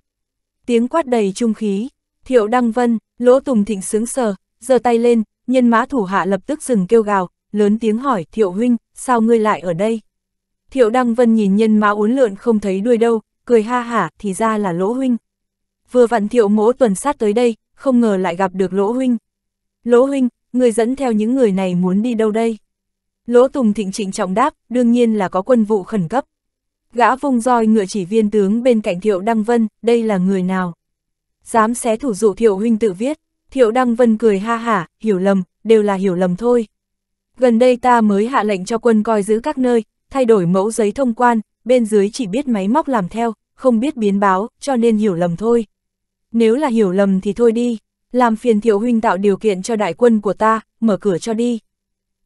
Tiếng quát đầy trung khí, thiệu đăng vân, lỗ tùng thịnh sướng sờ, giơ tay lên, nhân mã thủ hạ lập tức dừng kêu gào, lớn tiếng hỏi thiệu huynh, sao ngươi lại ở đây? Thiệu đăng vân nhìn nhân mã uốn lượn không thấy đuôi đâu, cười ha hả thì ra là lỗ huynh. Vừa vặn thiệu mỗ tuần sát tới đây, không ngờ lại gặp được lỗ huynh. Lỗ huynh, người dẫn theo những người này muốn đi đâu đây? Lỗ Tùng Thịnh trịnh trọng đáp, đương nhiên là có quân vụ khẩn cấp. Gã vung roi ngựa chỉ viên tướng bên cạnh Thiệu Đăng Vân, đây là người nào? Dám xé thủ dụ Thiệu Huynh tự viết, Thiệu Đăng Vân cười ha hả, hiểu lầm, đều là hiểu lầm thôi. Gần đây ta mới hạ lệnh cho quân coi giữ các nơi, thay đổi mẫu giấy thông quan, bên dưới chỉ biết máy móc làm theo, không biết biến báo, cho nên hiểu lầm thôi. Nếu là hiểu lầm thì thôi đi, làm phiền Thiệu Huynh tạo điều kiện cho đại quân của ta, mở cửa cho đi.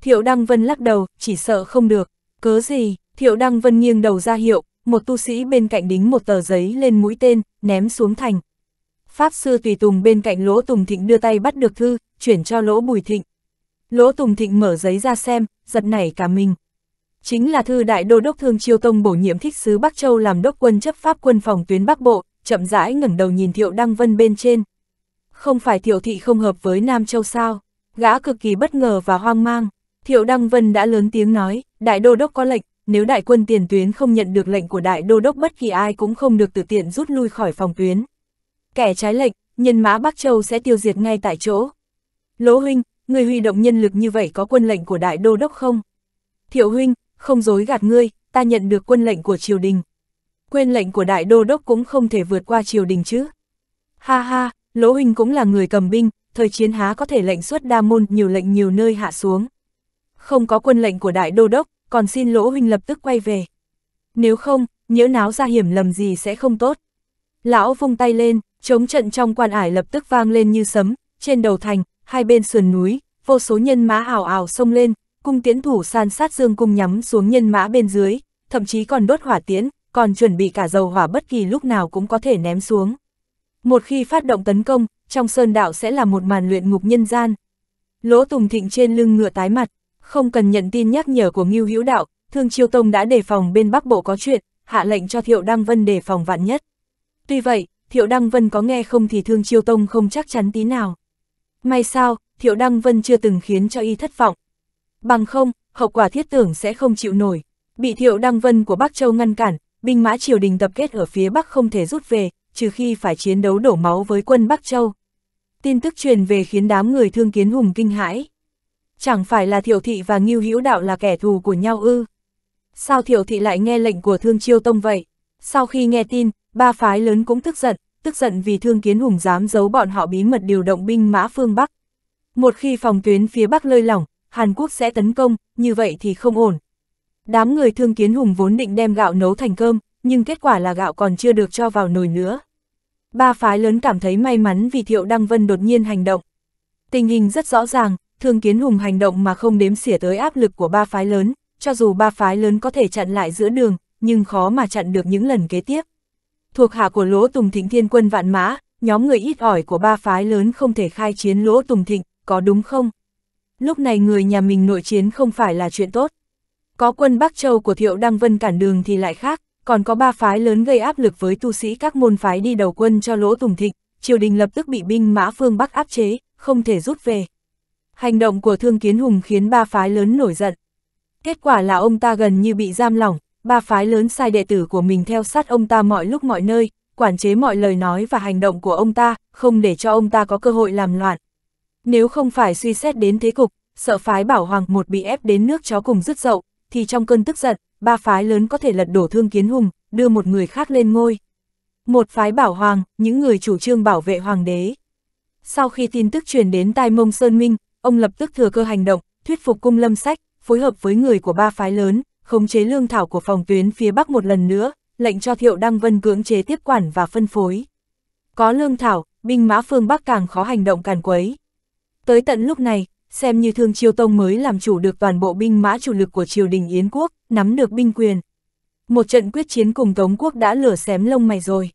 Thiệu Đăng Vân lắc đầu, chỉ sợ không được. Cớ gì, Thiệu Đăng Vân nghiêng đầu ra hiệu, một tu sĩ bên cạnh đính một tờ giấy lên mũi tên, ném xuống thành. Pháp sư Tùy Tùng bên cạnh Lỗ Tùng Thịnh đưa tay bắt được thư, chuyển cho Lỗ Bùi Thịnh. Lỗ Tùng Thịnh mở giấy ra xem, giật nảy cả mình. Chính là thư đại đô đốc Thương Chiêu Tông bổ nhiệm thích sứ Bắc Châu làm đốc quân chấp pháp quân phòng tuyến Bắc Bộ, chậm rãi ngẩng đầu nhìn Thiệu Đăng Vân bên trên. Không phải Thiệu Thị không hợp với Nam Châu sao? Gã cực kỳ bất ngờ và hoang mang. Thiệu Đăng Vân đã lớn tiếng nói, đại đô đốc có lệnh, nếu đại quân tiền tuyến không nhận được lệnh của đại đô đốc bất kỳ ai cũng không được tự tiện rút lui khỏi phòng tuyến. Kẻ trái lệnh, nhân mã Bắc Châu sẽ tiêu diệt ngay tại chỗ. Lỗ huynh, người huy động nhân lực như vậy có quân lệnh của đại đô đốc không? Thiệu huynh, không dối gạt ngươi, ta nhận được quân lệnh của triều đình. Quyền lệnh của đại đô đốc cũng không thể vượt qua triều đình chứ. Ha ha, Lỗ huynh cũng là người cầm binh, thời chiến há có thể lệnh suốt đa môn nhiều lệnh nhiều nơi hạ xuống không có quân lệnh của đại đô đốc, còn xin lỗ huynh lập tức quay về. Nếu không, nhỡ náo ra hiểm lầm gì sẽ không tốt. Lão vung tay lên, chống trận trong quan ải lập tức vang lên như sấm, trên đầu thành, hai bên sườn núi, vô số nhân mã ảo ảo xông lên, cung tiễn thủ san sát dương cung nhắm xuống nhân mã bên dưới, thậm chí còn đốt hỏa tiễn, còn chuẩn bị cả dầu hỏa bất kỳ lúc nào cũng có thể ném xuống. Một khi phát động tấn công, trong sơn đạo sẽ là một màn luyện ngục nhân gian. Lỗ Tùng Thịnh trên lưng ngựa tái mặt, không cần nhận tin nhắc nhở của Ngưu Hữu Đạo, Thương Chiêu Tông đã đề phòng bên Bắc Bộ có chuyện, hạ lệnh cho Thiệu Đăng Vân đề phòng vạn nhất. Tuy vậy, Thiệu Đăng Vân có nghe không thì Thương Chiêu Tông không chắc chắn tí nào. May sao, Thiệu Đăng Vân chưa từng khiến cho y thất vọng. Bằng không, hậu quả thiết tưởng sẽ không chịu nổi. Bị Thiệu Đăng Vân của Bắc Châu ngăn cản, binh mã triều đình tập kết ở phía Bắc không thể rút về, trừ khi phải chiến đấu đổ máu với quân Bắc Châu. Tin tức truyền về khiến đám người thương kiến hùng kinh hãi. Chẳng phải là thiểu thị và nghiêu hữu đạo là kẻ thù của nhau ư? Sao thiểu thị lại nghe lệnh của thương chiêu tông vậy? Sau khi nghe tin, ba phái lớn cũng tức giận, tức giận vì thương kiến hùng dám giấu bọn họ bí mật điều động binh mã phương Bắc. Một khi phòng tuyến phía Bắc lơi lỏng, Hàn Quốc sẽ tấn công, như vậy thì không ổn. Đám người thương kiến hùng vốn định đem gạo nấu thành cơm, nhưng kết quả là gạo còn chưa được cho vào nồi nữa. Ba phái lớn cảm thấy may mắn vì Thiệu Đăng Vân đột nhiên hành động. Tình hình rất rõ ràng, Thương Kiến Hùng hành động mà không đếm xỉa tới áp lực của ba phái lớn, cho dù ba phái lớn có thể chặn lại giữa đường, nhưng khó mà chặn được những lần kế tiếp. Thuộc hạ của Lỗ Tùng Thịnh Thiên Quân Vạn Mã, nhóm người ít ỏi của ba phái lớn không thể khai chiến Lỗ Tùng Thịnh, có đúng không? Lúc này người nhà mình nội chiến không phải là chuyện tốt. Có quân Bắc Châu của Thiệu Đăng Vân cản đường thì lại khác, còn có ba phái lớn gây áp lực với tu sĩ các môn phái đi đầu quân cho Lỗ Tùng Thịnh, triều đình lập tức bị binh mã phương Bắc áp chế, không thể rút về. Hành động của Thương Kiến Hùng khiến ba phái lớn nổi giận. Kết quả là ông ta gần như bị giam lỏng, ba phái lớn sai đệ tử của mình theo sát ông ta mọi lúc mọi nơi, quản chế mọi lời nói và hành động của ông ta, không để cho ông ta có cơ hội làm loạn. Nếu không phải suy xét đến thế cục, sợ phái bảo hoàng một bị ép đến nước chó cùng rứt dậu, thì trong cơn tức giận, ba phái lớn có thể lật đổ thương kiến hùng, đưa một người khác lên ngôi. Một phái bảo hoàng, những người chủ trương bảo vệ hoàng đế. Sau khi tin tức truyền đến tai mông Sơn Minh, ông lập tức thừa cơ hành động, thuyết phục cung lâm sách, phối hợp với người của ba phái lớn, khống chế lương thảo của phòng tuyến phía Bắc một lần nữa, lệnh cho Thiệu Đăng Vân cưỡng chế tiếp quản và phân phối. Có lương thảo, binh mã phương Bắc càng khó hành động càn quấy. Tới tận lúc này, xem như Thương Chiêu Tông mới làm chủ được toàn bộ binh mã chủ lực của triều đình Yến Quốc, nắm được binh quyền. Một trận quyết chiến cùng Tống Quốc đã lửa xém lông mày rồi.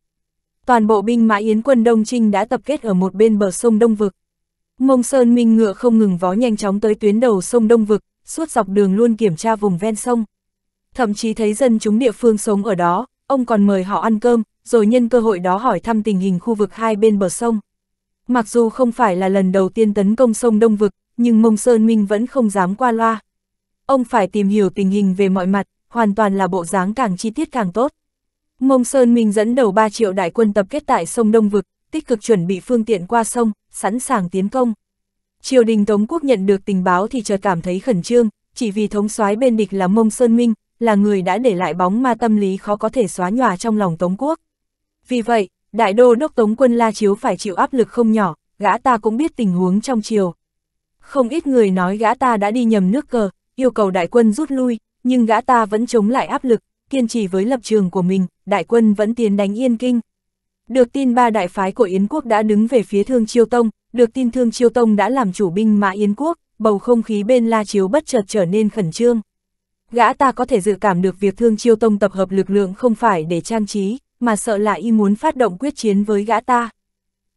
Toàn bộ binh mã Yến quân Đông Trinh đã tập kết ở một bên bờ sông Đông Vực, Mông Sơn Minh ngựa không ngừng vó nhanh chóng tới tuyến đầu sông Đông Vực, suốt dọc đường luôn kiểm tra vùng ven sông. Thậm chí thấy dân chúng địa phương sống ở đó, ông còn mời họ ăn cơm, rồi nhân cơ hội đó hỏi thăm tình hình khu vực hai bên bờ sông. Mặc dù không phải là lần đầu tiên tấn công sông Đông Vực, nhưng Mông Sơn Minh vẫn không dám qua loa. Ông phải tìm hiểu tình hình về mọi mặt, hoàn toàn là bộ dáng càng chi tiết càng tốt. Mông Sơn Minh dẫn đầu 3 triệu đại quân tập kết tại sông Đông Vực, tích cực chuẩn bị phương tiện qua sông, sẵn sàng tiến công. Triều đình Tống Quốc nhận được tình báo thì chợt cảm thấy khẩn trương, chỉ vì thống soái bên địch là Mông Sơn Minh, là người đã để lại bóng ma tâm lý khó có thể xóa nhòa trong lòng Tống Quốc. Vì vậy, đại đô đốc Tống quân La Chiếu phải chịu áp lực không nhỏ, gã ta cũng biết tình huống trong triều. Không ít người nói gã ta đã đi nhầm nước cờ, yêu cầu đại quân rút lui, nhưng gã ta vẫn chống lại áp lực, kiên trì với lập trường của mình, đại quân vẫn tiến đánh Yên Kinh. Được tin ba đại phái của Yến quốc đã đứng về phía Thương Chiêu Tông, được tin Thương Chiêu Tông đã làm chủ binh mã Yến quốc, bầu không khí bên La Chiếu bất chợt trở nên khẩn trương. Gã ta có thể dự cảm được việc Thương Chiêu Tông tập hợp lực lượng không phải để trang trí, mà sợ là y muốn phát động quyết chiến với gã ta.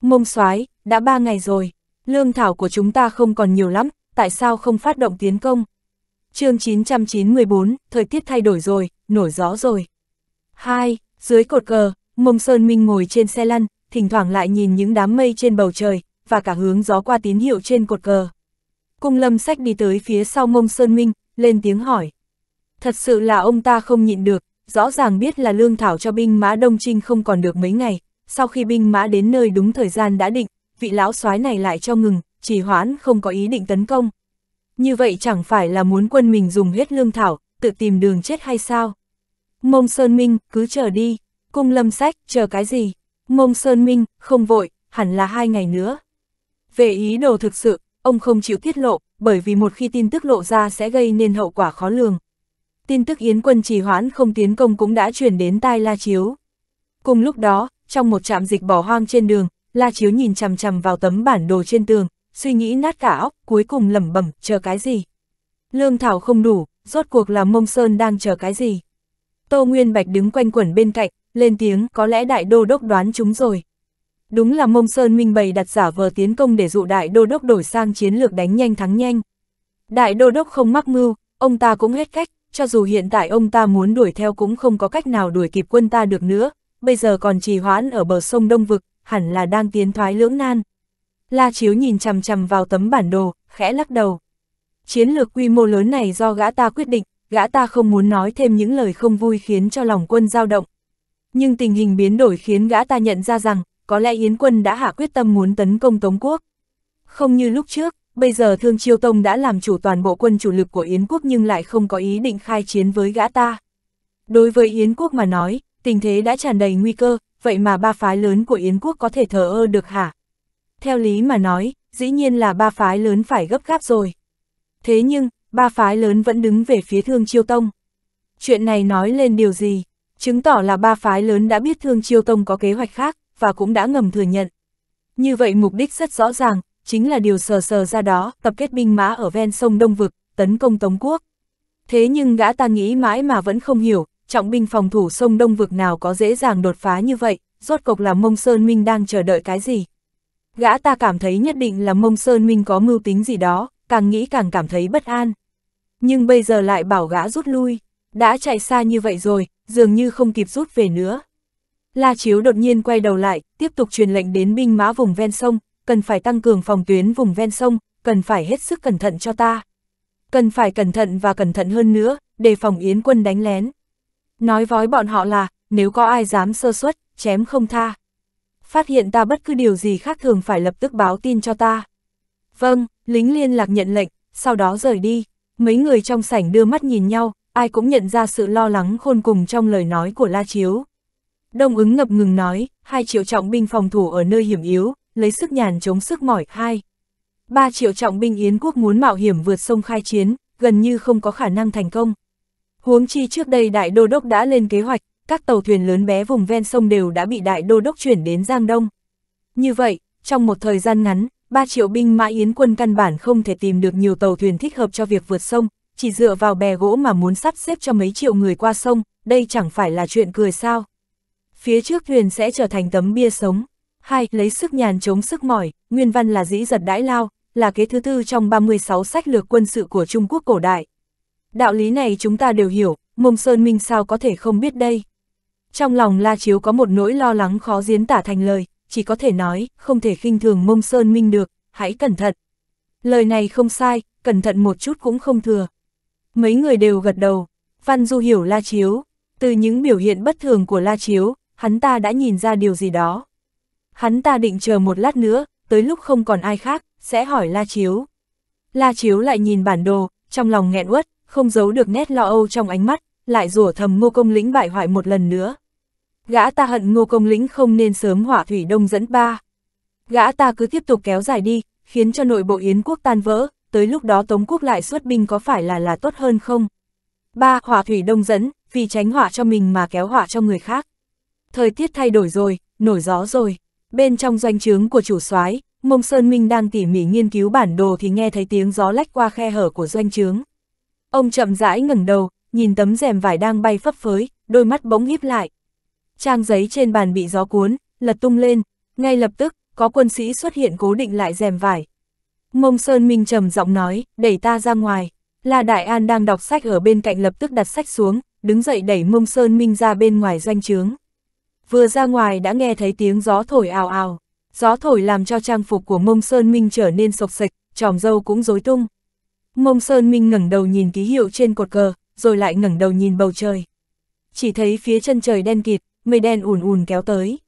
Mông soái đã ba ngày rồi, lương thảo của chúng ta không còn nhiều lắm, tại sao không phát động tiến công? chương 994, thời tiết thay đổi rồi, nổi gió rồi. 2. Dưới cột cờ, Mông Sơn Minh ngồi trên xe lăn, thỉnh thoảng lại nhìn những đám mây trên bầu trời, và cả hướng gió qua tín hiệu trên cột cờ. Cung lâm sách đi tới phía sau Mông Sơn Minh, lên tiếng hỏi. Thật sự là ông ta không nhịn được, rõ ràng biết là lương thảo cho binh mã Đông Trinh không còn được mấy ngày, sau khi binh mã đến nơi đúng thời gian đã định, vị lão soái này lại cho ngừng, trì hoãn không có ý định tấn công. Như vậy chẳng phải là muốn quân mình dùng hết lương thảo, tự tìm đường chết hay sao? Mông Sơn Minh, cứ chờ đi, Cung lâm sách, chờ cái gì? Mông Sơn Minh, không vội, hẳn là hai ngày nữa. Về ý đồ thực sự, ông không chịu tiết lộ, bởi vì một khi tin tức lộ ra sẽ gây nên hậu quả khó lường. Tin tức Yến quân trì hoãn không tiến công cũng đã chuyển đến tai La Chiếu. Cùng lúc đó, trong một trạm dịch bỏ hoang trên đường, La Chiếu nhìn chằm chằm vào tấm bản đồ trên tường, suy nghĩ nát cả óc, cuối cùng lẩm bẩm, chờ cái gì? Lương thảo không đủ, rốt cuộc là Mông Sơn đang chờ cái gì? Tô Nguyên Bạch đứng quanh quẩn bên cạnh, lên tiếng có lẽ đại đô đốc đoán chúng rồi. Đúng là mông sơn minh bày đặt giả vờ tiến công để dụ đại đô đốc đổi sang chiến lược đánh nhanh thắng nhanh. Đại đô đốc không mắc mưu, ông ta cũng hết cách, cho dù hiện tại ông ta muốn đuổi theo cũng không có cách nào đuổi kịp quân ta được nữa, bây giờ còn trì hoãn ở bờ sông Đông Vực, hẳn là đang tiến thoái lưỡng nan. La Chiếu nhìn chằm chằm vào tấm bản đồ, khẽ lắc đầu. Chiến lược quy mô lớn này do gã ta quyết định, gã ta không muốn nói thêm những lời không vui khiến cho lòng quân dao động nhưng tình hình biến đổi khiến gã ta nhận ra rằng, có lẽ Yến quân đã hạ quyết tâm muốn tấn công Tống quốc. Không như lúc trước, bây giờ Thương Chiêu Tông đã làm chủ toàn bộ quân chủ lực của Yến quốc nhưng lại không có ý định khai chiến với gã ta. Đối với Yến quốc mà nói, tình thế đã tràn đầy nguy cơ, vậy mà ba phái lớn của Yến quốc có thể thờ ơ được hả? Theo lý mà nói, dĩ nhiên là ba phái lớn phải gấp gáp rồi. Thế nhưng, ba phái lớn vẫn đứng về phía Thương Chiêu Tông. Chuyện này nói lên điều gì? Chứng tỏ là ba phái lớn đã biết Thương Chiêu Tông có kế hoạch khác, và cũng đã ngầm thừa nhận. Như vậy mục đích rất rõ ràng, chính là điều sờ sờ ra đó, tập kết binh mã ở ven sông Đông Vực, tấn công Tống Quốc. Thế nhưng gã ta nghĩ mãi mà vẫn không hiểu, trọng binh phòng thủ sông Đông Vực nào có dễ dàng đột phá như vậy, rốt cục là Mông Sơn Minh đang chờ đợi cái gì. Gã ta cảm thấy nhất định là Mông Sơn Minh có mưu tính gì đó, càng nghĩ càng cảm thấy bất an. Nhưng bây giờ lại bảo gã rút lui, đã chạy xa như vậy rồi, dường như không kịp rút về nữa. La Chiếu đột nhiên quay đầu lại, tiếp tục truyền lệnh đến binh mã vùng ven sông, cần phải tăng cường phòng tuyến vùng ven sông, cần phải hết sức cẩn thận cho ta. Cần phải cẩn thận và cẩn thận hơn nữa, để phòng yến quân đánh lén. Nói với bọn họ là, nếu có ai dám sơ suất, chém không tha. Phát hiện ta bất cứ điều gì khác thường phải lập tức báo tin cho ta. Vâng, lính liên lạc nhận lệnh, sau đó rời đi. Mấy người trong sảnh đưa mắt nhìn nhau, ai cũng nhận ra sự lo lắng khôn cùng trong lời nói của La Chiếu. Đông ứng ngập ngừng nói, hai triệu trọng binh phòng thủ ở nơi hiểm yếu, lấy sức nhàn chống sức mỏi, hai. ba triệu trọng binh Yến quốc muốn mạo hiểm vượt sông khai chiến, gần như không có khả năng thành công. Huống chi trước đây đại đô đốc đã lên kế hoạch, các tàu thuyền lớn bé vùng ven sông đều đã bị đại đô đốc chuyển đến Giang Đông. Như vậy, trong một thời gian ngắn, 3 triệu binh mã Yến quân căn bản không thể tìm được nhiều tàu thuyền thích hợp cho việc vượt sông, chỉ dựa vào bè gỗ mà muốn sắp xếp cho mấy triệu người qua sông, đây chẳng phải là chuyện cười sao. Phía trước thuyền sẽ trở thành tấm bia sống. hai Lấy sức nhàn chống sức mỏi, nguyên văn là dĩ giật đãi lao, là kế thứ tư trong 36 sách lược quân sự của Trung Quốc cổ đại. Đạo lý này chúng ta đều hiểu, mông Sơn Minh sao có thể không biết đây. Trong lòng La Chiếu có một nỗi lo lắng khó diễn tả thành lời, chỉ có thể nói, không thể khinh thường mông Sơn Minh được, hãy cẩn thận. Lời này không sai, cẩn thận một chút cũng không thừa. Mấy người đều gật đầu, Văn Du hiểu La Chiếu, từ những biểu hiện bất thường của La Chiếu, hắn ta đã nhìn ra điều gì đó. Hắn ta định chờ một lát nữa, tới lúc không còn ai khác, sẽ hỏi La Chiếu. La Chiếu lại nhìn bản đồ, trong lòng nghẹn uất, không giấu được nét lo âu trong ánh mắt, lại rủa thầm ngô công lĩnh bại hoại một lần nữa. Gã ta hận ngô công lĩnh không nên sớm hỏa thủy đông dẫn ba. Gã ta cứ tiếp tục kéo dài đi, khiến cho nội bộ Yến quốc tan vỡ, tới lúc đó Tống quốc lại xuất binh có phải là là tốt hơn không? Ba, hỏa thủy đông dẫn, vì tránh hỏa cho mình mà kéo hỏa cho người khác. Thời tiết thay đổi rồi, nổi gió rồi. Bên trong doanh trướng của chủ soái, Mông Sơn Minh đang tỉ mỉ nghiên cứu bản đồ thì nghe thấy tiếng gió lách qua khe hở của doanh trướng. Ông chậm rãi ngẩng đầu, nhìn tấm rèm vải đang bay phấp phới, đôi mắt bỗng híp lại. Trang giấy trên bàn bị gió cuốn, lật tung lên, ngay lập tức, có quân sĩ xuất hiện cố định lại rèm vải. Mông Sơn Minh trầm giọng nói, đẩy ta ra ngoài. La Đại An đang đọc sách ở bên cạnh lập tức đặt sách xuống, đứng dậy đẩy Mông Sơn Minh ra bên ngoài doanh trướng. Vừa ra ngoài đã nghe thấy tiếng gió thổi ào ào. Gió thổi làm cho trang phục của Mông Sơn Minh trở nên sộc sạch, tròm dâu cũng rối tung. Mông Sơn Minh ngẩng đầu nhìn ký hiệu trên cột cờ, rồi lại ngẩng đầu nhìn bầu trời. Chỉ thấy phía chân trời đen kịt, mây đen ùn ùn kéo tới.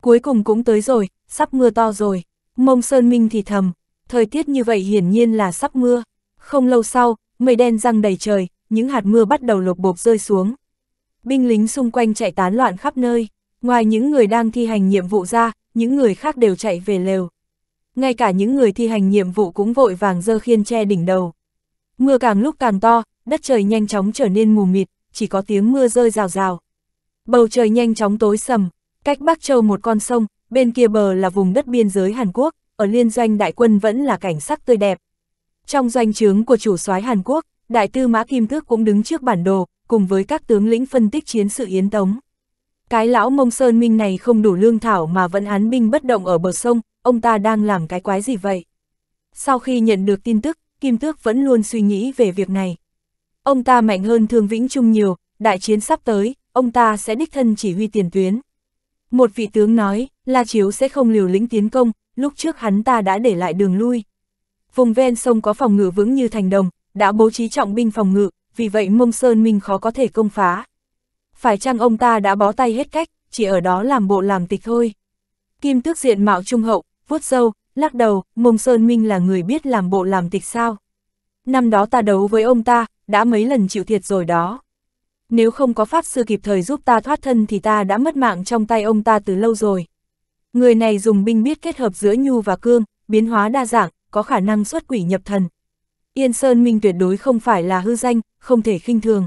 Cuối cùng cũng tới rồi, sắp mưa to rồi. Mông Sơn Minh thì thầm, thời tiết như vậy hiển nhiên là sắp mưa. Không lâu sau, mây đen răng đầy trời, những hạt mưa bắt đầu lột bộp rơi xuống. Binh lính xung quanh chạy tán loạn khắp nơi, ngoài những người đang thi hành nhiệm vụ ra, những người khác đều chạy về lều. Ngay cả những người thi hành nhiệm vụ cũng vội vàng dơ khiên che đỉnh đầu. Mưa càng lúc càng to, đất trời nhanh chóng trở nên mù mịt, chỉ có tiếng mưa rơi rào rào. Bầu trời nhanh chóng tối sầm, cách Bắc Châu một con sông, bên kia bờ là vùng đất biên giới Hàn Quốc ở liên doanh đại quân vẫn là cảnh sắc tươi đẹp. Trong doanh trướng của chủ soái Hàn Quốc, đại tư mã Kim Tước cũng đứng trước bản đồ, cùng với các tướng lĩnh phân tích chiến sự Yến Tống. Cái lão mông sơn minh này không đủ lương thảo mà vẫn án binh bất động ở bờ sông, ông ta đang làm cái quái gì vậy? Sau khi nhận được tin tức, Kim Tước vẫn luôn suy nghĩ về việc này. Ông ta mạnh hơn Thương Vĩnh Trung nhiều, đại chiến sắp tới, ông ta sẽ đích thân chỉ huy tiền tuyến. Một vị tướng nói, La Chiếu sẽ không liều lĩnh tiến công, lúc trước hắn ta đã để lại đường lui. Vùng ven sông có phòng ngự vững như thành đồng, đã bố trí trọng binh phòng ngự, vì vậy mông sơn minh khó có thể công phá. Phải chăng ông ta đã bó tay hết cách, chỉ ở đó làm bộ làm tịch thôi. Kim tước diện mạo trung hậu, vuốt râu lắc đầu, mông sơn minh là người biết làm bộ làm tịch sao. Năm đó ta đấu với ông ta, đã mấy lần chịu thiệt rồi đó. Nếu không có pháp sư kịp thời giúp ta thoát thân thì ta đã mất mạng trong tay ông ta từ lâu rồi. Người này dùng binh biết kết hợp giữa nhu và cương, biến hóa đa dạng, có khả năng xuất quỷ nhập thần. Yên Sơn Minh tuyệt đối không phải là hư danh, không thể khinh thường.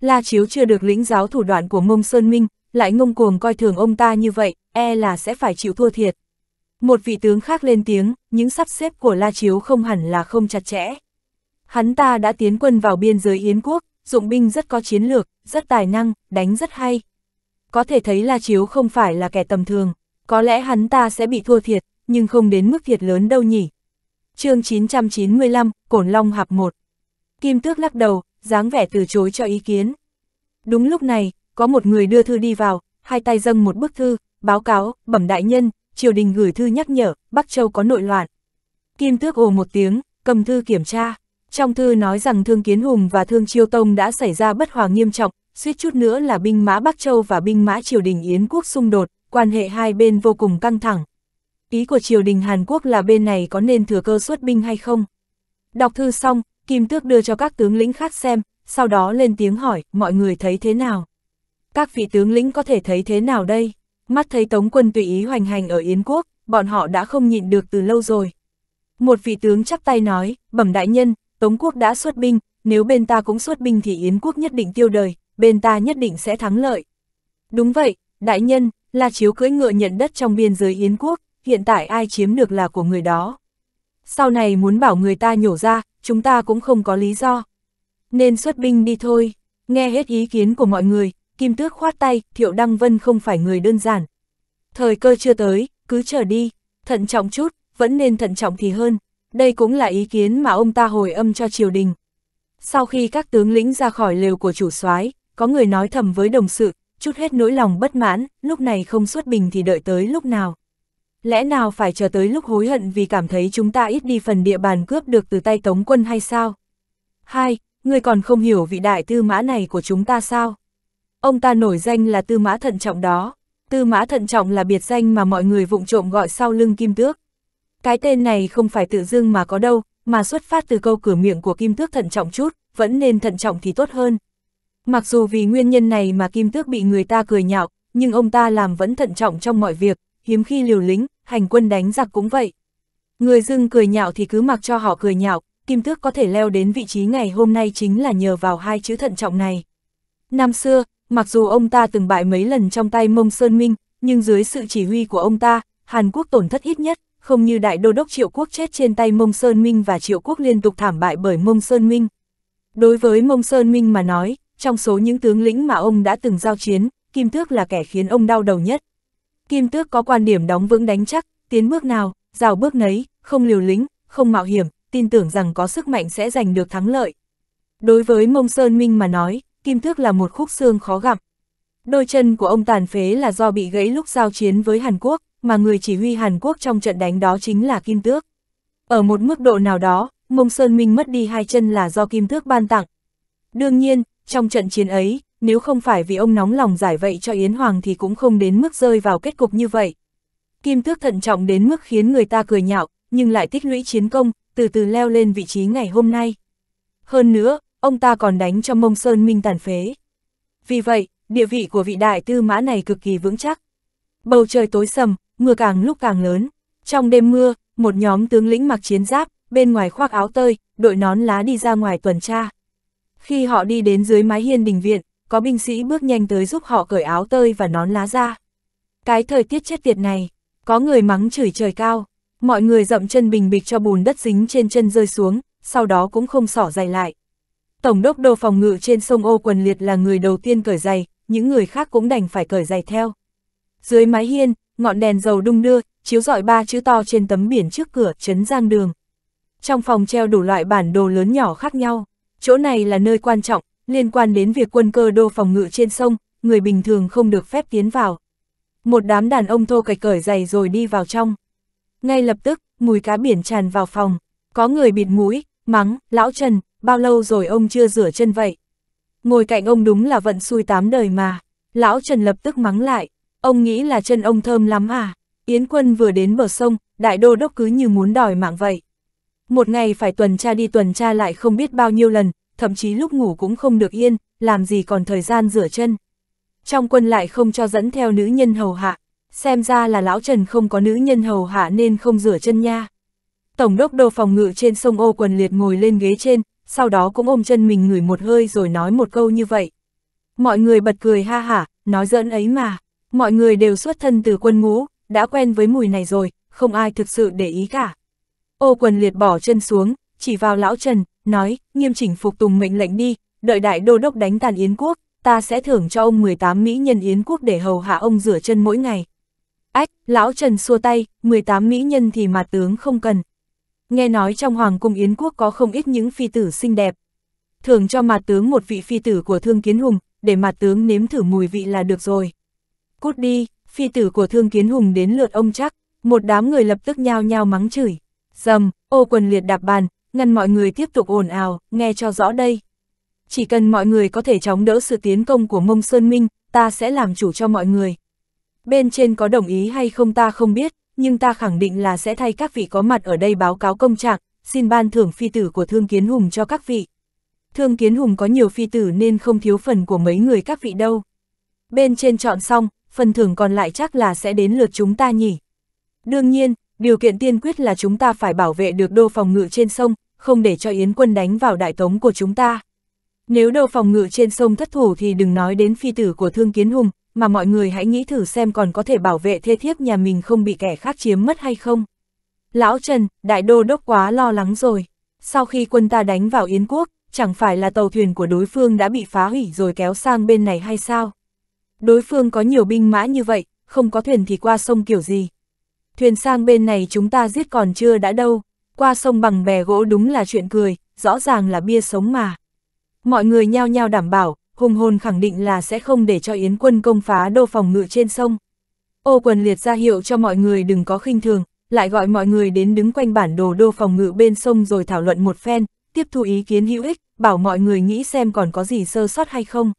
La Chiếu chưa được lĩnh giáo thủ đoạn của mông Sơn Minh, lại ngông cuồng coi thường ông ta như vậy, e là sẽ phải chịu thua thiệt. Một vị tướng khác lên tiếng, những sắp xếp của La Chiếu không hẳn là không chặt chẽ. Hắn ta đã tiến quân vào biên giới Yến quốc, dụng binh rất có chiến lược, rất tài năng, đánh rất hay. Có thể thấy La Chiếu không phải là kẻ tầm thường có lẽ hắn ta sẽ bị thua thiệt, nhưng không đến mức thiệt lớn đâu nhỉ. chương 995, Cổn Long Hạp 1 Kim Tước lắc đầu, dáng vẻ từ chối cho ý kiến. Đúng lúc này, có một người đưa thư đi vào, hai tay dâng một bức thư, báo cáo, bẩm đại nhân, triều đình gửi thư nhắc nhở, Bắc Châu có nội loạn. Kim Tước ồ một tiếng, cầm thư kiểm tra. Trong thư nói rằng Thương Kiến Hùng và Thương Chiêu Tông đã xảy ra bất hòa nghiêm trọng, suýt chút nữa là binh mã Bắc Châu và binh mã triều đình Yến quốc xung đột, quan hệ hai bên vô cùng căng thẳng. Ý của triều đình Hàn Quốc là bên này có nên thừa cơ xuất binh hay không? Đọc thư xong, Kim Tước đưa cho các tướng lĩnh khác xem, sau đó lên tiếng hỏi, mọi người thấy thế nào? Các vị tướng lĩnh có thể thấy thế nào đây? Mắt thấy tống quân tùy ý hoành hành ở Yến Quốc, bọn họ đã không nhịn được từ lâu rồi. Một vị tướng chắp tay nói, bẩm đại nhân, Tống quốc đã xuất binh, nếu bên ta cũng xuất binh thì Yến quốc nhất định tiêu đời, bên ta nhất định sẽ thắng lợi. Đúng vậy, đại nhân, La Chiếu cưỡi ngựa nhận đất trong biên giới Yến quốc, hiện tại ai chiếm được là của người đó. Sau này muốn bảo người ta nhổ ra, chúng ta cũng không có lý do. Nên xuất binh đi thôi, nghe hết ý kiến của mọi người, Kim Tước khoát tay, Thiệu Đăng Vân không phải người đơn giản. Thời cơ chưa tới, cứ chờ đi, thận trọng chút, vẫn nên thận trọng thì hơn. Đây cũng là ý kiến mà ông ta hồi âm cho triều đình. Sau khi các tướng lĩnh ra khỏi lều của chủ soái, có người nói thầm với đồng sự, chút hết nỗi lòng bất mãn, lúc này không xuất bình thì đợi tới lúc nào. Lẽ nào phải chờ tới lúc hối hận vì cảm thấy chúng ta ít đi phần địa bàn cướp được từ tay tống quân hay sao? Hai, người còn không hiểu vị đại tư mã này của chúng ta sao? Ông ta nổi danh là tư mã thận trọng đó. Tư mã thận trọng là biệt danh mà mọi người vụng trộm gọi sau lưng Kim Tước. Cái tên này không phải tự dưng mà có đâu, mà xuất phát từ câu cửa miệng của Kim Tước thận trọng chút, vẫn nên thận trọng thì tốt hơn, Mặc dù vì nguyên nhân này mà Kim Tước bị người ta cười nhạo, nhưng ông ta làm vẫn thận trọng trong mọi việc, hiếm khi liều lĩnh, hành quân đánh giặc cũng vậy. Người dưng cười nhạo thì cứ mặc cho họ cười nhạo, Kim Tước có thể leo đến vị trí ngày hôm nay chính là nhờ vào hai chữ thận trọng này. Năm xưa, mặc dù ông ta từng bại mấy lần trong tay Mông Sơn Minh, nhưng dưới sự chỉ huy của ông ta, Hàn Quốc tổn thất ít nhất, không như đại đô đốc Triệu Quốc chết trên tay Mông Sơn Minh và Triệu Quốc liên tục thảm bại bởi Mông Sơn Minh. Đối với Mông Sơn Minh mà nói, trong số những tướng lĩnh mà ông đã từng giao chiến, Kim Tước là kẻ khiến ông đau đầu nhất. Kim Tước có quan điểm đóng vững đánh chắc, tiến bước nào, rào bước nấy, không liều lĩnh, không mạo hiểm, tin tưởng rằng có sức mạnh sẽ giành được thắng lợi. Đối với Mông Sơn Minh mà nói, Kim Tước là một khúc xương khó gặp. Đôi chân của ông tàn phế là do bị gãy lúc giao chiến với Hàn Quốc, mà người chỉ huy Hàn Quốc trong trận đánh đó chính là Kim Tước. Ở một mức độ nào đó, Mông Sơn Minh mất đi hai chân là do Kim Tước ban tặng. Đương nhiên, trong trận chiến ấy, nếu không phải vì ông nóng lòng giải vậy cho Yến Hoàng thì cũng không đến mức rơi vào kết cục như vậy. Kim Tước thận trọng đến mức khiến người ta cười nhạo, nhưng lại tích lũy chiến công, từ từ leo lên vị trí ngày hôm nay. Hơn nữa, ông ta còn đánh cho mông sơn minh tàn phế. Vì vậy, địa vị của vị đại tư mã này cực kỳ vững chắc. Bầu trời tối sầm, mưa càng lúc càng lớn. Trong đêm mưa, một nhóm tướng lĩnh mặc chiến giáp, bên ngoài khoác áo tơi, đội nón lá đi ra ngoài tuần tra. Khi họ đi đến dưới mái hiên đình viện, có binh sĩ bước nhanh tới giúp họ cởi áo tơi và nón lá ra. Cái thời tiết chết tiệt này, có người mắng chửi trời cao, mọi người dậm chân bình bịch cho bùn đất dính trên chân rơi xuống, sau đó cũng không sỏ giày lại. Tổng đốc đồ phòng ngự trên sông Ô Quần Liệt là người đầu tiên cởi giày, những người khác cũng đành phải cởi giày theo. Dưới mái hiên, ngọn đèn dầu đung đưa, chiếu rọi ba chữ to trên tấm biển trước cửa, trấn giang đường. Trong phòng treo đủ loại bản đồ lớn nhỏ khác nhau chỗ này là nơi quan trọng, liên quan đến việc quân cơ đô phòng ngự trên sông, người bình thường không được phép tiến vào. Một đám đàn ông thô cạch cởi giày rồi đi vào trong. Ngay lập tức, mùi cá biển tràn vào phòng, có người bịt mũi, mắng, lão Trần, bao lâu rồi ông chưa rửa chân vậy? Ngồi cạnh ông đúng là vận xui tám đời mà, lão Trần lập tức mắng lại, ông nghĩ là chân ông thơm lắm à? Yến quân vừa đến bờ sông, đại đô đốc cứ như muốn đòi mạng vậy. Một ngày phải tuần tra đi tuần tra lại không biết bao nhiêu lần, thậm chí lúc ngủ cũng không được yên, làm gì còn thời gian rửa chân. Trong quân lại không cho dẫn theo nữ nhân hầu hạ, xem ra là lão Trần không có nữ nhân hầu hạ nên không rửa chân nha. Tổng đốc đồ phòng ngự trên sông ô quần liệt ngồi lên ghế trên, sau đó cũng ôm chân mình ngửi một hơi rồi nói một câu như vậy. Mọi người bật cười ha hả, nói giỡn ấy mà, mọi người đều xuất thân từ quân ngũ, đã quen với mùi này rồi, không ai thực sự để ý cả. Ô quần liệt bỏ chân xuống, chỉ vào lão Trần, nói, nghiêm chỉnh phục tùng mệnh lệnh đi, đợi đại đô đốc đánh tàn Yến quốc, ta sẽ thưởng cho ông 18 mỹ nhân Yến quốc để hầu hạ ông rửa chân mỗi ngày. Ách, lão Trần xua tay, 18 mỹ nhân thì mà tướng không cần. Nghe nói trong Hoàng cung Yến quốc có không ít những phi tử xinh đẹp. Thưởng cho mặt tướng một vị phi tử của Thương Kiến Hùng, để mặt tướng nếm thử mùi vị là được rồi. Cút đi, phi tử của Thương Kiến Hùng đến lượt ông chắc, một đám người lập tức nhao nhao mắng chửi. Dầm, ô quần liệt đạp bàn, ngăn mọi người tiếp tục ồn ào, nghe cho rõ đây. Chỉ cần mọi người có thể chống đỡ sự tiến công của mông Sơn Minh, ta sẽ làm chủ cho mọi người. Bên trên có đồng ý hay không ta không biết, nhưng ta khẳng định là sẽ thay các vị có mặt ở đây báo cáo công trạng, xin ban thưởng phi tử của Thương Kiến Hùng cho các vị. Thương Kiến Hùng có nhiều phi tử nên không thiếu phần của mấy người các vị đâu. Bên trên chọn xong, phần thưởng còn lại chắc là sẽ đến lượt chúng ta nhỉ. Đương nhiên, điều kiện tiên quyết là chúng ta phải bảo vệ được đô phòng ngự trên sông, không để cho Yến quân đánh vào đại tống của chúng ta. Nếu đô phòng ngự trên sông thất thủ thì đừng nói đến phi tử của Thương Kiến Hùng, mà mọi người hãy nghĩ thử xem còn có thể bảo vệ thê thiếp nhà mình không bị kẻ khác chiếm mất hay không. Lão Trần, đại đô đốc quá lo lắng rồi. Sau khi quân ta đánh vào Yến quốc, chẳng phải là tàu thuyền của đối phương đã bị phá hủy rồi kéo sang bên này hay sao? Đối phương có nhiều binh mã như vậy, không có thuyền thì qua sông kiểu gì, thuyền sang bên này chúng ta giết còn chưa đã đâu, qua sông bằng bè gỗ đúng là chuyện cười, rõ ràng là bia sống mà. Mọi người nhao nhao đảm bảo, hùng hồn khẳng định là sẽ không để cho Yến quân công phá đô phòng ngự trên sông. Ô quần liệt ra hiệu cho mọi người đừng có khinh thường, lại gọi mọi người đến đứng quanh bản đồ đô phòng ngự bên sông rồi thảo luận một phen, tiếp thu ý kiến hữu ích, bảo mọi người nghĩ xem còn có gì sơ sót hay không.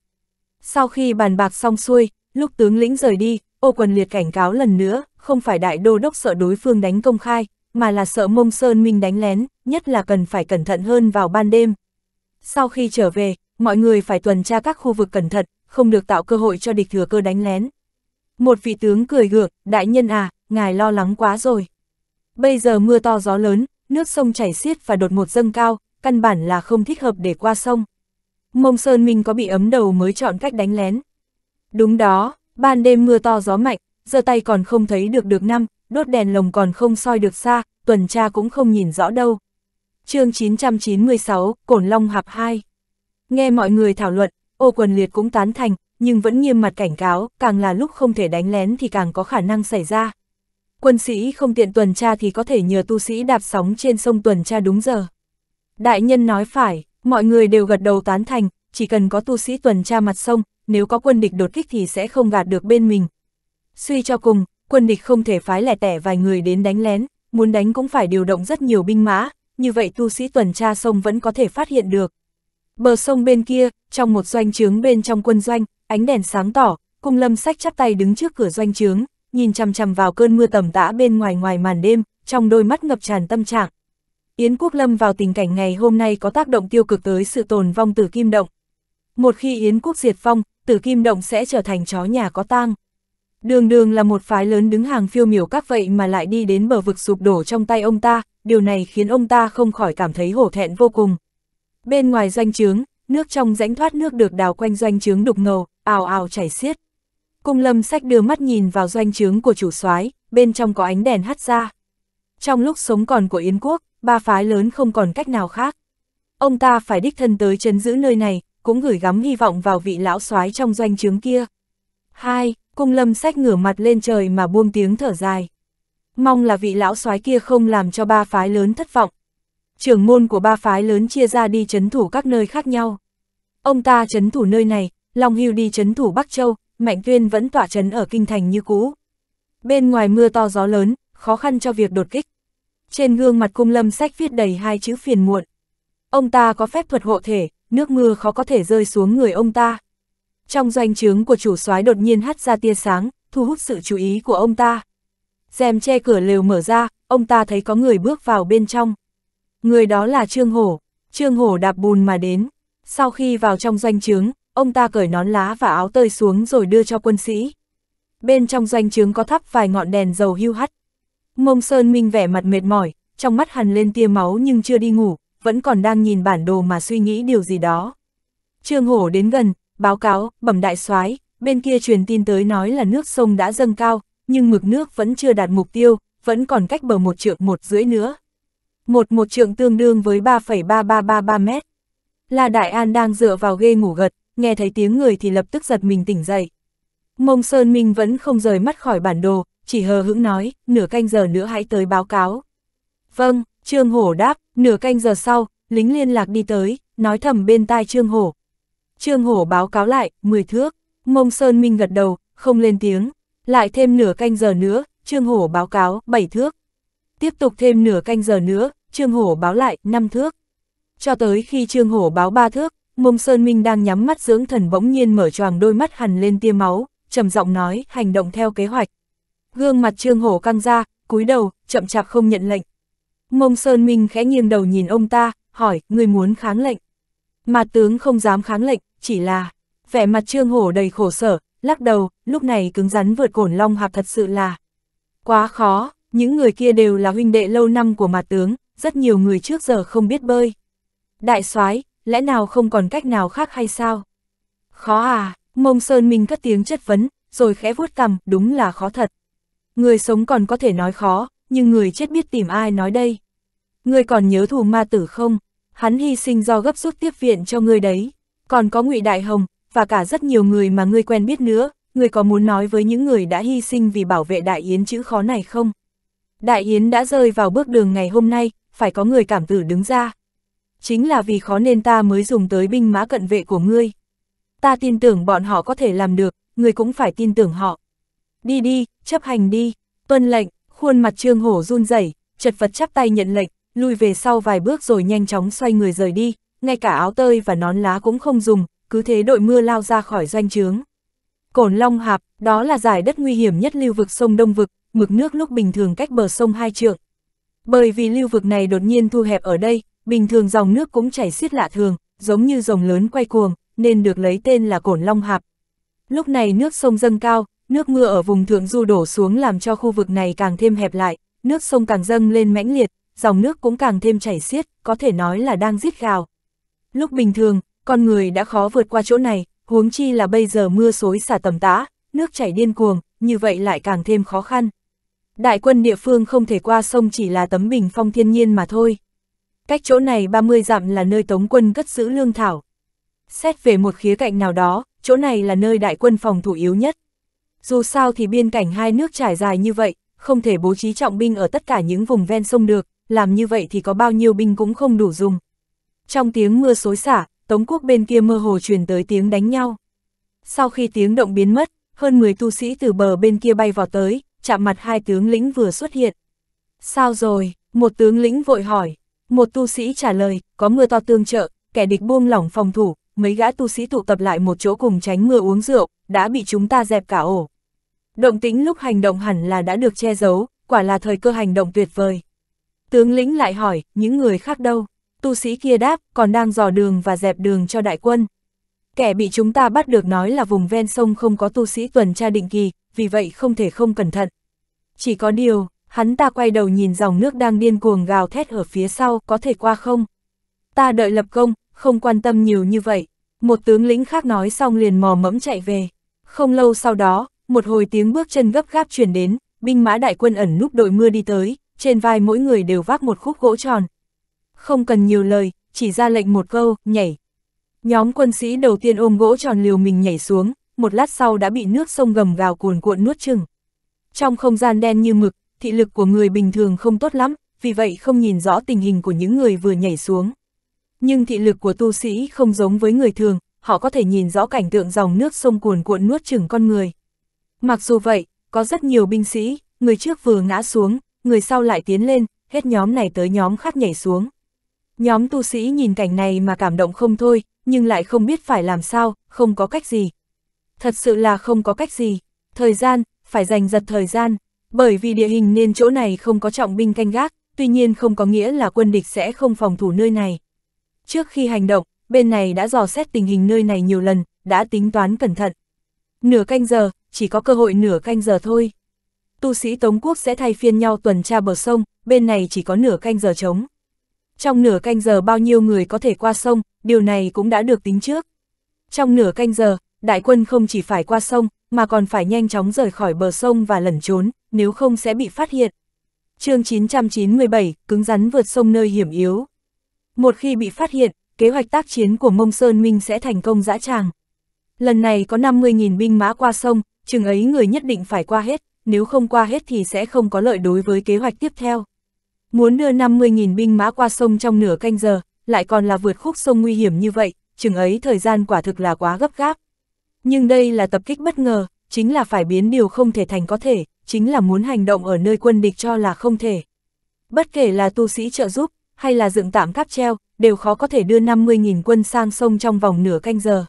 Sau khi bàn bạc xong xuôi, lúc tướng lĩnh rời đi, ô quần liệt cảnh cáo lần nữa, không phải đại đô đốc sợ đối phương đánh công khai, mà là sợ mông sơn minh đánh lén, nhất là cần phải cẩn thận hơn vào ban đêm. Sau khi trở về, mọi người phải tuần tra các khu vực cẩn thận, không được tạo cơ hội cho địch thừa cơ đánh lén. Một vị tướng cười gượng, đại nhân à, ngài lo lắng quá rồi. Bây giờ mưa to gió lớn, nước sông chảy xiết và đột ngột dâng cao, căn bản là không thích hợp để qua sông. Mông Sơn Minh có bị ấm đầu mới chọn cách đánh lén. Đúng đó, ban đêm mưa to gió mạnh, giơ tay còn không thấy được được năm, đốt đèn lồng còn không soi được xa, tuần tra cũng không nhìn rõ đâu. chương 996, Cổn Long Hạp 2 Nghe mọi người thảo luận, ô quần liệt cũng tán thành, nhưng vẫn nghiêm mặt cảnh cáo, càng là lúc không thể đánh lén thì càng có khả năng xảy ra. Quân sĩ không tiện tuần tra thì có thể nhờ tu sĩ đạp sóng trên sông tuần tra đúng giờ. Đại nhân nói phải, mọi người đều gật đầu tán thành, chỉ cần có tu sĩ tuần tra mặt sông, nếu có quân địch đột kích thì sẽ không gạt được bên mình, Suy cho cùng, quân địch không thể phái lẻ tẻ vài người đến đánh lén, muốn đánh cũng phải điều động rất nhiều binh mã, như vậy tu sĩ tuần tra sông vẫn có thể phát hiện được. Bờ sông bên kia, trong một doanh trướng bên trong quân doanh, ánh đèn sáng tỏ, cung lâm sách chắp tay đứng trước cửa doanh trướng, nhìn chằm chằm vào cơn mưa tầm tã bên ngoài ngoài màn đêm, trong đôi mắt ngập tràn tâm trạng. Yến Quốc Lâm vào tình cảnh ngày hôm nay có tác động tiêu cực tới sự tồn vong tử kim động. Một khi Yến Quốc diệt vong, tử kim động sẽ trở thành chó nhà có tang. Đường đường là một phái lớn đứng hàng phiêu miểu các vậy mà lại đi đến bờ vực sụp đổ trong tay ông ta, điều này khiến ông ta không khỏi cảm thấy hổ thẹn vô cùng. Bên ngoài doanh trướng, nước trong rãnh thoát nước được đào quanh doanh trướng đục ngầu, ào ào chảy xiết. Cung lâm sách đưa mắt nhìn vào doanh trướng của chủ soái bên trong có ánh đèn hắt ra. Trong lúc sống còn của Yến quốc, ba phái lớn không còn cách nào khác. Ông ta phải đích thân tới chấn giữ nơi này, cũng gửi gắm hy vọng vào vị lão soái trong doanh trướng kia. Hai, cung lâm sách ngửa mặt lên trời mà buông tiếng thở dài. Mong là vị lão soái kia không làm cho ba phái lớn thất vọng. Trưởng môn của ba phái lớn chia ra đi chấn thủ các nơi khác nhau. Ông ta chấn thủ nơi này, Long Hưu đi chấn thủ Bắc Châu, Mạnh Tuyên vẫn tỏa chấn ở kinh thành như cũ. Bên ngoài mưa to gió lớn, khó khăn cho việc đột kích. Trên gương mặt cung lâm sách viết đầy hai chữ phiền muộn. Ông ta có phép thuật hộ thể, nước mưa khó có thể rơi xuống người ông ta. Trong doanh trướng của chủ soái đột nhiên hắt ra tia sáng, thu hút sự chú ý của ông ta. rèm che cửa lều mở ra, ông ta thấy có người bước vào bên trong. Người đó là Trương Hổ, Trương Hổ đạp bùn mà đến. Sau khi vào trong doanh trướng, ông ta cởi nón lá và áo tơi xuống rồi đưa cho quân sĩ. Bên trong doanh trướng có thắp vài ngọn đèn dầu hưu hắt. Mông Sơn Minh vẻ mặt mệt mỏi, trong mắt hằn lên tia máu nhưng chưa đi ngủ, vẫn còn đang nhìn bản đồ mà suy nghĩ điều gì đó. Trương Hổ đến gần, báo cáo, bẩm đại soái bên kia truyền tin tới nói là nước sông đã dâng cao, nhưng mực nước vẫn chưa đạt mục tiêu, vẫn còn cách bờ một trượng một rưỡi nữa. Một một trượng tương đương với 3,3333 mét. Là Đại An đang dựa vào ghê ngủ gật, nghe thấy tiếng người thì lập tức giật mình tỉnh dậy. Mông Sơn Minh vẫn không rời mắt khỏi bản đồ, chỉ hờ hững nói, nửa canh giờ nữa hãy tới báo cáo. Vâng, Trương Hổ đáp, nửa canh giờ sau, lính liên lạc đi tới, nói thầm bên tai Trương Hổ, Trương Hổ báo cáo lại, 10 thước, Mông Sơn Minh gật đầu, không lên tiếng, lại thêm nửa canh giờ nữa, Trương Hổ báo cáo, 7 thước. Tiếp tục thêm nửa canh giờ nữa, Trương Hổ báo lại, 5 thước. Cho tới khi Trương Hổ báo 3 thước, Mông Sơn Minh đang nhắm mắt dưỡng thần bỗng nhiên mở choàng đôi mắt hằn lên tia máu, trầm giọng nói, hành động theo kế hoạch. Gương mặt Trương Hổ căng ra, cúi đầu, chậm chạp không nhận lệnh. Mông Sơn Minh khẽ nghiêng đầu nhìn ông ta, hỏi, người muốn kháng lệnh. Mà tướng không dám kháng lệnh, chỉ là, vẻ mặt trương hổ đầy khổ sở, lắc đầu, lúc này cứng rắn vượt cổn long hạp thật sự là quá khó, những người kia đều là huynh đệ lâu năm của mặt tướng, rất nhiều người trước giờ không biết bơi. Đại soái lẽ nào không còn cách nào khác hay sao? Khó à, mông sơn minh cất tiếng chất vấn, rồi khẽ vuốt cằm, đúng là khó thật. Người sống còn có thể nói khó, nhưng người chết biết tìm ai nói đây. Người còn nhớ thù ma tử không? Hắn hy sinh do gấp rút tiếp viện cho ngươi đấy còn có ngụy Đại Hồng, và cả rất nhiều người mà ngươi quen biết nữa, ngươi có muốn nói với những người đã hy sinh vì bảo vệ Đại Yến chữ khó này không? Đại Yến đã rơi vào bước đường ngày hôm nay, phải có người cảm tử đứng ra. Chính là vì khó nên ta mới dùng tới binh mã cận vệ của ngươi. Ta tin tưởng bọn họ có thể làm được, ngươi cũng phải tin tưởng họ. Đi đi, chấp hành đi, tuân lệnh, khuôn mặt trương hổ run rẩy, chật vật chắp tay nhận lệnh, lùi về sau vài bước rồi nhanh chóng xoay người rời đi, ngay cả áo tơi và nón lá cũng không dùng, cứ thế đội mưa lao ra khỏi doanh trướng. Cổn Long Hạp, đó là giải đất nguy hiểm nhất lưu vực sông Đông Vực, mực nước lúc bình thường cách bờ sông hai trượng. Bởi vì lưu vực này đột nhiên thu hẹp ở đây, bình thường dòng nước cũng chảy xiết lạ thường, giống như dòng lớn quay cuồng, nên được lấy tên là Cổn Long Hạp. Lúc này nước sông dâng cao, nước mưa ở vùng thượng du đổ xuống làm cho khu vực này càng thêm hẹp lại, nước sông càng dâng lên mãnh liệt, dòng nước cũng càng thêm chảy xiết, có thể nói là đang giết gào. Lúc bình thường, con người đã khó vượt qua chỗ này, huống chi là bây giờ mưa xối xả tầm tã, nước chảy điên cuồng, như vậy lại càng thêm khó khăn. Đại quân địa phương không thể qua sông chỉ là tấm bình phong thiên nhiên mà thôi. Cách chỗ này 30 dặm là nơi tống quân cất giữ lương thảo. Xét về một khía cạnh nào đó, chỗ này là nơi đại quân phòng thủ yếu nhất. Dù sao thì biên cảnh hai nước trải dài như vậy, không thể bố trí trọng binh ở tất cả những vùng ven sông được, làm như vậy thì có bao nhiêu binh cũng không đủ dùng. Trong tiếng mưa xối xả, Tống quốc bên kia mơ hồ truyền tới tiếng đánh nhau. Sau khi tiếng động biến mất, hơn 10 tu sĩ từ bờ bên kia bay vào tới, chạm mặt hai tướng lĩnh vừa xuất hiện. Sao rồi? Một tướng lĩnh vội hỏi. Một tu sĩ trả lời, có mưa to tương trợ, kẻ địch buông lỏng phòng thủ, mấy gã tu sĩ tụ tập lại một chỗ cùng tránh mưa uống rượu, đã bị chúng ta dẹp cả ổ. Động tĩnh lúc hành động hẳn là đã được che giấu, quả là thời cơ hành động tuyệt vời. Tướng lĩnh lại hỏi, những người khác đâu? tu sĩ kia đáp, còn đang dò đường và dẹp đường cho đại quân. Kẻ bị chúng ta bắt được nói là vùng ven sông không có tu sĩ tuần tra định kỳ, vì vậy không thể không cẩn thận. Chỉ có điều, hắn ta quay đầu nhìn dòng nước đang điên cuồng gào thét ở phía sau, có thể qua không? Ta đợi lập công, không quan tâm nhiều như vậy. Một tướng lĩnh khác nói xong liền mò mẫm chạy về. Không lâu sau đó, một hồi tiếng bước chân gấp gáp truyền đến, binh mã đại quân ẩn núp đội mưa đi tới, trên vai mỗi người đều vác một khúc gỗ tròn, không cần nhiều lời, chỉ ra lệnh một câu, nhảy. Nhóm quân sĩ đầu tiên ôm gỗ tròn liều mình nhảy xuống, một lát sau đã bị nước sông gầm gào cuồn cuộn nuốt chừng. Trong không gian đen như mực, thị lực của người bình thường không tốt lắm, vì vậy không nhìn rõ tình hình của những người vừa nhảy xuống. Nhưng thị lực của tu sĩ không giống với người thường, họ có thể nhìn rõ cảnh tượng dòng nước sông cuồn cuộn nuốt chừng con người. Mặc dù vậy, có rất nhiều binh sĩ, người trước vừa ngã xuống, người sau lại tiến lên, hết nhóm này tới nhóm khác nhảy xuống. Nhóm tu sĩ nhìn cảnh này mà cảm động không thôi, nhưng lại không biết phải làm sao, không có cách gì. Thật sự là không có cách gì. Thời gian, phải dành giật thời gian. Bởi vì địa hình nên chỗ này không có trọng binh canh gác, tuy nhiên không có nghĩa là quân địch sẽ không phòng thủ nơi này. Trước khi hành động, bên này đã dò xét tình hình nơi này nhiều lần, đã tính toán cẩn thận. Nửa canh giờ, chỉ có cơ hội nửa canh giờ thôi. Tu sĩ Tống Quốc sẽ thay phiên nhau tuần tra bờ sông, bên này chỉ có nửa canh giờ trống. Trong nửa canh giờ bao nhiêu người có thể qua sông, điều này cũng đã được tính trước. Trong nửa canh giờ, đại quân không chỉ phải qua sông, mà còn phải nhanh chóng rời khỏi bờ sông và lẩn trốn, nếu không sẽ bị phát hiện. chương 997, cứng rắn vượt sông nơi hiểm yếu. Một khi bị phát hiện, kế hoạch tác chiến của Mông Sơn Minh sẽ thành công dã tràng. Lần này có 50.000 binh mã qua sông, chừng ấy người nhất định phải qua hết, nếu không qua hết thì sẽ không có lợi đối với kế hoạch tiếp theo. Muốn đưa 50.000 binh mã qua sông trong nửa canh giờ, lại còn là vượt khúc sông nguy hiểm như vậy, chừng ấy thời gian quả thực là quá gấp gáp. Nhưng đây là tập kích bất ngờ, chính là phải biến điều không thể thành có thể, chính là muốn hành động ở nơi quân địch cho là không thể. Bất kể là tu sĩ trợ giúp, hay là dựng tạm cáp treo, đều khó có thể đưa 50.000 quân sang sông trong vòng nửa canh giờ.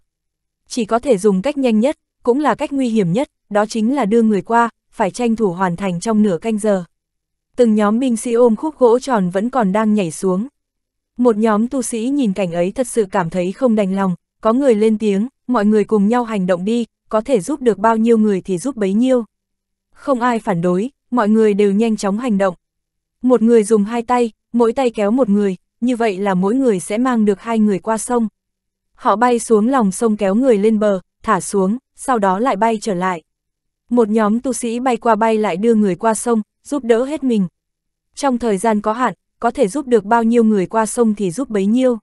Chỉ có thể dùng cách nhanh nhất, cũng là cách nguy hiểm nhất, đó chính là đưa người qua, phải tranh thủ hoàn thành trong nửa canh giờ từng nhóm binh sĩ ôm khúc gỗ tròn vẫn còn đang nhảy xuống. Một nhóm tu sĩ nhìn cảnh ấy thật sự cảm thấy không đành lòng, có người lên tiếng, mọi người cùng nhau hành động đi, có thể giúp được bao nhiêu người thì giúp bấy nhiêu. Không ai phản đối, mọi người đều nhanh chóng hành động. Một người dùng hai tay, mỗi tay kéo một người, như vậy là mỗi người sẽ mang được hai người qua sông. Họ bay xuống lòng sông kéo người lên bờ, thả xuống, sau đó lại bay trở lại. Một nhóm tu sĩ bay qua bay lại đưa người qua sông, giúp đỡ hết mình. Trong thời gian có hạn, có thể giúp được bao nhiêu người qua sông thì giúp bấy nhiêu.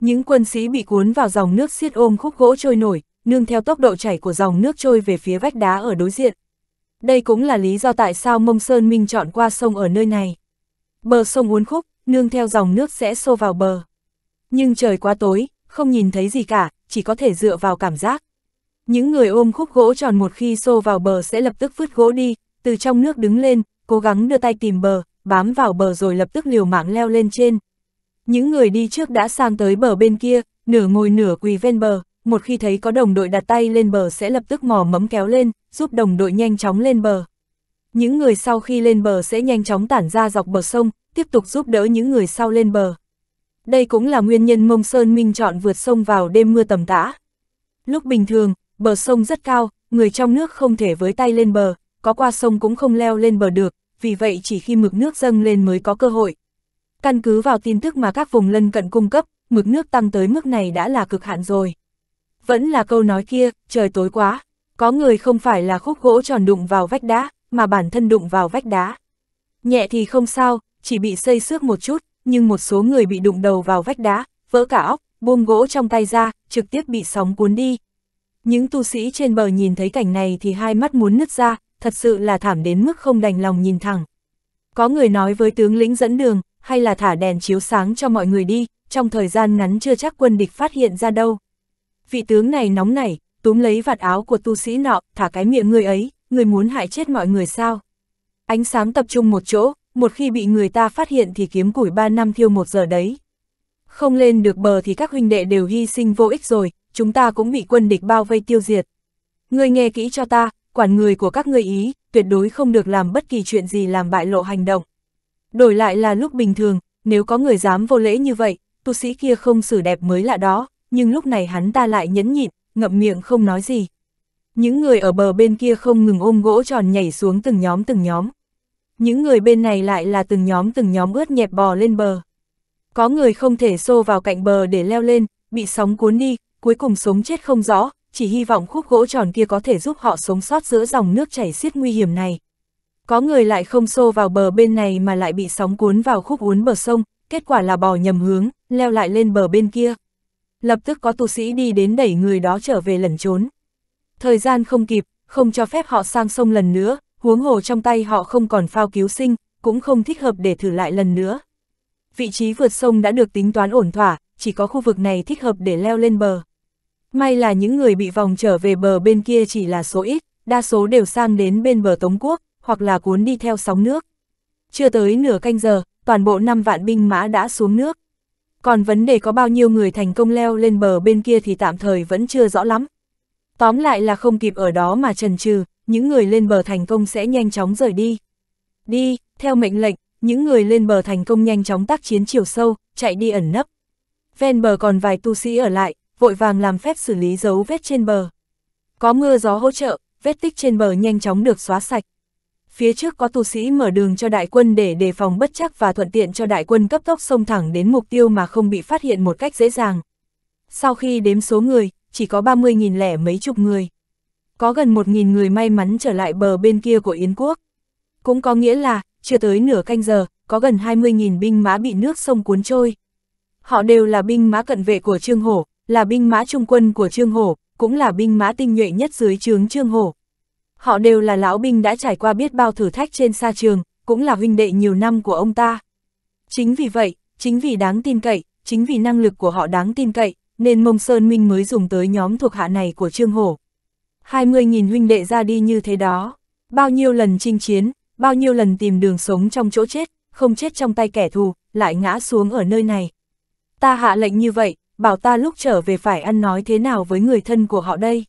Những quân sĩ bị cuốn vào dòng nước xiết ôm khúc gỗ trôi nổi, nương theo tốc độ chảy của dòng nước trôi về phía vách đá ở đối diện. Đây cũng là lý do tại sao Mông Sơn Minh chọn qua sông ở nơi này. Bờ sông uốn khúc, nương theo dòng nước sẽ xô vào bờ. Nhưng trời quá tối, không nhìn thấy gì cả, chỉ có thể dựa vào cảm giác. Những người ôm khúc gỗ tròn một khi xô vào bờ sẽ lập tức vứt gỗ đi, từ trong nước đứng lên, cố gắng đưa tay tìm bờ, bám vào bờ rồi lập tức liều mạng leo lên trên. Những người đi trước đã sang tới bờ bên kia, nửa ngồi nửa quỳ ven bờ, một khi thấy có đồng đội đặt tay lên bờ sẽ lập tức mò mẫm kéo lên, giúp đồng đội nhanh chóng lên bờ. Những người sau khi lên bờ sẽ nhanh chóng tản ra dọc bờ sông, tiếp tục giúp đỡ những người sau lên bờ. Đây cũng là nguyên nhân Mông Sơn Minh chọn vượt sông vào đêm mưa tầm tã. Lúc bình thường, bờ sông rất cao, người trong nước không thể với tay lên bờ, có qua sông cũng không leo lên bờ được, vì vậy chỉ khi mực nước dâng lên mới có cơ hội. Căn cứ vào tin tức mà các vùng lân cận cung cấp, mực nước tăng tới mức này đã là cực hạn rồi. Vẫn là câu nói kia, trời tối quá, có người không phải là khúc gỗ tròn đụng vào vách đá, mà bản thân đụng vào vách đá. Nhẹ thì không sao, chỉ bị xây xước một chút, nhưng một số người bị đụng đầu vào vách đá, vỡ cả óc, buông gỗ trong tay ra, trực tiếp bị sóng cuốn đi. Những tu sĩ trên bờ nhìn thấy cảnh này thì hai mắt muốn nứt ra, thật sự là thảm đến mức không đành lòng nhìn thẳng. Có người nói với tướng lĩnh dẫn đường, hay là thả đèn chiếu sáng cho mọi người đi, trong thời gian ngắn chưa chắc quân địch phát hiện ra đâu. Vị tướng này nóng nảy, túm lấy vạt áo của tu sĩ nọ, thả cái miệng người ấy, người muốn hại chết mọi người sao. Ánh sáng tập trung một chỗ, một khi bị người ta phát hiện thì kiếm củi ba năm thiêu một giờ đấy. Không lên được bờ thì các huynh đệ đều hy sinh vô ích rồi, chúng ta cũng bị quân địch bao vây tiêu diệt. Người nghe kỹ cho ta, quản người của các ngươi ý, tuyệt đối không được làm bất kỳ chuyện gì làm bại lộ hành động. Đổi lại là lúc bình thường, nếu có người dám vô lễ như vậy, tu sĩ kia không xử đẹp mới lạ đó, nhưng lúc này hắn ta lại nhẫn nhịn, ngậm miệng không nói gì. Những người ở bờ bên kia không ngừng ôm gỗ tròn nhảy xuống từng nhóm từng nhóm. Những người bên này lại là từng nhóm từng nhóm ướt nhẹp bò lên bờ. Có người không thể xô vào cạnh bờ để leo lên, bị sóng cuốn đi, cuối cùng sống chết không rõ, chỉ hy vọng khúc gỗ tròn kia có thể giúp họ sống sót giữa dòng nước chảy xiết nguy hiểm này. Có người lại không xô vào bờ bên này mà lại bị sóng cuốn vào khúc uốn bờ sông, kết quả là bò nhầm hướng, leo lại lên bờ bên kia. Lập tức có tu sĩ đi đến đẩy người đó trở về lẩn trốn. Thời gian không kịp, không cho phép họ sang sông lần nữa, huống hồ trong tay họ không còn phao cứu sinh, cũng không thích hợp để thử lại lần nữa. Vị trí vượt sông đã được tính toán ổn thỏa, chỉ có khu vực này thích hợp để leo lên bờ. May là những người bị vòng trở về bờ bên kia chỉ là số ít, đa số đều sang đến bên bờ Tống Quốc, hoặc là cuốn đi theo sóng nước. Chưa tới nửa canh giờ, toàn bộ 5 vạn binh mã đã xuống nước. Còn vấn đề có bao nhiêu người thành công leo lên bờ bên kia thì tạm thời vẫn chưa rõ lắm. Tóm lại là không kịp ở đó mà trần trừ, những người lên bờ thành công sẽ nhanh chóng rời đi. Đi, theo mệnh lệnh, những người lên bờ thành công nhanh chóng tác chiến chiều sâu, chạy đi ẩn nấp. Ven bờ còn vài tu sĩ ở lại, vội vàng làm phép xử lý dấu vết trên bờ. Có mưa gió hỗ trợ, vết tích trên bờ nhanh chóng được xóa sạch. Phía trước có tu sĩ mở đường cho đại quân để đề phòng bất chắc và thuận tiện cho đại quân cấp tốc xông thẳng đến mục tiêu mà không bị phát hiện một cách dễ dàng. Sau khi đếm số người, chỉ có 30.000 lẻ mấy chục người. Có gần 1.000 người may mắn trở lại bờ bên kia của Yến quốc. Cũng có nghĩa là, chưa tới nửa canh giờ, có gần 20.000 binh mã bị nước sông cuốn trôi. Họ đều là binh mã cận vệ của Trương Hổ, là binh mã trung quân của Trương Hổ, cũng là binh mã tinh nhuệ nhất dưới trướng Trương Hổ. Họ đều là lão binh đã trải qua biết bao thử thách trên sa trường, cũng là huynh đệ nhiều năm của ông ta. Chính vì vậy, chính vì đáng tin cậy, chính vì năng lực của họ đáng tin cậy, nên Mông Sơn Minh mới dùng tới nhóm thuộc hạ này của Trương Hổ. 20.000 huynh đệ ra đi như thế đó, bao nhiêu lần chinh chiến, bao nhiêu lần tìm đường sống trong chỗ chết, không chết trong tay kẻ thù, lại ngã xuống ở nơi này. Ta hạ lệnh như vậy, bảo ta lúc trở về phải ăn nói thế nào với người thân của họ đây.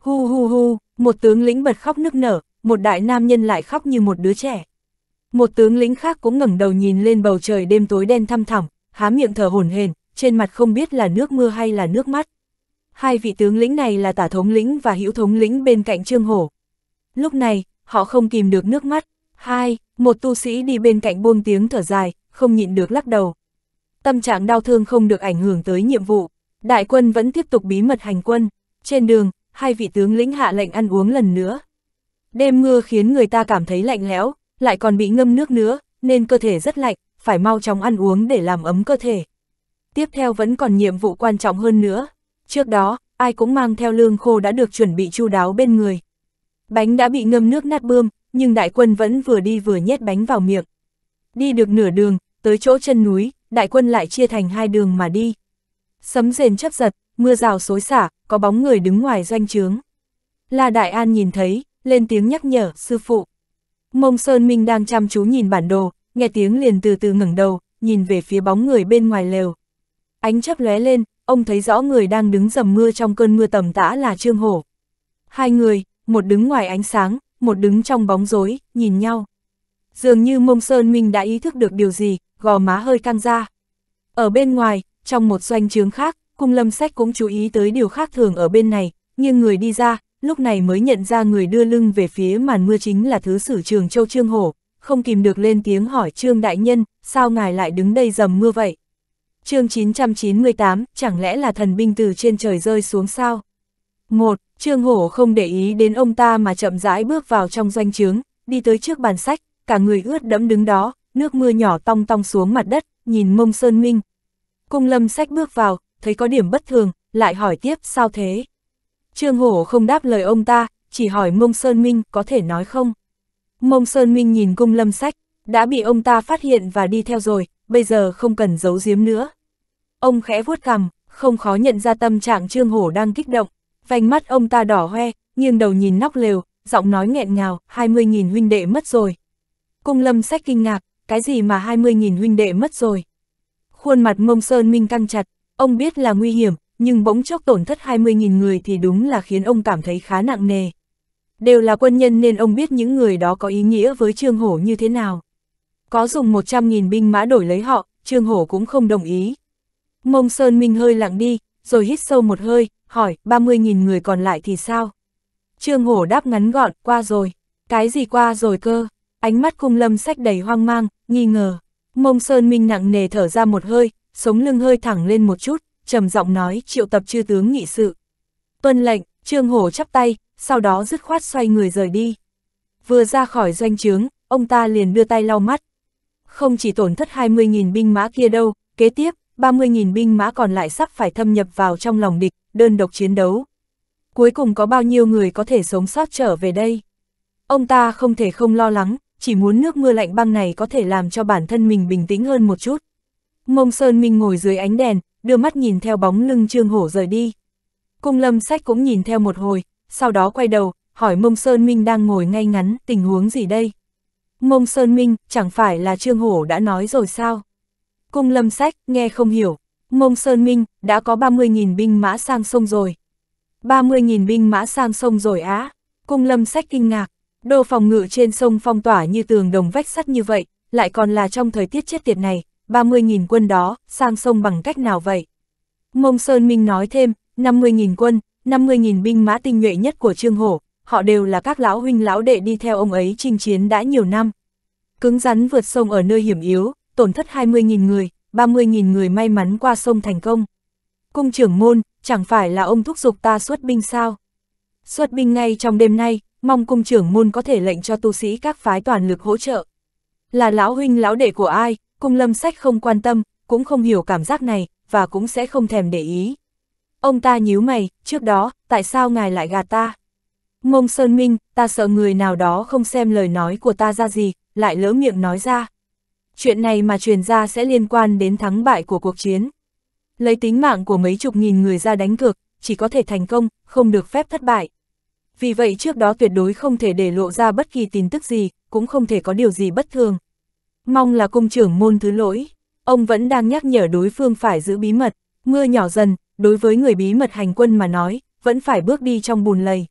Hu hu hu, một tướng lĩnh bật khóc nức nở, một đại nam nhân lại khóc như một đứa trẻ. Một tướng lĩnh khác cũng ngẩng đầu nhìn lên bầu trời đêm tối đen thăm thẳm, há miệng thở hổn hển, trên mặt không biết là nước mưa hay là nước mắt. Hai vị tướng lĩnh này là tả thống lĩnh và hữu thống lĩnh bên cạnh Trương Hổ. Lúc này, họ không kìm được nước mắt. Hai, một tu sĩ đi bên cạnh buông tiếng thở dài, không nhịn được lắc đầu tâm trạng đau thương không được ảnh hưởng tới nhiệm vụ. Đại quân vẫn tiếp tục bí mật hành quân. Trên đường, hai vị tướng lĩnh hạ lệnh ăn uống lần nữa. Đêm mưa khiến người ta cảm thấy lạnh lẽo, lại còn bị ngâm nước nữa, nên cơ thể rất lạnh, phải mau chóng ăn uống để làm ấm cơ thể. Tiếp theo vẫn còn nhiệm vụ quan trọng hơn nữa. Trước đó, ai cũng mang theo lương khô đã được chuẩn bị chu đáo bên người. Bánh đã bị ngâm nước nát bươm, nhưng đại quân vẫn vừa đi vừa nhét bánh vào miệng. Đi được nửa đường, tới chỗ chân núi, đại quân lại chia thành hai đường mà đi. Sấm rền chấp giật, mưa rào xối xả, có bóng người đứng ngoài doanh trướng. La Đại An nhìn thấy, lên tiếng nhắc nhở, sư phụ. Mông Sơn Minh đang chăm chú nhìn bản đồ, nghe tiếng liền từ từ ngẩng đầu, nhìn về phía bóng người bên ngoài lều. Ánh chấp lóe lên, ông thấy rõ người đang đứng dầm mưa trong cơn mưa tầm tã là Trương Hổ. Hai người, một đứng ngoài ánh sáng, một đứng trong bóng rối, nhìn nhau. Dường như Mông Sơn Minh đã ý thức được điều gì, gò má hơi căng ra. Ở bên ngoài, trong một doanh trướng khác, cung lâm sách cũng chú ý tới điều khác thường ở bên này, nhưng người đi ra, lúc này mới nhận ra người đưa lưng về phía màn mưa chính là thứ sử trường Châu Trương Hổ, không kìm được lên tiếng hỏi Trương Đại Nhân, sao ngài lại đứng đây dầm mưa vậy? chương 998, chẳng lẽ là thần binh từ trên trời rơi xuống sao? một Trương Hổ không để ý đến ông ta mà chậm rãi bước vào trong doanh trướng, đi tới trước bàn sách, cả người ướt đẫm đứng đó, nước mưa nhỏ tong tong xuống mặt đất, nhìn mông Sơn Minh. Cung lâm sách bước vào, thấy có điểm bất thường, lại hỏi tiếp sao thế. Trương Hổ không đáp lời ông ta, chỉ hỏi mông Sơn Minh có thể nói không. Mông Sơn Minh nhìn cung lâm sách, đã bị ông ta phát hiện và đi theo rồi, bây giờ không cần giấu giếm nữa. Ông khẽ vuốt cằm, không khó nhận ra tâm trạng Trương Hổ đang kích động, vành mắt ông ta đỏ hoe, nghiêng đầu nhìn nóc lều, giọng nói nghẹn ngào, 20.000 huynh đệ mất rồi. Cung lâm sách kinh ngạc, cái gì mà 20.000 huynh đệ mất rồi. Khuôn mặt mông Sơn Minh căng chặt, ông biết là nguy hiểm, nhưng bỗng chốc tổn thất 20.000 người thì đúng là khiến ông cảm thấy khá nặng nề. Đều là quân nhân nên ông biết những người đó có ý nghĩa với Trương Hổ như thế nào. Có dùng 100.000 binh mã đổi lấy họ, Trương Hổ cũng không đồng ý. Mông Sơn Minh hơi lặng đi, rồi hít sâu một hơi, hỏi 30.000 người còn lại thì sao? Trương Hổ đáp ngắn gọn, qua rồi. Cái gì qua rồi cơ? Ánh mắt khung lâm sách đầy hoang mang, nghi ngờ. Mông Sơn Minh nặng nề thở ra một hơi, sống lưng hơi thẳng lên một chút, trầm giọng nói triệu tập chư tướng nghị sự. Tuân lệnh, Trương Hổ chắp tay, sau đó dứt khoát xoay người rời đi. Vừa ra khỏi doanh trướng, ông ta liền đưa tay lau mắt. Không chỉ tổn thất 20.000 binh mã kia đâu, kế tiếp, 30.000 binh mã còn lại sắp phải thâm nhập vào trong lòng địch, đơn độc chiến đấu. Cuối cùng có bao nhiêu người có thể sống sót trở về đây? Ông ta không thể không lo lắng, chỉ muốn nước mưa lạnh băng này có thể làm cho bản thân mình bình tĩnh hơn một chút. Mông Sơn Minh ngồi dưới ánh đèn, đưa mắt nhìn theo bóng lưng Trương Hổ rời đi. Cung lâm sách cũng nhìn theo một hồi, sau đó quay đầu, hỏi Mông Sơn Minh đang ngồi ngay ngắn, tình huống gì đây? Mông Sơn Minh, chẳng phải là Trương Hổ đã nói rồi sao? Cung lâm sách, nghe không hiểu. Mông Sơn Minh, đã có 30.000 binh mã sang sông rồi. 30.000 binh mã sang sông rồi á. Cung lâm sách kinh ngạc, đồ phòng ngự trên sông phong tỏa như tường đồng vách sắt như vậy, lại còn là trong thời tiết chết tiệt này, 30.000 quân đó, sang sông bằng cách nào vậy? Mông Sơn Minh nói thêm, 50.000 quân, 50.000 binh mã tinh nhuệ nhất của Trương Hổ, họ đều là các lão huynh lão đệ đi theo ông ấy chinh chiến đã nhiều năm. Cứng rắn vượt sông ở nơi hiểm yếu, tổn thất 20.000 người, 30.000 người may mắn qua sông thành công. Cung trưởng môn, chẳng phải là ông thúc giục ta xuất binh sao? Xuất binh ngay trong đêm nay, mong cung trưởng môn có thể lệnh cho tu sĩ các phái toàn lực hỗ trợ. Là lão huynh lão đệ của ai, cung lâm sách không quan tâm, cũng không hiểu cảm giác này, và cũng sẽ không thèm để ý. Ông ta nhíu mày, trước đó, tại sao ngài lại gạt ta? Mông Sơn Minh, ta sợ người nào đó không xem lời nói của ta ra gì, lại lỡ miệng nói ra. Chuyện này mà truyền ra sẽ liên quan đến thắng bại của cuộc chiến. Lấy tính mạng của mấy chục nghìn người ra đánh cược, chỉ có thể thành công, không được phép thất bại vì vậy trước đó tuyệt đối không thể để lộ ra bất kỳ tin tức gì, cũng không thể có điều gì bất thường. Mong là cung trưởng môn thứ lỗi, ông vẫn đang nhắc nhở đối phương phải giữ bí mật, mưa nhỏ dần, đối với người bí mật hành quân mà nói, vẫn phải bước đi trong bùn lầy.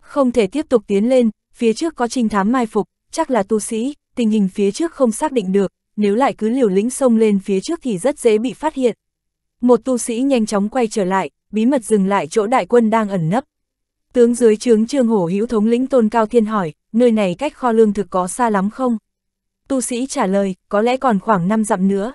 Không thể tiếp tục tiến lên, phía trước có trinh thám mai phục, chắc là tu sĩ, tình hình phía trước không xác định được, nếu lại cứ liều lĩnh xông lên phía trước thì rất dễ bị phát hiện. Một tu sĩ nhanh chóng quay trở lại, bí mật dừng lại chỗ đại quân đang ẩn nấp. Tướng dưới trướng Trương Hổ Hữu thống lĩnh Tôn Cao Thiên hỏi, nơi này cách kho lương thực có xa lắm không? Tu sĩ trả lời, có lẽ còn khoảng 5 dặm nữa.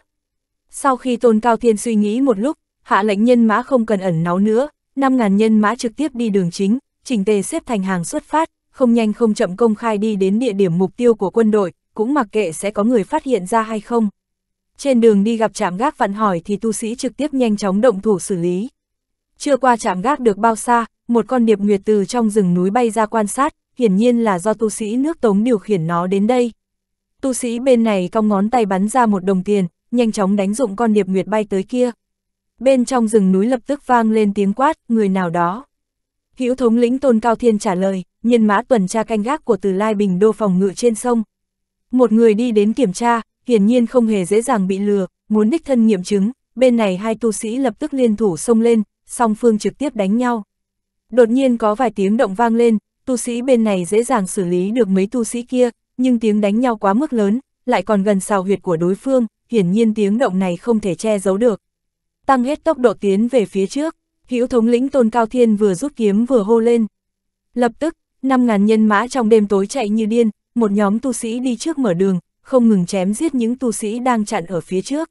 Sau khi Tôn Cao Thiên suy nghĩ một lúc, hạ lệnh nhân mã không cần ẩn náu nữa, 5.000 nhân mã trực tiếp đi đường chính, chỉnh tề xếp thành hàng xuất phát, không nhanh không chậm công khai đi đến địa điểm mục tiêu của quân đội, cũng mặc kệ sẽ có người phát hiện ra hay không. Trên đường đi gặp trạm gác vặn hỏi thì tu sĩ trực tiếp nhanh chóng động thủ xử lý. Chưa qua chạm gác được bao xa, một con điệp nguyệt từ trong rừng núi bay ra quan sát, hiển nhiên là do tu sĩ nước tống điều khiển nó đến đây. Tu sĩ bên này cong ngón tay bắn ra một đồng tiền, nhanh chóng đánh dụng con điệp nguyệt bay tới kia. Bên trong rừng núi lập tức vang lên tiếng quát, người nào đó. Hữu thống lĩnh Tôn Cao Thiên trả lời, nhân mã tuần tra canh gác của Từ Lai Bình đô phòng ngự trên sông. Một người đi đến kiểm tra, hiển nhiên không hề dễ dàng bị lừa, muốn đích thân nghiệm chứng, bên này hai tu sĩ lập tức liên thủ xông lên, song phương trực tiếp đánh nhau. Đột nhiên có vài tiếng động vang lên, tu sĩ bên này dễ dàng xử lý được mấy tu sĩ kia, nhưng tiếng đánh nhau quá mức lớn, lại còn gần xào huyệt của đối phương, hiển nhiên tiếng động này không thể che giấu được. Tăng hết tốc độ tiến về phía trước, hữu thống lĩnh Tôn Cao Thiên vừa rút kiếm vừa hô lên. Lập tức, 5.000 nhân mã trong đêm tối chạy như điên, một nhóm tu sĩ đi trước mở đường, không ngừng chém giết những tu sĩ đang chặn ở phía trước.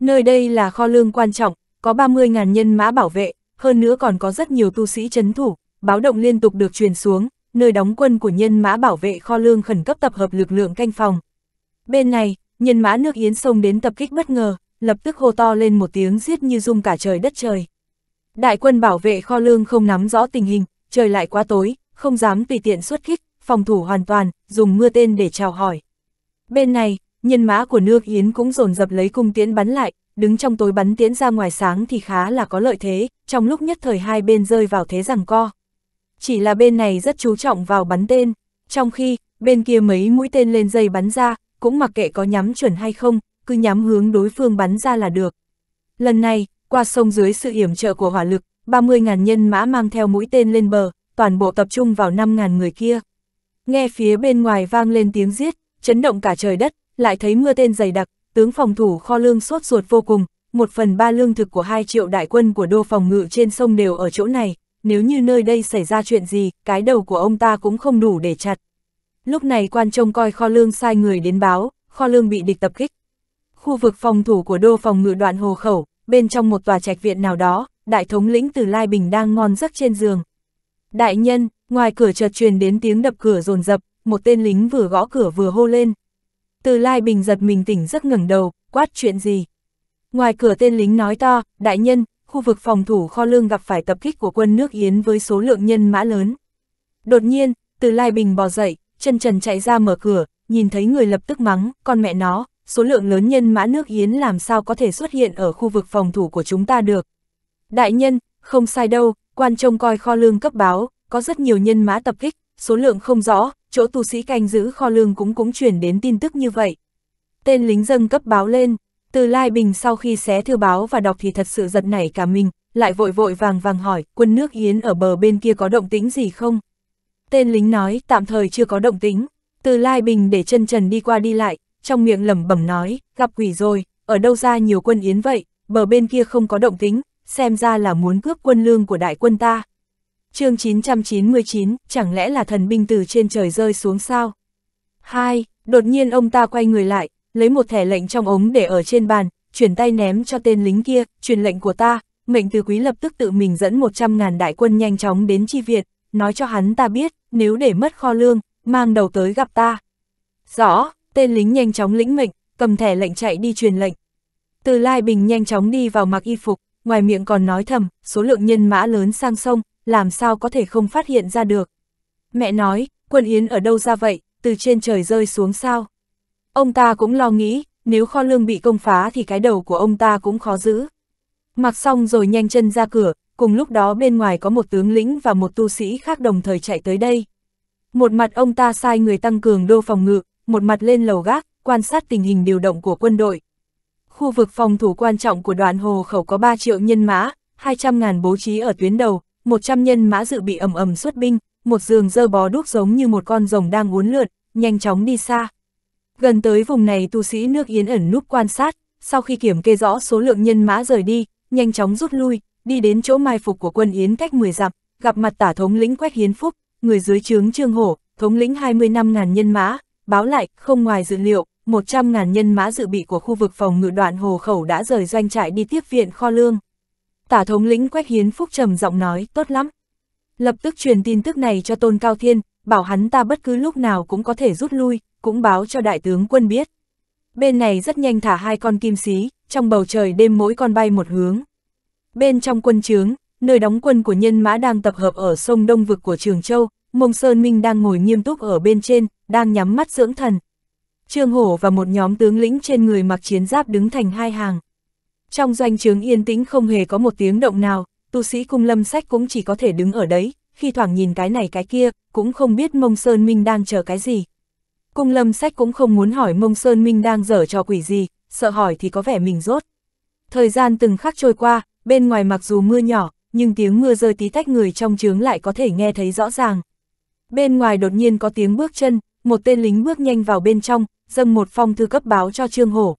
Nơi đây là kho lương quan trọng, có 30.000 nhân mã bảo vệ, hơn nữa còn có rất nhiều tu sĩ chấn thủ, báo động liên tục được truyền xuống, nơi đóng quân của nhân mã bảo vệ kho lương khẩn cấp tập hợp lực lượng canh phòng. Bên này, nhân mã nước Yến sông đến tập kích bất ngờ, lập tức hô to lên một tiếng giết như rung cả trời đất trời. Đại quân bảo vệ kho lương không nắm rõ tình hình, trời lại quá tối, không dám tùy tiện xuất kích, phòng thủ hoàn toàn, dùng mưa tên để chào hỏi. Bên này, nhân mã của nước Yến cũng dồn dập lấy cung tiễn bắn lại, đứng trong tối bắn tiến ra ngoài sáng thì khá là có lợi thế, trong lúc nhất thời hai bên rơi vào thế rằng co. Chỉ là bên này rất chú trọng vào bắn tên, trong khi, bên kia mấy mũi tên lên dây bắn ra, cũng mặc kệ có nhắm chuẩn hay không, cứ nhắm hướng đối phương bắn ra là được. Lần này, qua sông dưới sự hiểm trợ của hỏa lực, 30.000 nhân mã mang theo mũi tên lên bờ, toàn bộ tập trung vào 5.000 người kia. Nghe phía bên ngoài vang lên tiếng giết, chấn động cả trời đất, lại thấy mưa tên dày đặc, tướng phòng thủ kho lương sốt ruột vô cùng, một phần ba lương thực của hai triệu đại quân của đô phòng ngự trên sông đều ở chỗ này, nếu như nơi đây xảy ra chuyện gì, cái đầu của ông ta cũng không đủ để chặt. Lúc này quan trông coi kho lương sai người đến báo, kho lương bị địch tập kích. Khu vực phòng thủ của đô phòng ngự đoạn hồ khẩu, bên trong một tòa trạch viện nào đó, đại thống lĩnh từ Lai Bình đang ngon giấc trên giường. Đại nhân, ngoài cửa chợt truyền đến tiếng đập cửa rồn rập, một tên lính vừa gõ cửa vừa hô lên, từ Lai Bình giật mình tỉnh rất ngẩng đầu, quát chuyện gì. Ngoài cửa tên lính nói to, đại nhân, khu vực phòng thủ kho lương gặp phải tập kích của quân nước Yến với số lượng nhân mã lớn. Đột nhiên, Từ Lai Bình bò dậy, chân trần chạy ra mở cửa, nhìn thấy người lập tức mắng, con mẹ nó, số lượng lớn nhân mã nước Yến làm sao có thể xuất hiện ở khu vực phòng thủ của chúng ta được. Đại nhân, không sai đâu, quan trông coi kho lương cấp báo, có rất nhiều nhân mã tập kích, số lượng không rõ, chỗ tu sĩ canh giữ kho lương cũng cũng chuyển đến tin tức như vậy. Tên lính dân cấp báo lên, từ Lai Bình sau khi xé thư báo và đọc thì thật sự giật nảy cả mình, lại vội vội vàng vàng hỏi quân nước Yến ở bờ bên kia có động tĩnh gì không? Tên lính nói tạm thời chưa có động tĩnh, từ Lai Bình để chân trần đi qua đi lại, trong miệng lẩm bẩm nói, gặp quỷ rồi, ở đâu ra nhiều quân Yến vậy, bờ bên kia không có động tĩnh, xem ra là muốn cướp quân lương của đại quân ta chương 999, chẳng lẽ là thần binh từ trên trời rơi xuống sao? Hai, đột nhiên ông ta quay người lại, lấy một thẻ lệnh trong ống để ở trên bàn, chuyển tay ném cho tên lính kia, truyền lệnh của ta, mệnh từ quý lập tức tự mình dẫn 100.000 đại quân nhanh chóng đến chi viện, nói cho hắn ta biết, nếu để mất kho lương, mang đầu tới gặp ta. Rõ, tên lính nhanh chóng lĩnh mệnh, cầm thẻ lệnh chạy đi truyền lệnh. Từ Lai Bình nhanh chóng đi vào mặc y phục, ngoài miệng còn nói thầm, số lượng nhân mã lớn sang sông, làm sao có thể không phát hiện ra được. Mẹ nói, quân yến ở đâu ra vậy, từ trên trời rơi xuống sao. Ông ta cũng lo nghĩ, nếu kho lương bị công phá thì cái đầu của ông ta cũng khó giữ. Mặc xong rồi nhanh chân ra cửa, cùng lúc đó bên ngoài có một tướng lĩnh và một tu sĩ khác đồng thời chạy tới đây. Một mặt ông ta sai người tăng cường đô phòng ngự, một mặt lên lầu gác, quan sát tình hình điều động của quân đội. Khu vực phòng thủ quan trọng của đoạn hồ khẩu có 3 triệu nhân mã, 200.000 bố trí ở tuyến đầu, 100 nhân mã dự bị ầm ầm xuất binh, một giường dơ bó đuốc giống như một con rồng đang uốn lượn, nhanh chóng đi xa. Gần tới vùng này tu sĩ nước Yến ẩn núp quan sát, sau khi kiểm kê rõ số lượng nhân mã rời đi, nhanh chóng rút lui, đi đến chỗ mai phục của quân Yến cách 10 dặm, gặp mặt tả thống lĩnh Quách Hiến Phúc, người dưới trướng Trương Hổ, thống lĩnh 20 năm ngàn nhân mã, báo lại, không ngoài dự liệu, 100 ngàn nhân mã dự bị của khu vực phòng ngự đoạn hồ khẩu đã rời doanh trại đi tiếp viện kho lương tả thống lĩnh Quách Hiến Phúc trầm giọng nói, tốt lắm. Lập tức truyền tin tức này cho Tôn Cao Thiên, bảo hắn ta bất cứ lúc nào cũng có thể rút lui, cũng báo cho đại tướng quân biết. Bên này rất nhanh thả hai con kim xí, trong bầu trời đêm mỗi con bay một hướng. Bên trong quân trướng, nơi đóng quân của nhân mã đang tập hợp ở sông Đông Vực của Trường Châu, Mông Sơn Minh đang ngồi nghiêm túc ở bên trên, đang nhắm mắt dưỡng thần. Trương Hổ và một nhóm tướng lĩnh trên người mặc chiến giáp đứng thành hai hàng. Trong doanh trướng yên tĩnh không hề có một tiếng động nào, tu sĩ cung lâm sách cũng chỉ có thể đứng ở đấy, khi thoảng nhìn cái này cái kia, cũng không biết mông Sơn Minh đang chờ cái gì. Cung lâm sách cũng không muốn hỏi mông Sơn Minh đang dở trò quỷ gì, sợ hỏi thì có vẻ mình rốt. Thời gian từng khắc trôi qua, bên ngoài mặc dù mưa nhỏ, nhưng tiếng mưa rơi tí tách người trong trướng lại có thể nghe thấy rõ ràng. Bên ngoài đột nhiên có tiếng bước chân, một tên lính bước nhanh vào bên trong, dâng một phong thư cấp báo cho Trương Hổ,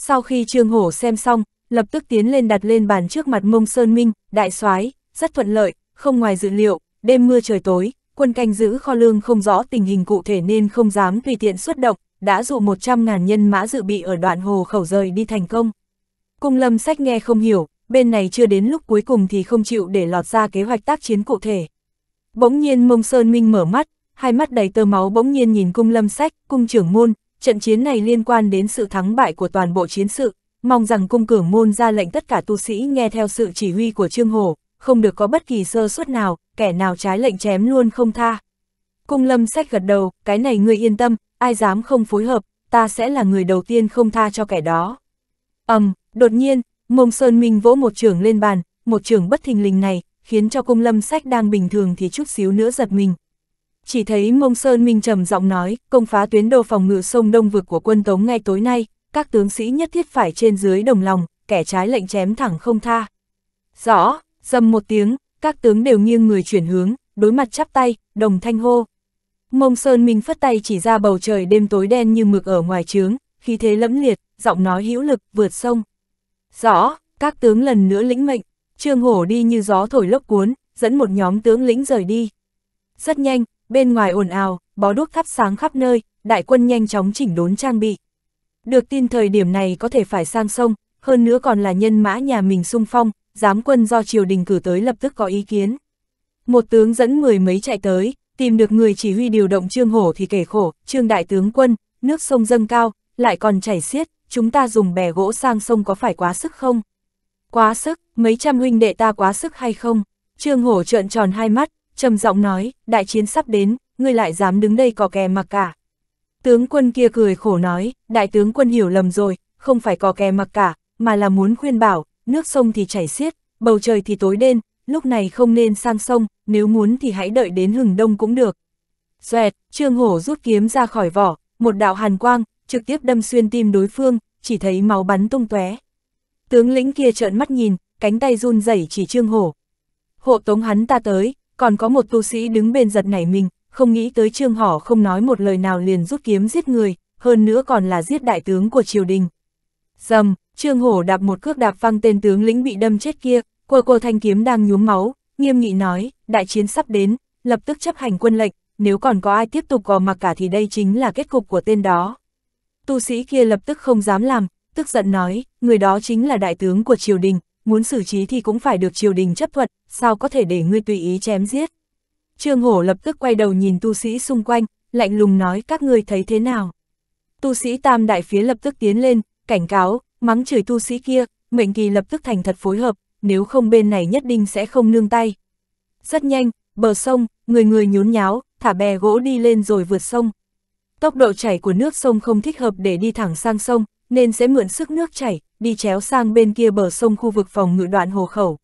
sau khi Trương Hổ xem xong, lập tức tiến lên đặt lên bàn trước mặt mông Sơn Minh, đại soái rất thuận lợi, không ngoài dự liệu, đêm mưa trời tối, quân canh giữ kho lương không rõ tình hình cụ thể nên không dám tùy tiện xuất động, đã dụ 100.000 nhân mã dự bị ở đoạn hồ khẩu rời đi thành công. Cung lâm sách nghe không hiểu, bên này chưa đến lúc cuối cùng thì không chịu để lọt ra kế hoạch tác chiến cụ thể. Bỗng nhiên mông Sơn Minh mở mắt, hai mắt đầy tơ máu bỗng nhiên nhìn cung lâm sách, cung trưởng môn, trận chiến này liên quan đến sự thắng bại của toàn bộ chiến sự, mong rằng cung cường môn ra lệnh tất cả tu sĩ nghe theo sự chỉ huy của Trương hồ, không được có bất kỳ sơ suất nào, kẻ nào trái lệnh chém luôn không tha. Cung lâm sách gật đầu, cái này ngươi yên tâm, ai dám không phối hợp, ta sẽ là người đầu tiên không tha cho kẻ đó. ầm, um, đột nhiên, mông sơn minh vỗ một trường lên bàn, một trường bất thình lình này, khiến cho cung lâm sách đang bình thường thì chút xíu nữa giật mình, chỉ thấy Mông Sơn Minh trầm giọng nói, công phá tuyến đồ phòng ngự sông Đông vực của quân Tống ngay tối nay, các tướng sĩ nhất thiết phải trên dưới đồng lòng, kẻ trái lệnh chém thẳng không tha. Rõ, dầm một tiếng, các tướng đều nghiêng người chuyển hướng, đối mặt chắp tay, đồng thanh hô. Mông Sơn Minh phất tay chỉ ra bầu trời đêm tối đen như mực ở ngoài trướng, khí thế lẫm liệt, giọng nói hữu lực, vượt sông. Rõ, các tướng lần nữa lĩnh mệnh, Trương Hổ đi như gió thổi lốc cuốn, dẫn một nhóm tướng lĩnh rời đi. Rất nhanh, bên ngoài ồn ào, bó đuốc thắp sáng khắp nơi, đại quân nhanh chóng chỉnh đốn trang bị. Được tin thời điểm này có thể phải sang sông, hơn nữa còn là nhân mã nhà mình sung phong, giám quân do triều đình cử tới lập tức có ý kiến. Một tướng dẫn mười mấy chạy tới, tìm được người chỉ huy điều động trương hổ thì kể khổ, trương đại tướng quân, nước sông dâng cao, lại còn chảy xiết, chúng ta dùng bè gỗ sang sông có phải quá sức không? Quá sức, mấy trăm huynh đệ ta quá sức hay không? Trương hổ trợn tròn hai mắt, trầm giọng nói, đại chiến sắp đến, ngươi lại dám đứng đây cò kè mặc cả. Tướng quân kia cười khổ nói, đại tướng quân hiểu lầm rồi, không phải cò kè mặc cả, mà là muốn khuyên bảo, nước sông thì chảy xiết, bầu trời thì tối đen, lúc này không nên sang sông, nếu muốn thì hãy đợi đến hừng đông cũng được. Xoẹt, Trương Hổ rút kiếm ra khỏi vỏ, một đạo hàn quang, trực tiếp đâm xuyên tim đối phương, chỉ thấy máu bắn tung tóe. Tướng lĩnh kia trợn mắt nhìn, cánh tay run rẩy chỉ Trương Hổ. Hộ tống hắn ta tới, còn có một tu sĩ đứng bên giật nảy mình, không nghĩ tới trương họ không nói một lời nào liền rút kiếm giết người, hơn nữa còn là giết đại tướng của triều đình. Dầm, trương hổ đạp một cước đạp văng tên tướng lĩnh bị đâm chết kia, cô cô thanh kiếm đang nhuốm máu, nghiêm nghị nói, đại chiến sắp đến, lập tức chấp hành quân lệnh, nếu còn có ai tiếp tục gò mặc cả thì đây chính là kết cục của tên đó. Tu sĩ kia lập tức không dám làm, tức giận nói, người đó chính là đại tướng của triều đình, muốn xử trí thì cũng phải được triều đình chấp thuận, sao có thể để ngươi tùy ý chém giết. Trương Hổ lập tức quay đầu nhìn tu sĩ xung quanh, lạnh lùng nói các ngươi thấy thế nào. Tu sĩ tam đại phía lập tức tiến lên, cảnh cáo, mắng chửi tu sĩ kia, mệnh kỳ lập tức thành thật phối hợp, nếu không bên này nhất định sẽ không nương tay. Rất nhanh, bờ sông, người người nhốn nháo, thả bè gỗ đi lên rồi vượt sông. Tốc độ chảy của nước sông không thích hợp để đi thẳng sang sông, nên sẽ mượn sức nước chảy, đi chéo sang bên kia bờ sông khu vực phòng ngự đoạn hồ khẩu.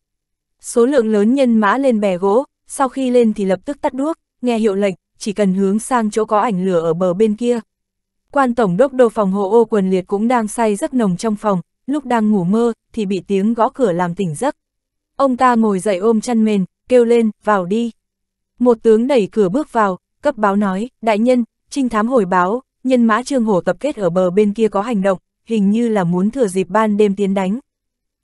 Số lượng lớn nhân mã lên bè gỗ, sau khi lên thì lập tức tắt đuốc, nghe hiệu lệnh, chỉ cần hướng sang chỗ có ảnh lửa ở bờ bên kia. Quan tổng đốc đồ phòng hộ ô quần liệt cũng đang say rất nồng trong phòng, lúc đang ngủ mơ thì bị tiếng gõ cửa làm tỉnh giấc. Ông ta ngồi dậy ôm chăn mền, kêu lên, vào đi. Một tướng đẩy cửa bước vào, cấp báo nói, đại nhân, trinh thám hồi báo, nhân mã trương hổ tập kết ở bờ bên kia có hành động, hình như là muốn thừa dịp ban đêm tiến đánh.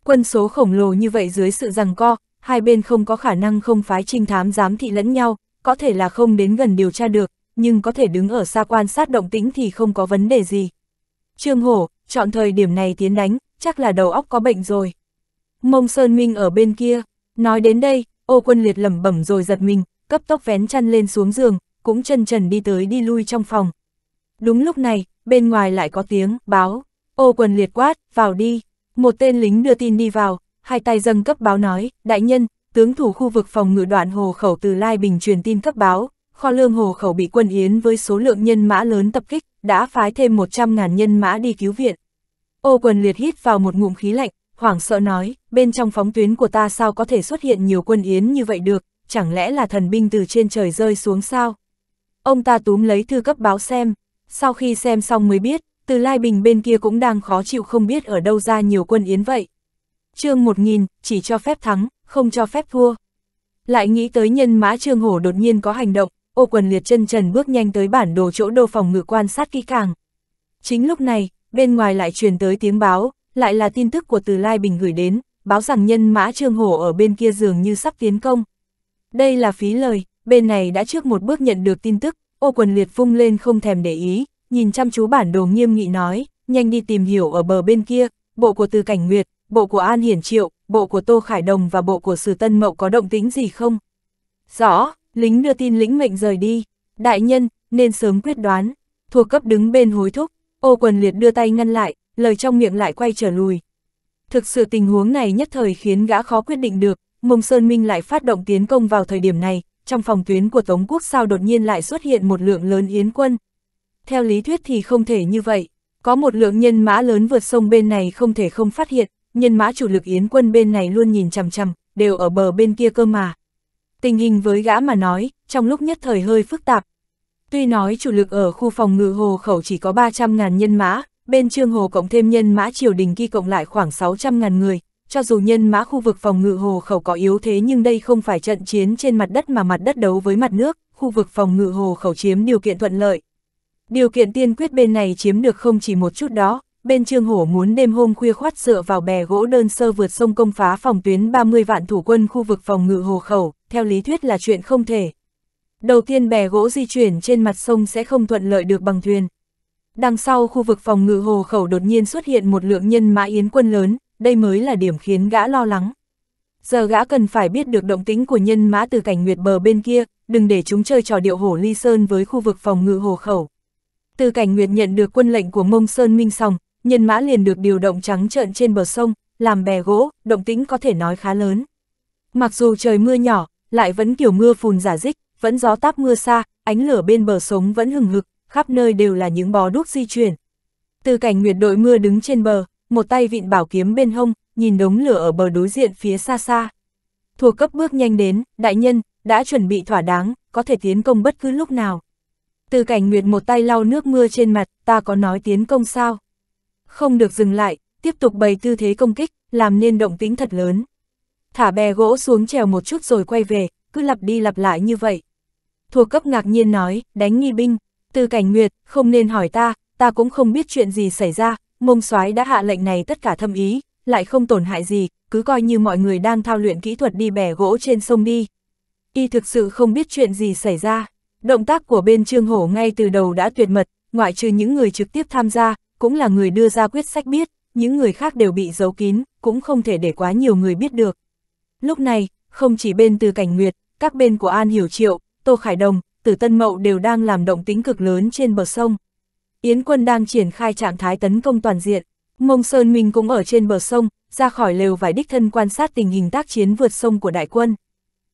Quân số khổng lồ như vậy dưới sự rằng co, hai bên không có khả năng không phái trinh thám giám thị lẫn nhau, có thể là không đến gần điều tra được, nhưng có thể đứng ở xa quan sát động tĩnh thì không có vấn đề gì. Trương Hổ, chọn thời điểm này tiến đánh, chắc là đầu óc có bệnh rồi. Mông Sơn Minh ở bên kia, nói đến đây, ô quân liệt lẩm bẩm rồi giật mình, cấp tốc vén chăn lên xuống giường, cũng chân trần đi tới đi lui trong phòng. Đúng lúc này, bên ngoài lại có tiếng, báo. Ô quần liệt quát, vào đi. Một tên lính đưa tin đi vào, hai tay dâng cấp báo nói, đại nhân, tướng thủ khu vực phòng ngự đoạn hồ khẩu từ Lai Bình truyền tin cấp báo, kho lương hồ khẩu bị quân Yến với số lượng nhân mã lớn tập kích, đã phái thêm 100.000 nhân mã đi cứu viện. Ô quần liệt hít vào một ngụm khí lạnh, hoảng sợ nói, bên trong phóng tuyến của ta sao có thể xuất hiện nhiều quân Yến như vậy được, chẳng lẽ là thần binh từ trên trời rơi xuống sao? Ông ta túm lấy thư cấp báo xem, sau khi xem xong mới biết, từ Lai Bình bên kia cũng đang khó chịu không biết ở đâu ra nhiều quân yến vậy. Trương một nghìn chỉ cho phép thắng, không cho phép thua. Lại nghĩ tới nhân mã Trương Hổ đột nhiên có hành động, ô quần liệt chân trần bước nhanh tới bản đồ chỗ đô phòng ngự quan sát kỹ càng. Chính lúc này, bên ngoài lại truyền tới tiếng báo, lại là tin tức của Từ Lai Bình gửi đến, báo rằng nhân mã Trương Hổ ở bên kia dường như sắp tiến công. Đây là phí lời, bên này đã trước một bước nhận được tin tức, ô quần liệt phung lên không thèm để ý, nhìn chăm chú bản đồ nghiêm nghị nói, nhanh đi tìm hiểu ở bờ bên kia, bộ của Từ Cảnh Nguyệt, bộ của An Hiển Triệu, bộ của Tô Khải Đồng và bộ của Sử Tân Mậu có động tĩnh gì không? Rõ, lính đưa tin lĩnh mệnh rời đi, đại nhân, nên sớm quyết đoán, thuộc cấp đứng bên hối thúc, ô quần liệt đưa tay ngăn lại, lời trong miệng lại quay trở lùi. Thực sự tình huống này nhất thời khiến gã khó quyết định được, Mông Sơn Minh lại phát động tiến công vào thời điểm này, trong phòng tuyến của Tống Quốc sao đột nhiên lại xuất hiện một lượng lớn yến quân, theo lý thuyết thì không thể như vậy. Có một lượng nhân mã lớn vượt sông bên này không thể không phát hiện, nhân mã chủ lực yến quân bên này luôn nhìn chằm chằm, đều ở bờ bên kia cơ mà. Tình hình với gã mà nói, trong lúc nhất thời hơi phức tạp. Tuy nói chủ lực ở khu phòng ngự hồ khẩu chỉ có 300.000 nhân mã, bên trương hồ cộng thêm nhân mã triều đình kia cộng lại khoảng 600.000 người, cho dù nhân mã khu vực phòng ngự hồ khẩu có yếu thế nhưng đây không phải trận chiến trên mặt đất mà mặt đất đấu với mặt nước, khu vực phòng ngự hồ khẩu chiếm điều kiện thuận lợi, Điều kiện tiên quyết bên này chiếm được không chỉ một chút đó, bên Trương Hổ muốn đêm hôm khuya khoát dựa vào bè gỗ đơn sơ vượt sông công phá phòng tuyến 30 vạn thủ quân khu vực phòng ngự hồ khẩu, theo lý thuyết là chuyện không thể. Đầu tiên bè gỗ di chuyển trên mặt sông sẽ không thuận lợi được bằng thuyền. Đằng sau khu vực phòng ngự hồ khẩu đột nhiên xuất hiện một lượng nhân mã yến quân lớn, đây mới là điểm khiến gã lo lắng. Giờ gã cần phải biết được động tính của nhân mã từ cảnh nguyệt bờ bên kia, đừng để chúng chơi trò điệu hổ ly sơn với khu vực phòng ngự hồ khẩu. Từ cảnh Nguyệt nhận được quân lệnh của Mông Sơn Minh Sòng, nhân mã liền được điều động trắng trợn trên bờ sông, làm bè gỗ, động tĩnh có thể nói khá lớn. Mặc dù trời mưa nhỏ, lại vẫn kiểu mưa phùn giả dích, vẫn gió táp mưa xa, ánh lửa bên bờ sống vẫn hừng hực, khắp nơi đều là những bó đuốc di chuyển. Từ cảnh Nguyệt đội mưa đứng trên bờ, một tay vịn bảo kiếm bên hông, nhìn đống lửa ở bờ đối diện phía xa xa. Thuộc cấp bước nhanh đến, đại nhân, đã chuẩn bị thỏa đáng, có thể tiến công bất cứ lúc nào. Từ cảnh nguyệt một tay lau nước mưa trên mặt, ta có nói tiến công sao? Không được dừng lại, tiếp tục bày tư thế công kích, làm nên động tĩnh thật lớn. Thả bè gỗ xuống trèo một chút rồi quay về, cứ lặp đi lặp lại như vậy. Thuộc cấp ngạc nhiên nói, đánh nghi binh, từ cảnh nguyệt, không nên hỏi ta, ta cũng không biết chuyện gì xảy ra, mông soái đã hạ lệnh này tất cả thâm ý, lại không tổn hại gì, cứ coi như mọi người đang thao luyện kỹ thuật đi bè gỗ trên sông đi. Y thực sự không biết chuyện gì xảy ra. Động tác của bên Trương Hổ ngay từ đầu đã tuyệt mật, ngoại trừ những người trực tiếp tham gia, cũng là người đưa ra quyết sách biết, những người khác đều bị giấu kín, cũng không thể để quá nhiều người biết được. Lúc này, không chỉ bên từ cảnh nguyệt, các bên của An Hiểu Triệu, Tô Khải Đồng, Tử Tân Mậu đều đang làm động tính cực lớn trên bờ sông. Yến quân đang triển khai trạng thái tấn công toàn diện, Mông Sơn Minh cũng ở trên bờ sông, ra khỏi lều vải đích thân quan sát tình hình tác chiến vượt sông của đại quân.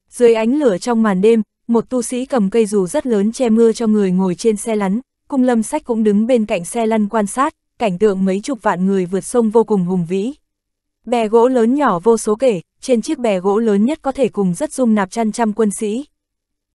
Dưới ánh lửa trong màn đêm, một tu sĩ cầm cây dù rất lớn che mưa cho người ngồi trên xe lăn, cung lâm sách cũng đứng bên cạnh xe lăn quan sát, cảnh tượng mấy chục vạn người vượt sông vô cùng hùng vĩ. Bè gỗ lớn nhỏ vô số kể, trên chiếc bè gỗ lớn nhất có thể cùng rất dung nạp trăm trăm quân sĩ,